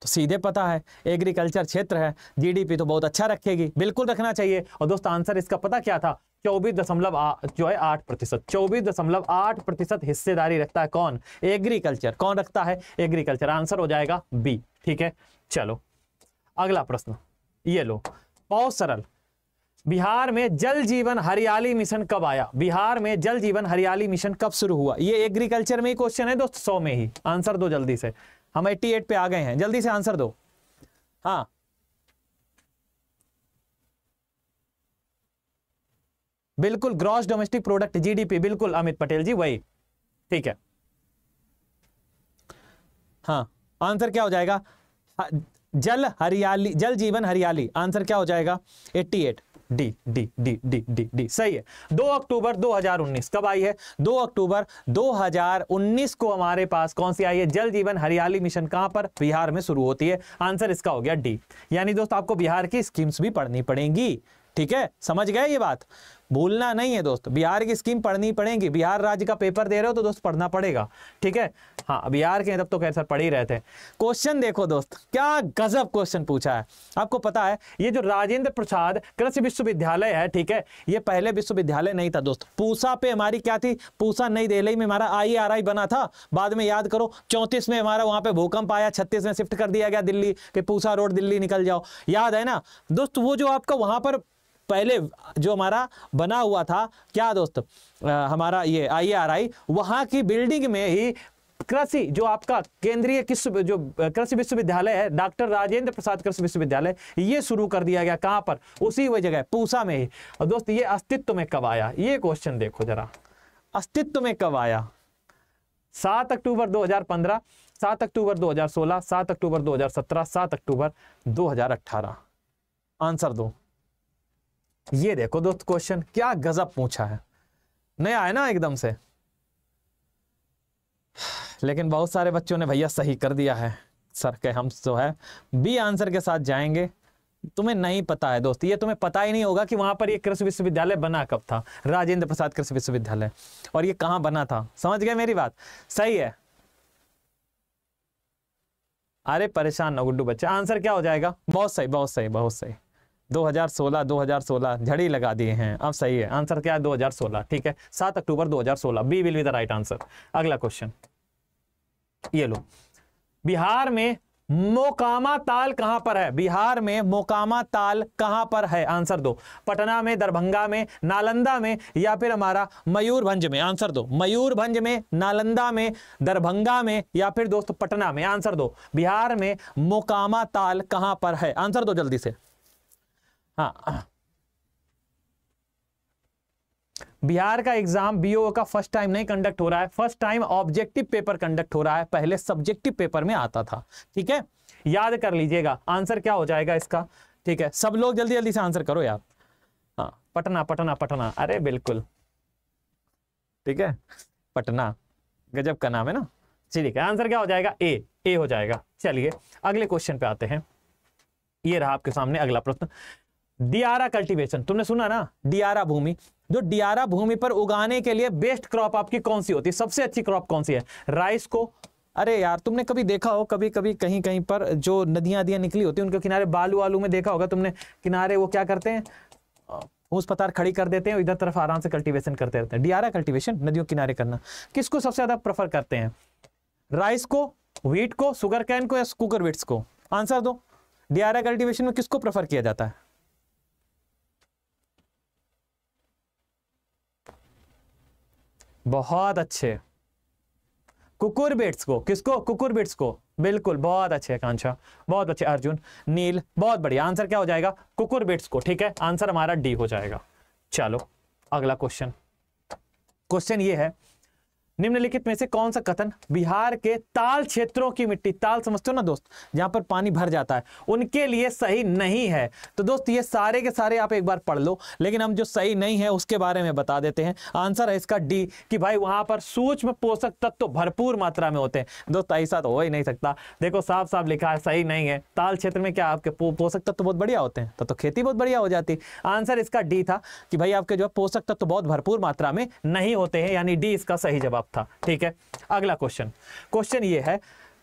तो सीधे पता है एग्रीकल्चर क्षेत्र है जीडीपी तो बहुत अच्छा रखेगी बिल्कुल रखना चाहिए और दोस्तों आंसर इसका पता क्या था चौबीस दशमलव जो है आठ प्रतिशत चौबीस दशमलव आठ प्रतिशत हिस्सेदारी रखता है कौन एग्रीकल्चर कौन रखता है एग्रीकल्चर आंसर हो जाएगा बी ठीक है चलो अगला प्रश्न ये लो बहुत सरल बिहार में जल जीवन हरियाली मिशन कब आया बिहार में जल जीवन हरियाली मिशन कब शुरू हुआ ये एग्रीकल्चर में ही क्वेश्चन है दोस्तों सौ में ही आंसर दो जल्दी से हम 88 पे आ गए हैं जल्दी से आंसर दो हाँ बिल्कुल ग्रॉस डोमेस्टिक प्रोडक्ट जीडीपी बिल्कुल अमित पटेल जी वही ठीक है हाँ आंसर क्या हो जाएगा जल हरियाली जल जीवन हरियाली आंसर क्या हो जाएगा 88 D D D D D D सही है दो अक्टूबर 2019 कब आई है दो अक्टूबर 2019 को हमारे पास कौन सी आई है जल जीवन हरियाली मिशन कहां पर बिहार में शुरू होती है आंसर इसका हो गया डी यानी दोस्तों आपको बिहार की स्कीम्स भी पढ़नी पड़ेंगी ठीक है समझ गए ये बात भूलना नहीं है दोस्त बिहार की स्कीम पढ़नी पड़ेगी बिहार राज्य का पेपर दे रहे हो तो दोस्त पढ़ना पड़ेगा ठीक है हाँ बिहार के तब तो खैर सर पढ़ ही रहे थे क्वेश्चन देखो दोस्त क्या गजब क्वेश्चन पूछा है आपको पता है ये जो राजेंद्र प्रसाद कृषि विश्वविद्यालय है ठीक है ये पहले विश्वविद्यालय नहीं था दोस्त पूसा पे हमारी क्या थी पूसा नई दिल्ली में हमारा आई e बना था बाद में याद करो चौंतीस में हमारा वहां पर भूकंप आया छत्तीस में शिफ्ट कर दिया गया दिल्ली के पूसा रोड दिल्ली निकल जाओ याद है ना दोस्त वो जो आपका वहां पर पहले जो हमारा बना हुआ था क्या दोस्त आ, हमारा ये आई आर आई वहाँ की बिल्डिंग में ही कृषि जो आपका केंद्रीय किस जो कृषि विश्वविद्यालय है डॉक्टर राजेंद्र प्रसाद कृषि विश्वविद्यालय ये शुरू कर दिया गया कहाँ पर उसी वही जगह पूसा में ही और दोस्त ये अस्तित्व में कब आया ये क्वेश्चन देखो जरा अस्तित्व में कब आया सात अक्टूबर 2015, सात अक्टूबर 2016, सात अक्टूबर 2017, सात अक्टूबर 2018 आंसर दो ये देखो दोस्त क्वेश्चन क्या गजब पूछा है नया है ना एकदम से लेकिन बहुत सारे बच्चों ने भैया सही कर दिया है सर के हम जो है बी आंसर के साथ जाएंगे तुम्हें नहीं पता है दोस्त ये तुम्हें पता ही नहीं होगा कि वहां पर ये कृषि विश्वविद्यालय बना कब था राजेंद्र प्रसाद कृषि विश्वविद्यालय और ये कहाँ बना था समझ गए मेरी बात सही है अरे परेशान ना गुड्डू बच्चा आंसर क्या हो जाएगा बहुत सही बहुत सही बहुत सही 2016 2016 झड़ी लगा दिए हैं अब सही है आंसर क्या है 2016 ठीक है 7 October 2016 B will be the right answer अगला क्वेश्चन ये लो बिहार में मोकामा ताल कहां पर है बिहार में मोकामा ताल कहां पर है आंसर दो पटना में दरभंगा में नालंदा में या फिर हमारा मयूरभंज में आंसर दो मयूरभंज में नालंदा में दरभंगा में या फिर दोस्तों पटना में आंसर दो बिहार में मोकामा ताल कहां पर है आंसर दो जल्दी से हाँ। बिहार का एग्जाम बीओ का फर्स्ट टाइम नहीं कंडक्ट हो रहा है first time objective paper conduct हो रहा है पहले सब्जेक्टिव पेपर में आता था ठीक है याद कर लीजिएगा आंसर क्या हो जाएगा इसका ठीक है सब लोग जल्दी जल्दी से आंसर करो यार हाँ पटना पटना पटना अरे बिल्कुल ठीक है पटना गजब का नाम है ना ठीक है आंसर क्या हो जाएगा ए ए हो जाएगा चलिए अगले क्वेश्चन पे आते हैं ये रहा आपके सामने अगला प्रश्न डियारा कल्टीवेशन तुमने सुना ना डियारा भूमि जो डियारा भूमि पर उगाने के लिए बेस्ट क्रॉप आपकी कौन सी होती है सबसे अच्छी क्रॉप कौन सी है राइस को अरे यार तुमने कभी देखा हो कभी कभी कहीं कहीं पर जो नदियां नदियां निकली होती हैं उनके किनारे बालू वालू में देखा होगा तुमने किनारे वो क्या करते हैं उस पतार खड़ी कर देते हैं इधर तरफ आराम से कल्टीवेशन करते रहते हैं डियारा कल्टीवेशन नदियों किनारे करना किसको सबसे ज्यादा प्रेफर करते हैं राइस को व्हीट को सुगर कैन को या कुकर वीट्स को आंसर दो डियारा कल्टीवेशन में किसको प्रेफर किया जाता है बहुत अच्छे कुकुर बेट्स को किसको कुकुर बेट्स को बिल्कुल बहुत अच्छे आकांक्षा बहुत अच्छे अर्जुन नील बहुत बढ़िया आंसर क्या हो जाएगा कुकुर बेट्स को ठीक है आंसर हमारा डी हो जाएगा चलो अगला क्वेश्चन क्वेश्चन ये है निम्नलिखित में से कौन सा कथन बिहार के ताल क्षेत्रों की मिट्टी ताल समझते हो ना दोस्त जहां पर पानी भर जाता है उनके लिए सही नहीं है तो दोस्त ये सारे के सारे आप एक बार पढ़ लो लेकिन हम जो सही नहीं है उसके बारे में बता देते हैं आंसर है इसका डी कि भाई वहां पर सूक्ष्म पोषक तत्व तो भरपूर मात्रा में होते हैं दोस्त ऐसा तो हो ही नहीं सकता देखो साफ साफ लिखा है सही नहीं है ताल क्षेत्र में क्या आपके पोषक तत्व तो बहुत बढ़िया होते हैं तो, तो खेती बहुत बढ़िया हो जाती आंसर इसका डी था कि भाई आपके जो पोषक तत्व बहुत भरपूर मात्रा में नहीं होते हैं यानी डी इसका सही जवाब जवाब था ठीक है अगला क्वेश्चन क्वेश्चन ये है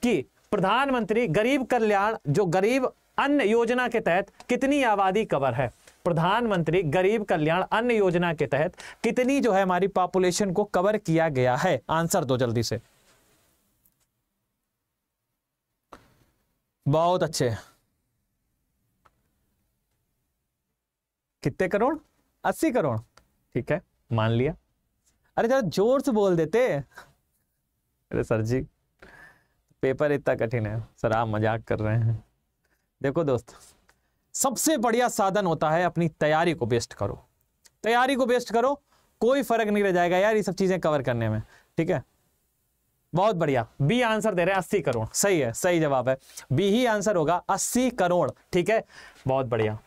कि प्रधानमंत्री गरीब कल्याण जो गरीब अन्न योजना के तहत कितनी आबादी कवर है प्रधानमंत्री गरीब कल्याण अन्न योजना के तहत कितनी जो है हमारी पॉपुलेशन को कवर किया गया है आंसर दो जल्दी से बहुत अच्छे कितने करोड़ अस्सी करोड़ ठीक है मान लिया अरे जरा जोर से बोल देते अरे सर जी पेपर इतना कठिन है सर आप मजाक कर रहे हैं देखो दोस्त सबसे बढ़िया साधन होता है अपनी तैयारी को बेस्ट करो तैयारी को बेस्ट करो कोई फर्क नहीं रह जाएगा यार ये सब चीजें कवर करने में ठीक है बहुत बढ़िया बी आंसर दे रहे हैं अस्सी करोड़ सही है सही जवाब है बी ही आंसर होगा अस्सी करोड़ ठीक है बहुत बढ़िया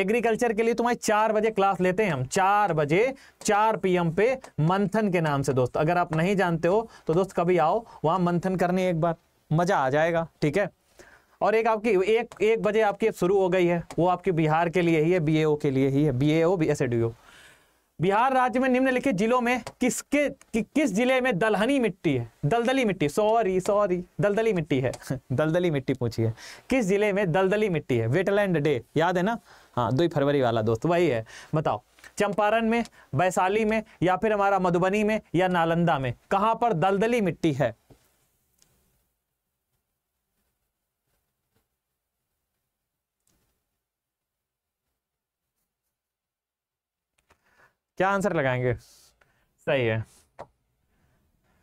एग्रीकल्चर के लिए तुम्हारी चार बजे क्लास लेते हैं हम चार बजे चार पीएम पे मंथन के नाम से दोस्त अगर आप नहीं जानते हो तो दोस्त कभी आओ वहां मंथन करने एक बार मजा आ जाएगा ठीक है और एक आपकी एक एक बजे आपकी शुरू हो गई है वो आपके बिहार के लिए ही है बी के लिए ही है बी बीएओ एस बिहार राज्य में निम्नलिखित जिलों में किसके कि, किस जिले में दलहनी मिट्टी है दलदली मिट्टी सॉरी सॉरी दलदली मिट्टी है दलदली मिट्टी पूछिए किस जिले में दलदली मिट्टी है वेटलैंड डे याद है ना हाँ दो फरवरी वाला दोस्त वही है बताओ चंपारण में वैशाली में या फिर हमारा मधुबनी में या नालंदा में कहां पर दलदली मिट्टी है क्या आंसर लगाएंगे सही है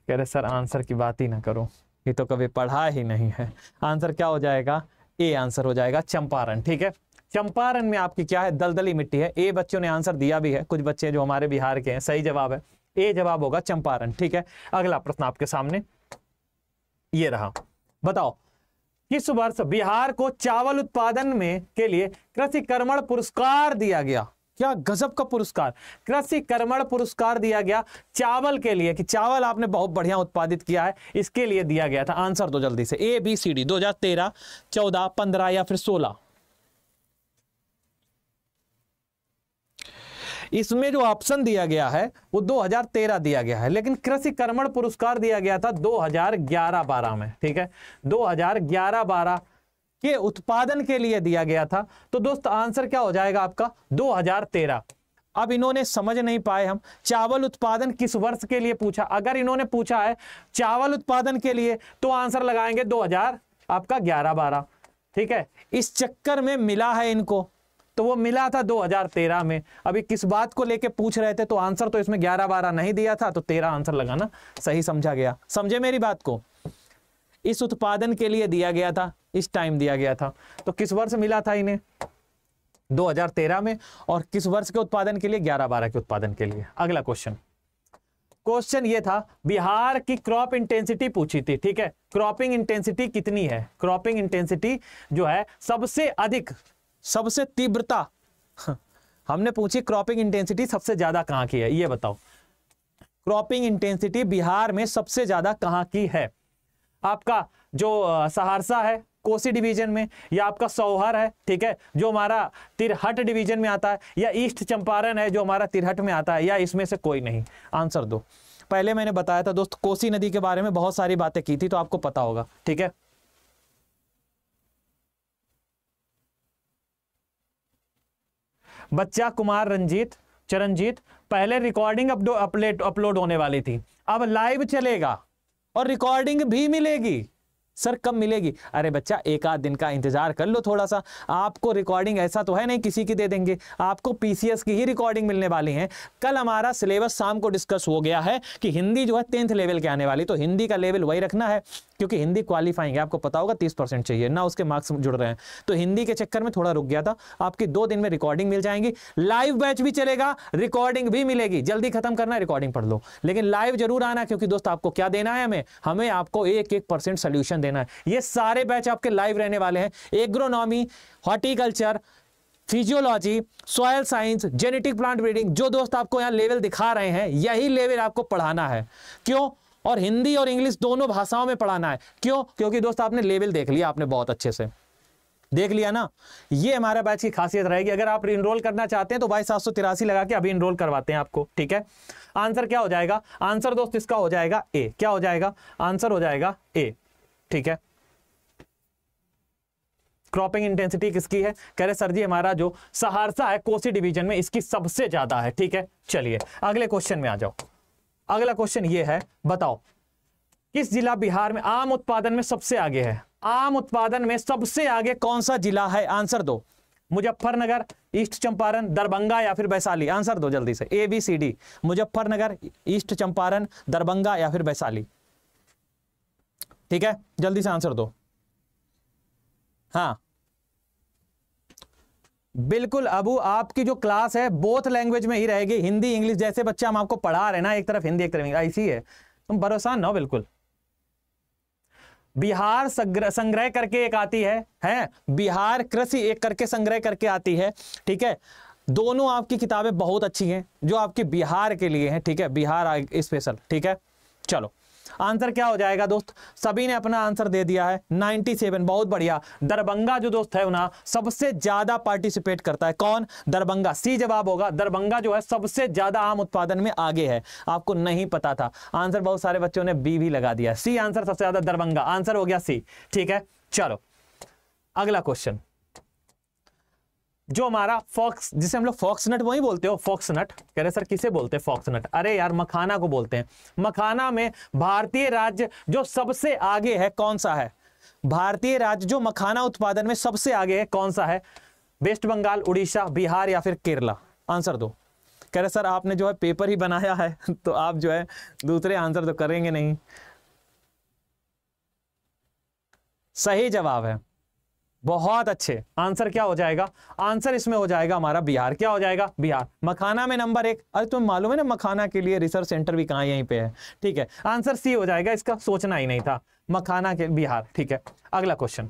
कह रहे सर आंसर की बात ही ना करो ये तो कभी पढ़ा ही नहीं है आंसर क्या हो जाएगा ए आंसर हो जाएगा चंपारण ठीक है चंपारण में आपकी क्या है दलदली मिट्टी है ए बच्चों ने आंसर दिया भी है कुछ बच्चे जो हमारे बिहार के हैं सही जवाब है ए जवाब होगा चंपारण ठीक है अगला प्रश्न आपके सामने ये रहा बताओ किस वर्ष बिहार को चावल उत्पादन में के लिए कृषि कर्मण पुरस्कार दिया गया क्या गजब का पुरस्कार कृषि कर्मण पुरस्कार दिया गया चावल के लिए कि चावल आपने बहुत बढ़िया उत्पादित किया है इसके लिए दिया गया था आंसर दो जल्दी से ए बी सी डी दो हजार तेरह चौदह पंद्रह या फिर सोलह इसमें जो ऑप्शन दिया गया है वो 2013 दिया गया है लेकिन कृषि कर्मण पुरस्कार दिया गया था 2011 बारह में ठीक है 2011 हजार के उत्पादन के लिए दिया गया था तो दोस्त आंसर क्या हो जाएगा आपका 2013 अब इन्होंने समझ नहीं पाए हम चावल उत्पादन किस वर्ष के लिए पूछा अगर इन्होंने पूछा है चावल उत्पादन के लिए तो आंसर लगाएंगे 2000 आपका 11 12 ठीक है इस चक्कर में मिला है इनको तो वो मिला था 2013 में अभी किस बात को लेके पूछ रहे थे तो आंसर तो इसमें 11 12 नहीं दिया था तो 13 आंसर लगाना सही समझा गया समझे मेरी बात को इस उत्पादन के लिए दिया गया था इस टाइम दिया गया था तो किस वर्ष मिला था इन्हें 2013 में और किस वर्ष के उत्पादन के लिए 11 12 के उत्पादन के लिए अगला क्वेश्चन क्वेश्चन ये था बिहार की क्रॉप इंटेंसिटी पूछी थी ठीक है क्रॉपिंग इंटेंसिटी कितनी है क्रॉपिंग इंटेंसिटी जो है सबसे अधिक सबसे तीव्रता हाँ, हमने पूछी क्रॉपिंग इंटेंसिटी सबसे ज्यादा कहां की है ये बताओ क्रॉपिंग इंटेंसिटी बिहार में सबसे ज्यादा कहां की है आपका जो सहरसा है कोसी डिवीजन में या आपका सौहर है ठीक है जो हमारा तिरहट डिवीजन में आता है या ईस्ट चंपारण है जो हमारा तिरहट में आता है या इसमें से कोई नहीं आंसर दो पहले मैंने बताया था दोस्त कोसी नदी के बारे में बहुत सारी बातें की थी तो आपको पता होगा ठीक है बच्चा कुमार रंजीत चरणजीत पहले रिकॉर्डिंग अपलोड होने वाली थी अब लाइव चलेगा और रिकॉर्डिंग भी मिलेगी सर कब मिलेगी अरे बच्चा एक आध दिन का इंतजार कर लो थोड़ा सा आपको रिकॉर्डिंग ऐसा तो है नहीं किसी की दे देंगे आपको पीसीएस की ही रिकॉर्डिंग मिलने वाली है कल हमारा सिलेबस शाम को डिस्कस हो गया है कि हिंदी जो है टेंथ लेवल के आने वाली तो हिंदी का लेवल वही रखना है क्योंकि हिंदी क्वालिफाइंग है आपको पता होगा तीस परसेंट चाहिए ना उसके मार्क्स जुड़ रहे हैं तो हिंदी के चक्कर में थोड़ा रुक गया था आपकी दो दिन में रिकॉर्डिंग मिल जाएंगी लाइव बैच भी चलेगा रिकॉर्डिंग भी मिलेगी जल्दी खत्म करना रिकॉर्डिंग पढ़ लो लेकिन लाइव जरूर आना क्योंकि दोस्त आपको क्या देना है हमें हमें आपको एक एक परसेंट सोल्यूशन लेना है ये सारे बैच आपके लाइव रहने वाले हैं agronomy horticulture physiology soil science genetic plant breeding जो दोस्त आपको यहाँ लेवल दिखा रहे हैं यही लेवल आपको पढ़ाना है क्यों और हिंदी और इंग्लिश दोनों भाषाओं में पढ़ाना है क्यों क्योंकि दोस्त आपने लेवल देख लिया आपने बहुत अच्छे से देख लिया ना ये हमारा बैच की खासियत रहेगी अगर आप इनरोल करना चाहते हैं तो बाईस सात लगा के अभी इनरोल करवाते हैं आपको ठीक है आंसर क्या हो जाएगा आंसर दोस्त इसका हो जाएगा ए क्या हो जाएगा आंसर हो जाएगा ए ठीक है क्रॉपिंग इंटेंसिटी किसकी है कह रहे सर जी हमारा जो सहरसा है कोसी डिवीजन में इसकी सबसे ज्यादा है ठीक है चलिए अगले क्वेश्चन में आ जाओ अगला क्वेश्चन ये है बताओ किस जिला बिहार में आम उत्पादन में सबसे आगे है आम उत्पादन में सबसे आगे कौन सा जिला है आंसर दो मुजफ्फरनगर ईस्ट चंपारण दरभंगा या फिर वैशाली आंसर दो जल्दी से A B C D Muzaffarnagar east Champaran Darbhanga या फिर वैशाली ठीक है जल्दी से आंसर दो हाँ बिल्कुल अबू आपकी जो क्लास है बोथ लैंग्वेज में ही रहेगी हिंदी इंग्लिश जैसे बच्चे हम आपको पढ़ा रहे ना एक तरफ हिंदी एक तरफ ऐसी है तुम भरोसा ना बिल्कुल बिहार संग्रह करके एक आती है हैं बिहार कृषि एक करके संग्रह करके आती है ठीक है दोनों आपकी किताबें बहुत अच्छी हैं जो आपके बिहार के लिए हैं ठीक है बिहार स्पेशल ठीक है चलो आंसर क्या हो जाएगा दोस्त सभी ने अपना आंसर दे दिया है 97 बहुत बढ़िया दरभंगा जो दोस्त है ना सबसे ज्यादा पार्टिसिपेट करता है कौन दरभंगा सी जवाब होगा दरभंगा जो है सबसे ज्यादा आम उत्पादन में आगे है आपको नहीं पता था आंसर बहुत सारे बच्चों ने बी भी लगा दिया सी आंसर सबसे ज्यादा दरभंगा आंसर हो गया सी ठीक है चलो अगला क्वेश्चन जो हमारा फॉक्स जिसे हम लोग फॉक्स नट वही बोलते हो फॉक्स नट कह रहे सर किसे बोलते हैं फॉक्स नट अरे यार मखाना को बोलते हैं मखाना में भारतीय राज्य जो सबसे आगे है कौन सा है भारतीय राज्य जो मखाना उत्पादन में सबसे आगे है कौन सा है वेस्ट बंगाल उड़ीसा बिहार या फिर केरला आंसर दो कह रहे सर आपने जो है पेपर ही बनाया है तो आप जो है दूसरे आंसर तो करेंगे नहीं सही जवाब है बहुत अच्छे आंसर क्या हो जाएगा आंसर इसमें हो जाएगा हमारा बिहार क्या हो जाएगा बिहार मखाना में नंबर एक अरे तुम्हें मालूम है ना मखाना के लिए रिसर्च सेंटर भी कहाँ यहीं पे है ठीक है आंसर सी हो जाएगा इसका सोचना ही नहीं था मखाना के बिहार ठीक है अगला क्वेश्चन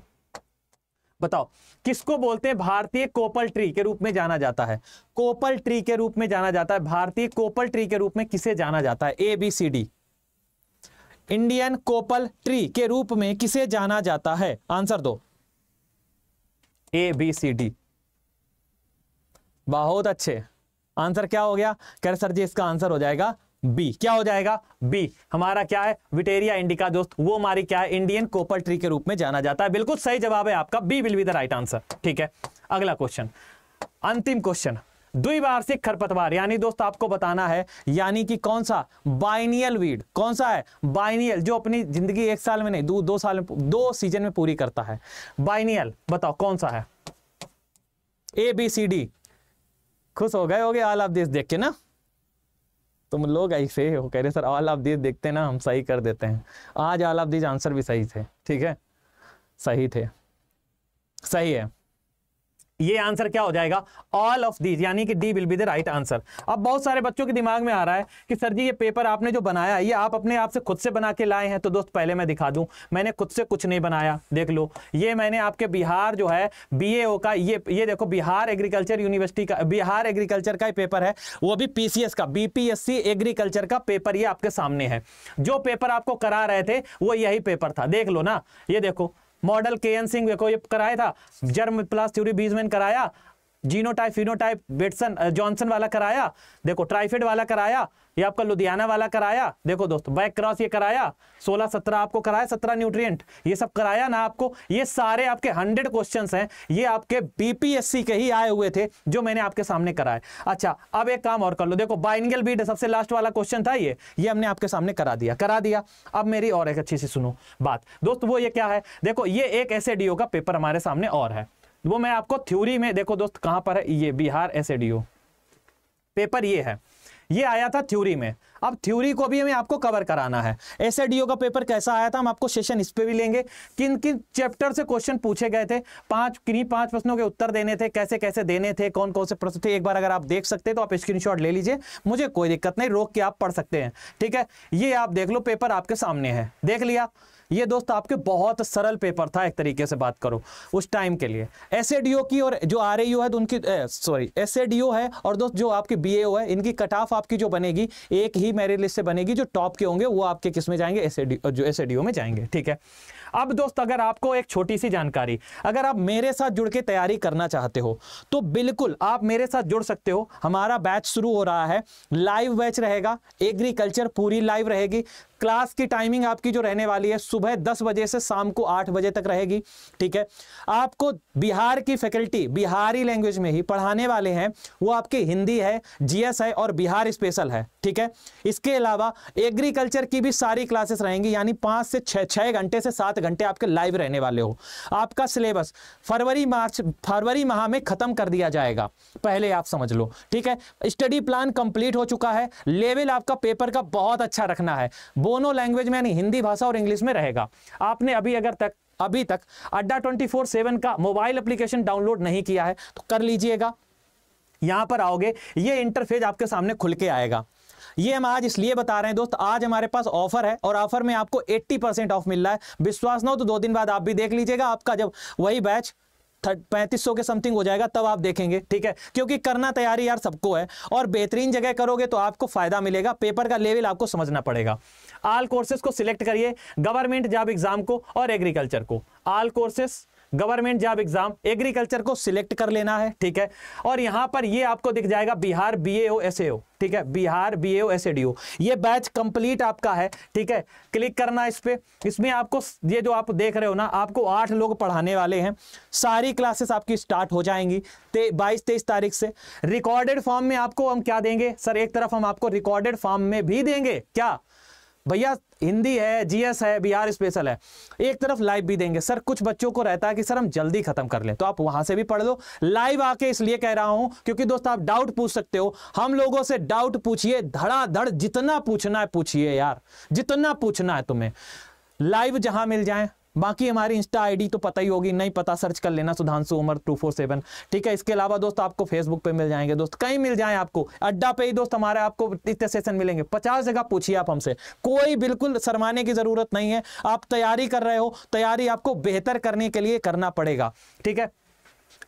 बताओ किसको बोलते हैं भारतीय कोपल ट्री के रूप में जाना जाता है कोपल ट्री के रूप में जाना जाता है भारतीय कोपल ट्री के रूप में किसे जाना जाता है A B C D Indian copal tree के रूप में किसे जाना जाता है आंसर दो ए बी सी डी बहुत अच्छे आंसर क्या हो गया कह रहे सर जी इसका आंसर हो जाएगा बी क्या हो जाएगा बी हमारा क्या है विटेरिया इंडिका दोस्त वो हमारी क्या है इंडियन कोपर ट्री के रूप में जाना जाता है बिल्कुल सही जवाब है आपका B will be the right answer ठीक है अगला क्वेश्चन अंतिम क्वेश्चन द्विवार्षिक खरपतवार यानी दोस्त आपको बताना है यानी कि कौन सा बाइनियल वीड कौन सा है बाइनियल जो अपनी जिंदगी एक साल में नहीं दो दो साल में दो सीजन में पूरी करता है बाइनियल बताओ कौन सा है ए बी सी डी खुश हो गए हो गए आल आप देश देख के ना तुम लोग ऐसे हो कह रहे सर आल आप देश देखते ना हम सही कर देते हैं आज आल आप देश आंसर भी सही थे ठीक है सही थे सही है ये आंसर क्या हो जाएगा ऑल ऑफ दीज यानी कि D will be the right answer अब बहुत सारे बच्चों के दिमाग में आ रहा है कि सर जी ये पेपर आपने जो बनाया है ये आप अपने आप से खुद से बना के लाए हैं तो दोस्त पहले मैं दिखा दूं मैंने खुद से कुछ नहीं बनाया देख लो ये मैंने आपके बिहार जो है बी का ये ये देखो बिहार एग्रीकल्चर यूनिवर्सिटी का बिहार एग्रीकल्चर का पेपर है वो भी पी का बी एग्रीकल्चर का पेपर ये आपके सामने है जो पेपर आपको करा रहे थे वो यही पेपर था देख लो ना ये देखो मॉडल के एन सिंह को ये कराया था जर्म प्लास थ्योरी बीजमैन कराया जीनोटाइप फिनोटाइप बेटसन जॉनसन वाला कराया देखो ट्राइफेड वाला कराया ये आपका लुधियाना वाला कराया देखो दोस्तों बैक क्रॉस ये कराया सोलह सत्रह आपको कराया सत्रह न्यूट्रिएंट ये सब कराया ना आपको ये सारे आपके हंड्रेड क्वेश्चन हैं ये आपके बीपीएससी के ही आए हुए थे जो मैंने आपके सामने कराए अच्छा अब एक काम और कर लो देखो बाइनगल बीट सबसे लास्ट वाला क्वेश्चन था ये ये हमने आपके सामने करा दिया करा दिया अब मेरी और एक अच्छे से सुनो बात दोस्त वो ये क्या है देखो ये एक एस का पेपर हमारे सामने और है वो मैं आपको थ्योरी में देखो दोस्त कहां पर है ये बिहार एस पेपर ये है ये आया था थ्योरी में अब थ्योरी को भी हमें आपको कवर कराना है एस का पेपर कैसा आया था हम आपको सेशन इस पर भी लेंगे किन किन चैप्टर से क्वेश्चन पूछे गए थे पांच किन्हीं पांच प्रश्नों के उत्तर देने थे कैसे कैसे देने थे कौन कौन से प्रश्न थे एक बार अगर आप देख सकते तो आप स्क्रीनशॉट ले लीजिए मुझे कोई दिक्कत नहीं रोक के आप पढ़ सकते हैं ठीक है ये आप देख लो पेपर आपके सामने है देख लिया ये दोस्त आपके बहुत सरल पेपर था एक तरीके से बात करो उस टाइम के लिए एस की और जो आर है तो उनकी सॉरी एस है और दोस्त जो आपकी बी है इनकी कट ऑफ आपकी जो बनेगी एक ही ही मेरिट लिस्ट से बनेगी जो टॉप के होंगे वो आपके किस में जाएंगे एस जो एस में जाएंगे ठीक है अब दोस्त अगर आपको एक छोटी सी जानकारी अगर आप मेरे साथ जुड़ के तैयारी करना चाहते हो तो बिल्कुल आप मेरे साथ जुड़ सकते हो हमारा बैच शुरू हो रहा है लाइव बैच रहेगा एग्रीकल्चर पूरी लाइव रहेगी क्लास की टाइमिंग आपकी जो रहने वाली है सुबह दस बजे से शाम को आठ बजे तक रहेगी ठीक है आपको बिहार की फैकल्टी बिहारी लैंग्वेज में ही पढ़ाने वाले हैं वो आपके हिंदी है जीएस है और बिहार स्पेशल है ठीक है इसके अलावा एग्रीकल्चर की भी सारी क्लासेस रहेंगी यानी पाँच से छः छः घंटे से सात घंटे आपके लाइव रहने वाले हो आपका सिलेबस फरवरी मार्च फरवरी माह में ख़त्म कर दिया जाएगा पहले आप समझ लो ठीक है स्टडी प्लान कंप्लीट हो चुका है लेवल आपका पेपर का बहुत अच्छा रखना है दोनों लैंग्वेज में यानी हिंदी भाषा और इंग्लिश में रहेगा आपने अभी अगर तक अभी तक अड्डा ट्वेंटी फोर सेवन का मोबाइल एप्लीकेशन डाउनलोड नहीं किया है तो कर लीजिएगा यहां पर आओगे ये इंटरफेस आपके सामने खुल के आएगा ये हम आज इसलिए बता रहे हैं दोस्त आज हमारे पास ऑफर है और ऑफर में आपको 80 परसेंट ऑफ मिल रहा है विश्वास ना हो तो दो दिन बाद आप भी देख लीजिएगा आपका जब वही बैच पैंतीस सौ के समथिंग हो जाएगा तब आप देखेंगे ठीक है क्योंकि करना तैयारी यार सबको है और बेहतरीन जगह करोगे तो आपको फायदा मिलेगा पेपर का लेवल आपको समझना पड़ेगा आल कोर्सेज को सिलेक्ट करिए गवर्नमेंट जॉब एग्जाम को और एग्रीकल्चर को all courses government job exam agriculture को सिलेक्ट कर लेना है ठीक है और यहां पर ये आपको दिख जाएगा बिहार बी ए ठीक है बिहार बी ए ये बैच कंप्लीट आपका है ठीक है क्लिक करना इस पर इसमें आपको ये जो आप देख रहे हो ना आपको आठ लोग पढ़ाने वाले हैं सारी क्लासेस आपकी स्टार्ट हो जाएंगी ते, बाईस तेईस तारीख से रिकॉर्डेड फॉर्म में आपको हम क्या देंगे सर एक तरफ हम आपको रिकॉर्डेड फॉर्म में भी देंगे क्या भैया हिंदी है जीएस है बिहार स्पेशल है एक तरफ लाइव भी देंगे सर कुछ बच्चों को रहता है कि सर हम जल्दी खत्म कर ले तो आप वहां से भी पढ़ लो लाइव आके इसलिए कह रहा हूं क्योंकि दोस्त आप डाउट पूछ सकते हो हम लोगों से डाउट पूछिए धड़ाधड़ जितना पूछना है पूछिए यार जितना पूछना है तुम्हें लाइव जहां मिल जाए बाकी हमारी इंस्टा आईडी तो पता ही होगी नहीं पता सर्च कर लेना Sudhanshu Umar two four seven ठीक है इसके अलावा दोस्त आपको फेसबुक पे मिल जाएंगे दोस्त कहीं मिल जाए आपको अड्डा पे ही दोस्त हमारे आपको इतने सेशन मिलेंगे पचास जगह पूछिए आप हमसे कोई बिल्कुल शरमाने की जरूरत नहीं है आप तैयारी कर रहे हो तैयारी आपको बेहतर करने के लिए करना पड़ेगा ठीक है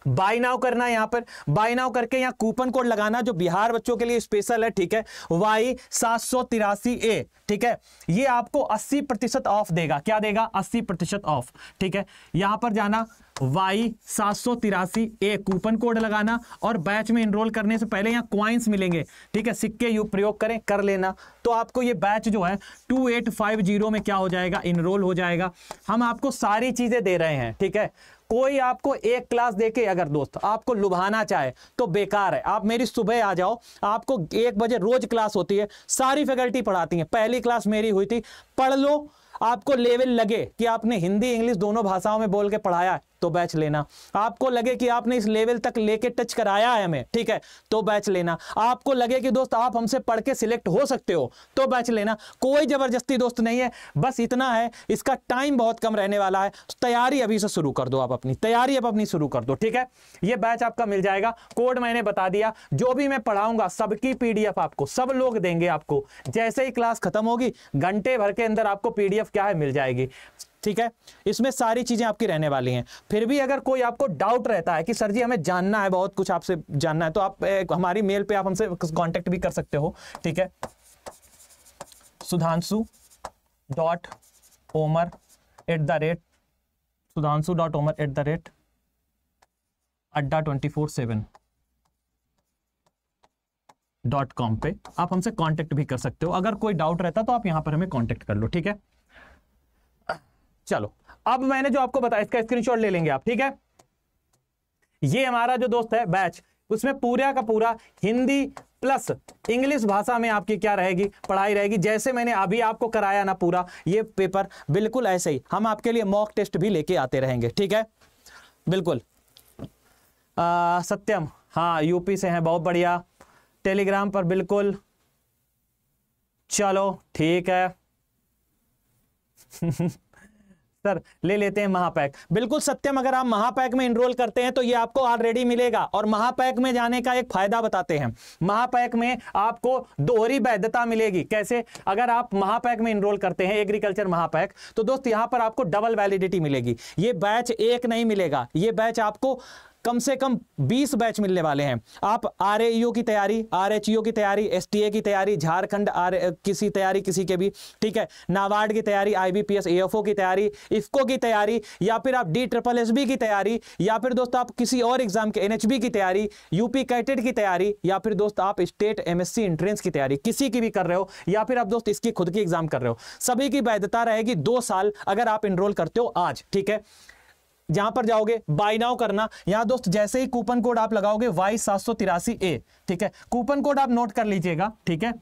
बाय नाउ करना है यहाँ पर बाय नाउ करके यहां कूपन कोड लगाना जो बिहार बच्चों के लिए स्पेशल है ठीक है वाई सात सौ तिरासी ए ठीक है ये आपको 80 प्रतिशत ऑफ देगा क्या देगा 80 प्रतिशत ऑफ ठीक है यहां पर जाना वाई सात सौ तिरासी ए कूपन कोड लगाना और बैच में इनरोल करने से पहले यहां क्वाइंस मिलेंगे ठीक है सिक्के यू प्रयोग करें कर लेना तो आपको ये बैच जो है टू एट फाइव जीरो में क्या हो जाएगा इनरोल हो जाएगा हम आपको सारी चीज़ें दे रहे हैं ठीक है कोई आपको एक क्लास देके अगर दोस्त आपको लुभाना चाहे तो बेकार है आप मेरी सुबह आ जाओ आपको एक बजे रोज क्लास होती है सारी फैकल्टी पढ़ाती है पहली क्लास मेरी हुई थी पढ़ लो आपको लेवल लगे कि आपने हिंदी इंग्लिश दोनों भाषाओं में बोल के पढ़ाया है तो बैच लेना आपको लगे कि आपने इस लेवल तक लेके टच कराया है हमें ठीक है तो बैच लेना आपको लगे कि दोस्त आप हमसे पढ़ के सिलेक्ट हो सकते हो तो बैच लेना कोई जबरदस्ती दोस्त नहीं है बस इतना है इसका टाइम बहुत कम रहने वाला है तो तैयारी अभी से शुरू कर दो आप अपनी तैयारी अब अपनी शुरू कर दो ठीक है ये बैच आपका मिल जाएगा कोड मैंने बता दिया जो भी मैं पढ़ाऊंगा सबकी पीडीएफ आपको सब लोग देंगे आपको जैसे ही क्लास खत्म होगी घंटे भर के अंदर आपको पीडीएफ क्या है मिल जाएगी ठीक है इसमें सारी चीज़ें आपकी रहने वाली हैं फिर भी अगर कोई आपको डाउट रहता है कि सर जी हमें जानना है बहुत कुछ आपसे जानना है तो आप एक, हमारी मेल पे आप हमसे कांटेक्ट भी कर सकते हो ठीक है Sudhanshu dot Omar at the rate Sudhanshu dot Omar at the rate Adda twenty four seven dot com पे आप हमसे कांटेक्ट भी कर सकते हो अगर कोई डाउट रहता तो आप यहां पर हमें कांटेक्ट कर लो ठीक है चलो अब मैंने जो आपको बताया इसका स्क्रीनशॉट ले लेंगे आप ठीक है ये हमारा जो दोस्त है बैच उसमें पूरा का पूरा हिंदी प्लस इंग्लिश भाषा में आपकी क्या रहेगी पढ़ाई रहेगी जैसे मैंने अभी आपको कराया ना पूरा ये पेपर बिल्कुल ऐसे ही हम आपके लिए मॉक टेस्ट भी लेके आते रहेंगे ठीक है बिल्कुल आ, सत्यम हाँ यूपी से हैं बहुत बढ़िया टेलीग्राम पर बिल्कुल चलो ठीक है सर ले लेते हैं महापैक बिल्कुल सत्यम अगर आप महापैक में इनरोल करते हैं तो ये आपको ऑलरेडी मिलेगा और महापैक में जाने का एक फायदा बताते हैं महापैक में आपको दोहरी वैधता मिलेगी कैसे अगर आप महापैक में इनरोल करते हैं एग्रीकल्चर महापैक तो दोस्त यहां पर आपको डबल वैलिडिटी मिलेगी ये बैच एक नहीं मिलेगा ये बैच आपको कम से कम 20 बैच मिलने वाले हैं आप आर की तैयारी आर की तैयारी एस की तैयारी झारखंड आर किसी तैयारी किसी के भी ठीक है नाबार्ड की तैयारी आईबीपीएस एएफओ की तैयारी इफ्को की तैयारी या फिर आप डी ट्रिपल एस की तैयारी या फिर दोस्तों आप किसी और एग्जाम के एन की तैयारी यूपी कैटेड की तैयारी या फिर दोस्त आप स्टेट एम एंट्रेंस की तैयारी किसी की भी कर रहे हो या फिर आप दोस्त इसकी खुद की एग्जाम कर रहे हो सभी की वैधता रहेगी दो साल अगर आप इनरोल करते हो आज ठीक है जहां पर जाओगे बाय नाउ करना यहां दोस्त जैसे ही कूपन कोड आप लगाओगे वाई सात ए ठीक है कूपन कोड आप नोट कर लीजिएगा ठीक है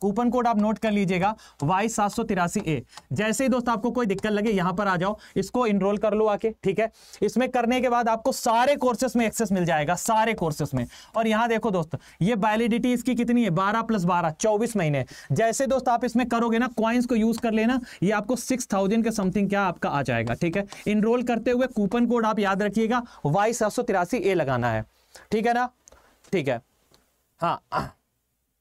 कूपन कोड आप नोट कर लीजिएगा वाई सात सौ तिरासी ए जैसे ही दोस्त आपको कोई दिक्कत लगे यहां पर आ जाओ इसको इनरोल कर लो आके ठीक है इसमें करने के बाद आपको सारे कोर्सेस में एक्सेस मिल जाएगा सारे कोर्सेस में और यहां देखो दोस्त ये वैलिडिटी इसकी कितनी है बारह प्लस बारह चौबीस महीने जैसे दोस्त आप इसमें करोगे ना क्वाइंस को यूज कर लेना ये आपको सिक्स थाउजेंड के समथिंग क्या आपका आ जाएगा ठीक है इनरोल करते हुए कूपन कोड आप याद रखिएगा वाई सात सौ तिरासी ए लगाना है ठीक है ना ठीक है हाँ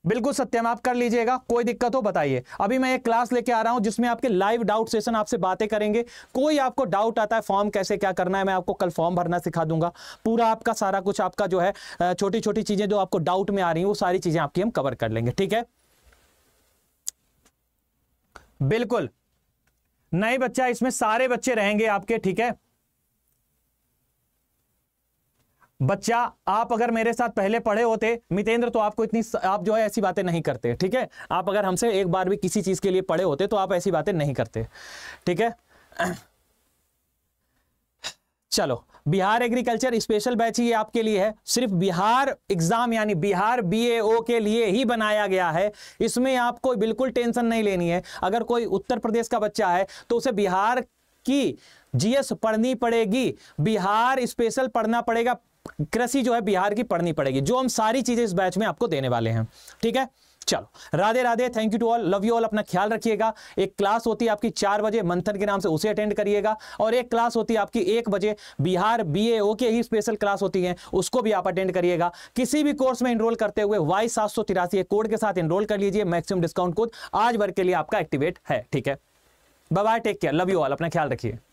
बिल्कुल सत्यम आप कर लीजिएगा कोई दिक्कत हो बताइए अभी मैं एक क्लास लेके आ रहा हूं जिसमें आपके लाइव डाउट सेशन आपसे बातें करेंगे कोई आपको डाउट आता है फॉर्म कैसे क्या करना है मैं आपको कल फॉर्म भरना सिखा दूंगा पूरा आपका सारा कुछ आपका जो है छोटी छोटी चीजें जो आपको डाउट में आ रही है वो सारी चीजें आपकी हम कवर कर लेंगे ठीक है बिल्कुल नहीं बच्चा इसमें सारे बच्चे रहेंगे आपके ठीक है बच्चा आप अगर मेरे साथ पहले पढ़े होते मितेंद्र तो आपको इतनी आप जो है ऐसी बातें नहीं करते ठीक है आप अगर हमसे एक बार भी किसी चीज के लिए पढ़े होते तो आप ऐसी बातें नहीं करते ठीक है चलो बिहार एग्रीकल्चर स्पेशल बैच ही आपके लिए है सिर्फ बिहार एग्जाम यानी बिहार बीएओ के लिए ही बनाया गया है इसमें आपको बिल्कुल टेंशन नहीं लेनी है अगर कोई उत्तर प्रदेश का बच्चा है तो उसे बिहार की जीएस पढ़नी पड़ेगी बिहार स्पेशल पढ़ना पड़ेगा कृषि जो है बिहार की पढ़नी पड़ेगी जो हम सारी चीजें इस बैच में आपको देने वाले हैं ठीक है चलो Radhe Radhe thank you to all love you all अपना ख्याल रखिएगा एक क्लास होती है आपकी चार बजे मंथन के नाम से उसे अटेंड करिएगा और एक क्लास होती है आपकी एक बजे बिहार बीएओ के ही स्पेशल क्लास होती है उसको भी आप अटेंड करिएगा किसी भी कोर्स में इनरोल करते हुए वाई सात सौ तिरासी कोड के साथ इनरोल कर लीजिए मैक्सिमम डिस्काउंट कोड आज भर के लिए आपका एक्टिवेट है ठीक है bye take care love you all अपना ख्याल रखिएगा